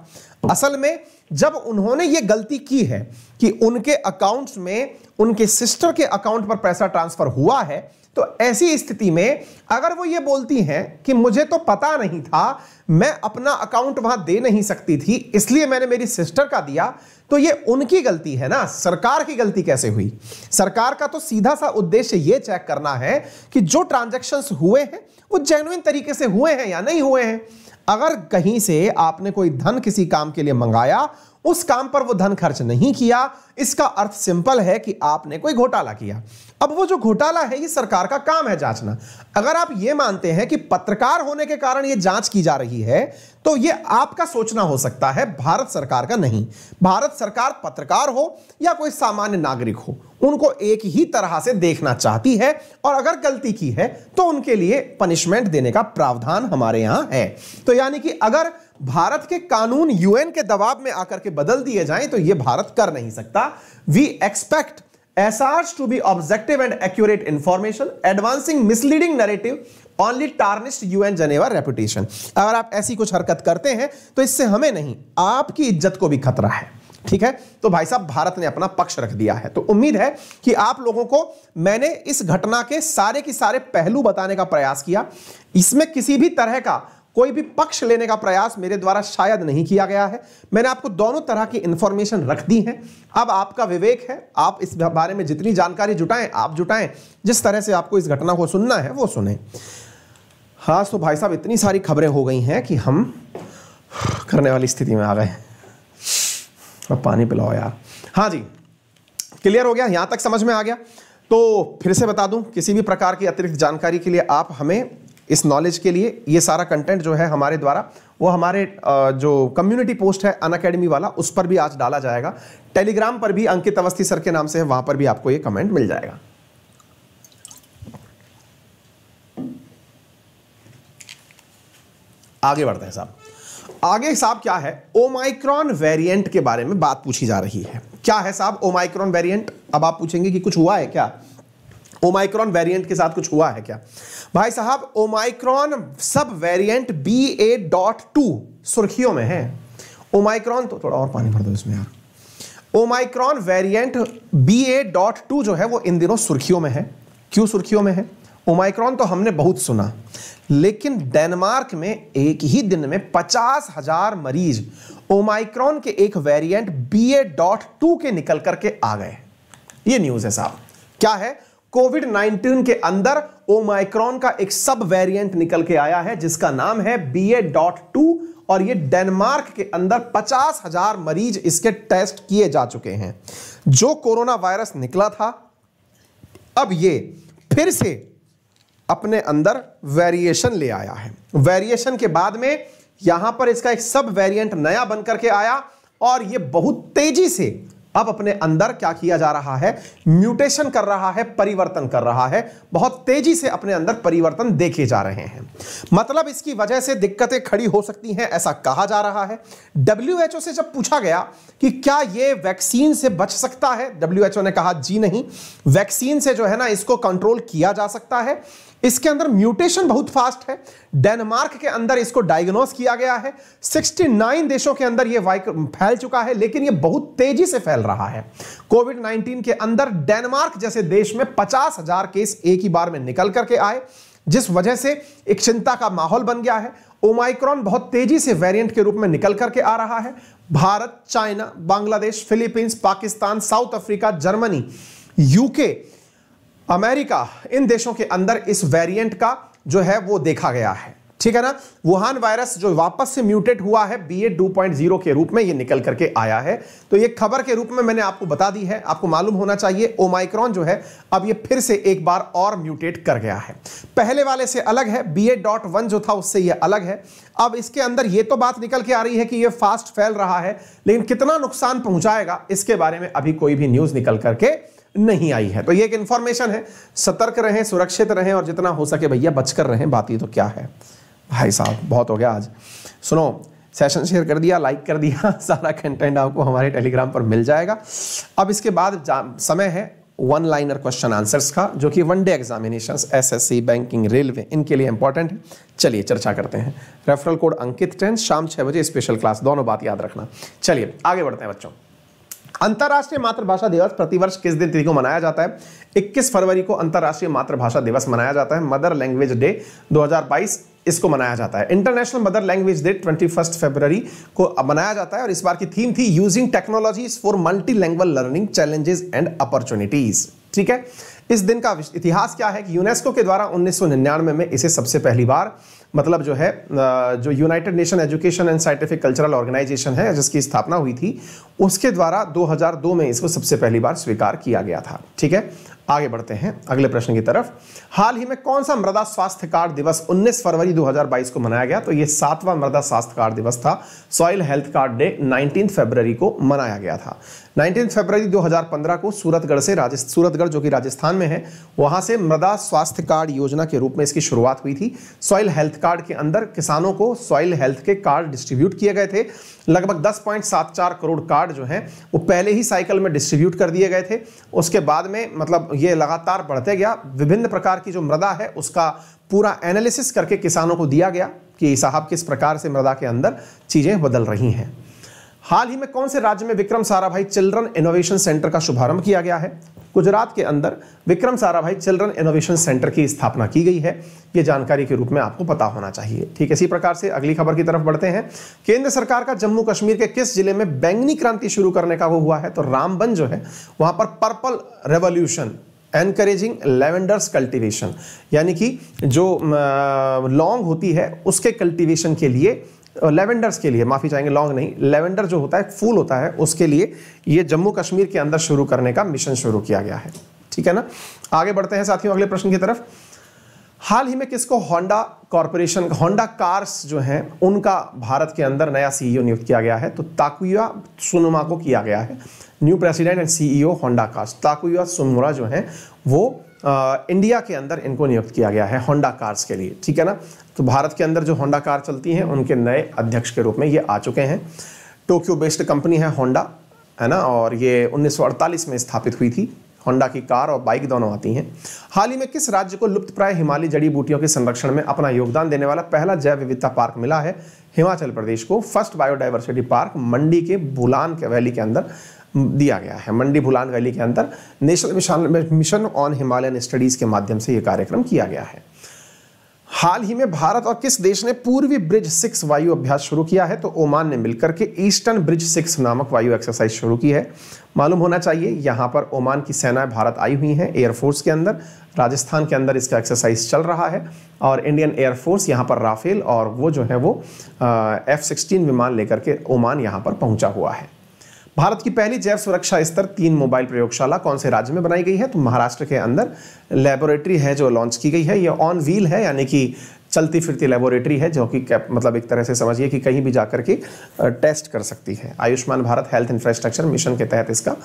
असल में जब उन्होंने ये गलती की है कि उनके अकाउंट्स में उनके सिस्टर के अकाउंट पर पैसा ट्रांसफर हुआ है तो ऐसी स्थिति में अगर वो ये बोलती हैं कि मुझे तो पता नहीं था मैं अपना अकाउंट वहां दे नहीं सकती थी इसलिए मैंने मेरी सिस्टर का दिया तो ये उनकी गलती है ना सरकार की गलती कैसे हुई सरकार का तो सीधा सा उद्देश्य ये चेक करना है कि जो ट्रांजैक्शंस हुए हैं वो जेनुइन तरीके से हुए हैं या नहीं हुए हैं अगर कहीं से आपने कोई धन किसी काम के लिए मंगाया उस काम पर वो धन खर्च नहीं किया इसका अर्थ सिंपल है कि आपने कोई घोटाला किया अब वो जो घोटाला है ये सरकार का काम है जांचना अगर आप ये मानते हैं कि पत्रकार होने के कारण ये जांच की जा रही है तो ये आपका सोचना हो सकता है भारत सरकार का नहीं भारत सरकार पत्रकार हो या कोई सामान्य नागरिक हो उनको एक ही तरह से देखना चाहती है और अगर गलती की है तो उनके लिए पनिशमेंट देने का प्रावधान हमारे यहां है तो यानी कि अगर भारत के कानून यूएन के दबाव में आकर के बदल दिए जाएं तो यह भारत कर नहीं सकता we expect SRs to be objective and accurate information advancing misleading narrative only tarnished UN Geneva reputation अगर आप ऐसी कुछ हरकत करते हैं तो इससे हमें नहीं आपकी इज्जत को भी खतरा है ठीक है तो भाई साहब भारत ने अपना पक्ष रख दिया है तो उम्मीद है कि आप लोगों को मैंने इस घटना के सारे के सारे पहलू बताने का प्रयास किया इसमें किसी भी तरह का कोई भी पक्ष लेने का प्रयास मेरे द्वारा शायद नहीं किया गया है मैंने आपको दोनों तरह की इंफॉर्मेशन रख दी है अब आपका विवेक है आप इस बारे में जितनी जानकारी जुटाएं आप जुटाएं जिस तरह से आपको इस घटना को सुनना है वो सुने हाँ तो भाई साहब इतनी सारी खबरें हो गई हैं कि हम करने वाली स्थिति में आ गए अब पानी पिलाओ यार हाँ जी क्लियर हो गया यहां तक समझ में आ गया तो फिर से बता दूं किसी भी प्रकार की अतिरिक्त जानकारी के लिए आप हमें इस नॉलेज के लिए ये सारा कंटेंट जो है हमारे द्वारा वो हमारे जो कम्युनिटी पोस्ट है अन अकेडमी वाला उस पर भी आज डाला जाएगा टेलीग्राम पर भी अंकित अवस्थी सर के नाम से है वहां पर भी आपको ये कमेंट मिल जाएगा आगे बढ़ते हैं साहब आगे साहब क्या है ओमाइक्रॉन वेरिएंट के बारे में बात पूछी जा रही है क्या है साहब ओमाइक्रॉन वेरिएंट अब आप पूछेंगे कि कुछ हुआ है क्या ओमाइक्रॉन वेरिएंट के साथ कुछ हुआ है क्या भाई साहब omicron sub variant B A dot two सुर्खियों में है ओमाइक्रॉन तो थोड़ा और पानी भर दो इसमें यार omicron variant B A dot two जो है वो इन दिनों सुर्खियों में है क्यों सुर्खियों में है ओमाइक्रॉन तो हमने बहुत सुना लेकिन डेनमार्क में एक ही दिन में पचास हजार मरीज ओमाइक्रॉन के एक variant B A dot two के निकल करके आ गए ये न्यूज है साहब क्या है कोविड 19 के अंदर ओमाइक्रॉन का एक सब वेरिएंट निकल के आया है जिसका नाम है बी ए डॉट टू और ये डेनमार्क के अंदर पचास हजार मरीज इसके टेस्ट किए जा चुके हैं जो कोरोना वायरस निकला था अब ये फिर से अपने अंदर वेरिएशन ले आया है वेरिएशन के बाद में यहां पर इसका एक सब वेरिएंट नया बनकर के आया और ये बहुत तेजी से अब अपने अंदर क्या किया जा रहा है म्यूटेशन कर रहा है परिवर्तन कर रहा है बहुत तेजी से अपने अंदर परिवर्तन देखे जा रहे हैं मतलब इसकी वजह से दिक्कतें खड़ी हो सकती हैं ऐसा कहा जा रहा है डब्ल्यू से जब पूछा गया कि क्या यह वैक्सीन से बच सकता है डब्ल्यू ने कहा जी नहीं वैक्सीन से जो है ना इसको कंट्रोल किया जा सकता है इसके अंदर म्यूटेशन बहुत फास्ट है डेनमार्क के अंदर इसको डायग्नोस किया गया है 69 देशों के अंदर यह फैल चुका है लेकिन यह बहुत तेजी से फैल रहा है कोविड 19 के अंदर डेनमार्क जैसे देश में पचास हजार केस एक ही बार में निकल करके आए जिस वजह से एक चिंता का माहौल बन गया है ओमाइक्रॉन बहुत तेजी से वेरिएंट के रूप में निकल करके आ रहा है Bharat China Bangladesh Philippines Pakistan South Africa Germany UK America इन देशों के अंदर इस वेरिएंट का जो है वो देखा गया है ठीक है ना वुहान वायरस जो वापस से म्यूटेट हुआ है B A two point zero के रूप में ये निकल करके आया है तो ये खबर के रूप में मैंने आपको बता दी है आपको मालूम होना चाहिए ओमाइक्रॉन जो है अब ये फिर से एक बार और म्यूटेट कर गया है पहले वाले से अलग है बी ए डॉट वन जो था उससे ये अलग है अब इसके अंदर ये तो बात निकल के आ रही है कि ये फास्ट फैल रहा है लेकिन कितना नुकसान पहुंचाएगा इसके बारे में अभी कोई भी न्यूज निकल करके नहीं आई है तो ये एक इंफॉर्मेशन है सतर्क रहें सुरक्षित रहें और जितना हो सके भैया बचकर रहें बात ये तो क्या है भाई साहब बहुत हो गया आज सुनो सेशन शेयर कर दिया लाइक कर दिया सारा कंटेंट आपको हमारे टेलीग्राम पर मिल जाएगा अब इसके बाद समय है वन लाइनर क्वेश्चन आंसर्स का जो कि one day examination SSC banking railway इनके लिए इंपॉर्टेंट है चलिए चर्चा करते हैं रेफरल कोड अंकित टेन शाम छह बजे स्पेशल क्लास दोनों बात याद रखना चलिए आगे बढ़ते हैं बच्चों अंतर्राष्ट्रीय मातृभाषा दिवस प्रतिवर्ष किस दिन तिथि को मनाया जाता है 21 फरवरी को अंतर्राष्ट्रीय मातृभाषा दिवस मनाया जाता है मदर लैंग्वेज डे 2022 इसको मनाया जाता है international mother language day twenty first को मनाया जाता है और इस बार की थीम थी using technologies for multi language learning challenges and opportunities ठीक है इस दिन का इतिहास क्या है कि यूनेस्को के द्वारा 1999 में इसे सबसे पहली बार मतलब जो है जो united nation education and scientific cultural organisation है जिसकी स्थापना हुई थी उसके द्वारा 2002 में इसको सबसे पहली बार स्वीकार किया गया था ठीक है आगे बढ़ते हैं अगले प्रश्न की तरफ हाल ही में कौन सा मृदा स्वास्थ्य कार्ड दिवस 19 फरवरी 2022 को मनाया गया तो यह सातवां मृदा स्वास्थ्य कार्ड दिवस था सॉइल हेल्थ कार्ड डे 19 फरवरी को मनाया गया था 19 फरवरी 2015 को सूरतगढ़ से सूरतगढ़ जो कि राजस्थान में है वहां से मृदा स्वास्थ्य कार्ड योजना के रूप में इसकी शुरुआत हुई थी सॉइल हेल्थ कार्ड के अंदर किसानों को सॉइल हेल्थ के कार्ड डिस्ट्रीब्यूट किए गए थे लगभग 10.74 करोड़ कार्ड जो हैं वो पहले ही साइकिल में डिस्ट्रीब्यूट कर दिए गए थे उसके बाद में मतलब ये लगातार बढ़ते गया विभिन्न प्रकार की जो मृदा है उसका पूरा एनालिसिस करके किसानों को दिया गया कि साहब किस प्रकार से मृदा के अंदर चीज़ें बदल रही हैं हाल ही में कौन से राज्य में Vikram Sarabhai children innovation centre का शुभारंभ किया गया है गुजरात के अंदर Vikram Sarabhai children innovation centre की स्थापना की गई है ये जानकारी के रूप में आपको पता होना चाहिए ठीक इसी प्रकार से अगली खबर की तरफ बढ़ते हैं केंद्र सरकार का जम्मू कश्मीर के किस जिले में बैंगनी क्रांति शुरू करने का वो हुआ है तो रामबन जो है वहां पर purple revolution encouraging lavenders cultivation यानी कि जो लौंग होती है उसके कल्टिवेशन के लिए लेवेंडर्स के लिए माफ़ी चाहेंगे लॉन्ग नहीं लेवेंडर जो होता है फूल होता है उसके लिए ये जम्मू कश्मीर के अंदर शुरू करने का मिशन शुरू किया गया है ठीक है ना आगे बढ़ते हैं साथियों अगले प्रश्न की तरफ हाल ही में किसको होंडा कॉरपोरेशन होंडा कार्स जो है उनका भारत के अंदर नया सीईओ e नियुक्त किया गया है तो ताकुआ सुनुमा को किया गया है new president and CEO Honda cars Takuya Tsumura जो है वो आ, इंडिया के अंदर इनको नियुक्त किया गया है होंडा कार्स के लिए ठीक है ना तो भारत के अंदर जो होंडा कार चलती हैं उनके नए अध्यक्ष के रूप में ये आ चुके हैं टोक्यो बेस्ड कंपनी है होंडा है ना और ये 1948 में स्थापित हुई थी होंडा की कार और बाइक दोनों आती हैं हाल ही में किस राज्य को लुप्त प्राय हिमालय जड़ी बूटियों के संरक्षण में अपना योगदान देने वाला पहला जैव विविधता पार्क मिला है हिमाचल प्रदेश को फर्स्ट बायोडाइवर्सिटी पार्क मंडी के भूलान के वैली के अंदर दिया गया है मंडी भुलान वैली के अंदर national mission on Himalayan studies के माध्यम से ये कार्यक्रम किया गया है हाल ही में भारत और किस देश ने पूर्वी ब्रिज सिक्स वायु अभ्यास शुरू किया है तो ओमान ने मिलकर के ईस्टर्न ब्रिज सिक्स नामक वायु एक्सरसाइज शुरू की है मालूम होना चाहिए यहाँ पर ओमान की सेनाएं भारत आई हुई हैं एयरफोर्स के अंदर राजस्थान के अंदर इसका एक्सरसाइज चल रहा है और इंडियन एयरफोर्स यहाँ पर राफेल और वो जो है वो एफ सिक्सटीन विमान लेकर के ओमान यहाँ पर पहुँचा हुआ है भारत की पहली जैव सुरक्षा स्तर तीन मोबाइल प्रयोगशाला कौन से राज्य में बनाई गई है तो महाराष्ट्र के अंदर लेबोरेटरी है जो लॉन्च की गई है ये ऑन व्हील है यानी कि चलती फिरती लेबोरेटरी है जो कि मतलब एक तरह से समझिए कि कहीं भी जाकर के टेस्ट कर सकती है Ayushman Bharat health infrastructure mission के तहत इसका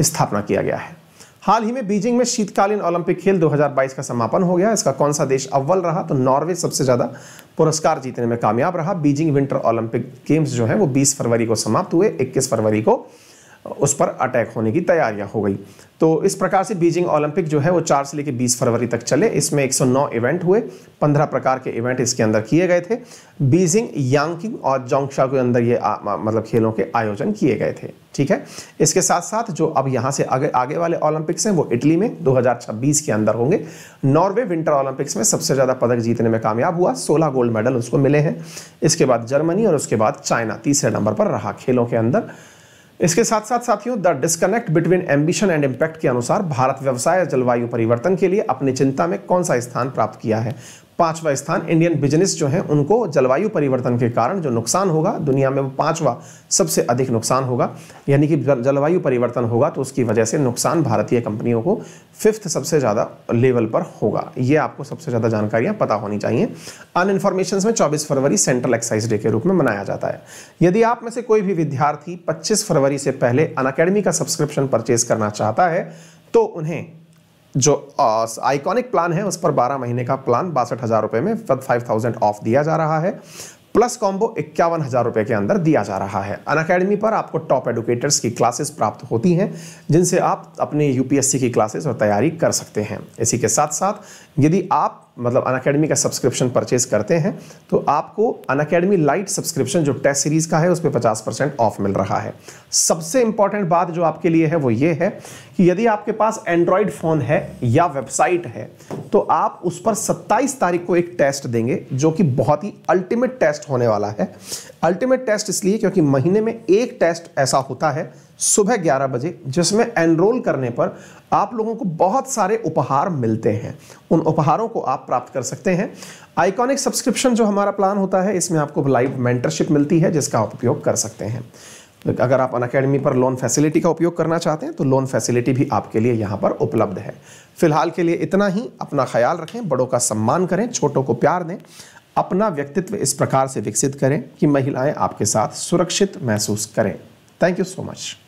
स्थापना किया गया है हाल ही में बीजिंग में शीतकालीन ओलंपिक खेल 2022 का समापन हो गया इसका कौन सा देश अव्वल रहा तो नॉर्वे सबसे ज़्यादा पुरस्कार जीतने में कामयाब रहा बीजिंग विंटर ओलंपिक गेम्स जो है वो 20 फरवरी को समाप्त हुए 21 फरवरी को उस पर अटैक होने की तैयारियां हो गई तो इस प्रकार से बीजिंग ओलंपिक जो है वो चार से लेकर बीस फरवरी तक चले इसमें 109 इवेंट हुए 15 प्रकार के इवेंट इसके अंदर किए गए थे बीजिंग यांगकिंग और जोंगशा के अंदर ये आ, मतलब खेलों के आयोजन किए गए थे ठीक है इसके साथ साथ जो अब यहाँ से आगे आगे वाले ओलंपिक्स हैं वो इटली में 2026 के अंदर होंगे नॉर्वे विंटर ओलंपिक्स में सबसे ज़्यादा पदक जीतने में कामयाब हुआ 16 गोल्ड मेडल उसको मिले हैं इसके बाद जर्मनी और उसके बाद चाइना तीसरे नंबर पर रहा खेलों के अंदर इसके साथ साथ साथियों the disconnect between ambition and impact के अनुसार भारत व्यवसाय जलवायु परिवर्तन के लिए अपनी चिंता में कौन सा स्थान प्राप्त किया है पांचवा स्थान इंडियन बिजनेस जो है उनको जलवायु परिवर्तन के कारण जो नुकसान होगा दुनिया में वो पांचवा सबसे अधिक नुकसान होगा यानी कि जलवायु परिवर्तन होगा तो उसकी वजह से नुकसान भारतीय कंपनियों को फिफ्थ सबसे ज़्यादा लेवल पर होगा ये आपको सबसे ज़्यादा जानकारियाँ पता होनी चाहिए अन इन्फॉर्मेशन में चौबीस फरवरी सेंट्रल एक्साइज डे के रूप में मनाया जाता है यदि आप में से कोई भी विद्यार्थी पच्चीस फरवरी से पहले अन का सब्सक्रिप्शन परचेज करना चाहता है तो उन्हें जो आइकॉनिक प्लान है उस पर 12 महीने का प्लान बासठ हज़ार रुपये में फाइव थाउजेंड ऑफ दिया जा रहा है प्लस कॉम्बो इक्यावन हज़ार रुपये के अंदर दिया जा रहा है अन अकेडमी पर आपको टॉप एडुकेटर्स की क्लासेस प्राप्त होती हैं जिनसे आप अपने यूपीएससी की क्लासेस और तैयारी कर सकते हैं इसी के साथ साथ यदि आप मतलब अन अकेडमी का सब्सक्रिप्शन परचेज करते हैं तो आपको अन अकेडमी लाइट सब्सक्रिप्शन जो टेस्ट सीरीज़ का है उस पर पचास परसेंट ऑफ मिल रहा है सबसे इंपॉर्टेंट बात जो आपके लिए है वो ये है कि यदि आपके पास एंड्रॉयड फ़ोन है या वेबसाइट है तो आप उस पर 27 तारीख को एक टेस्ट देंगे जो कि बहुत ही अल्टीमेट टेस्ट होने वाला है अल्टीमेट टेस्ट इसलिए क्योंकि महीने में एक टेस्ट ऐसा होता है सुबह 11 बजे जिसमें एनरोल करने पर आप लोगों को बहुत सारे उपहार मिलते हैं उन उपहारों को आप प्राप्त कर सकते हैं आइकॉनिक सब्सक्रिप्शन जो हमारा प्लान होता है इसमें आपको लाइव मेंटरशिप मिलती है जिसका आप उपयोग कर सकते हैं तो अगर आप अन अकेडमी पर लोन फैसिलिटी का उपयोग करना चाहते हैं तो लोन फैसिलिटी भी आपके लिए यहाँ पर उपलब्ध है फिलहाल के लिए इतना ही अपना ख्याल रखें बड़ों का सम्मान करें छोटों को प्यार दें अपना व्यक्तित्व इस प्रकार से विकसित करें कि महिलाएं आपके साथ सुरक्षित महसूस करें थैंक यू सो मच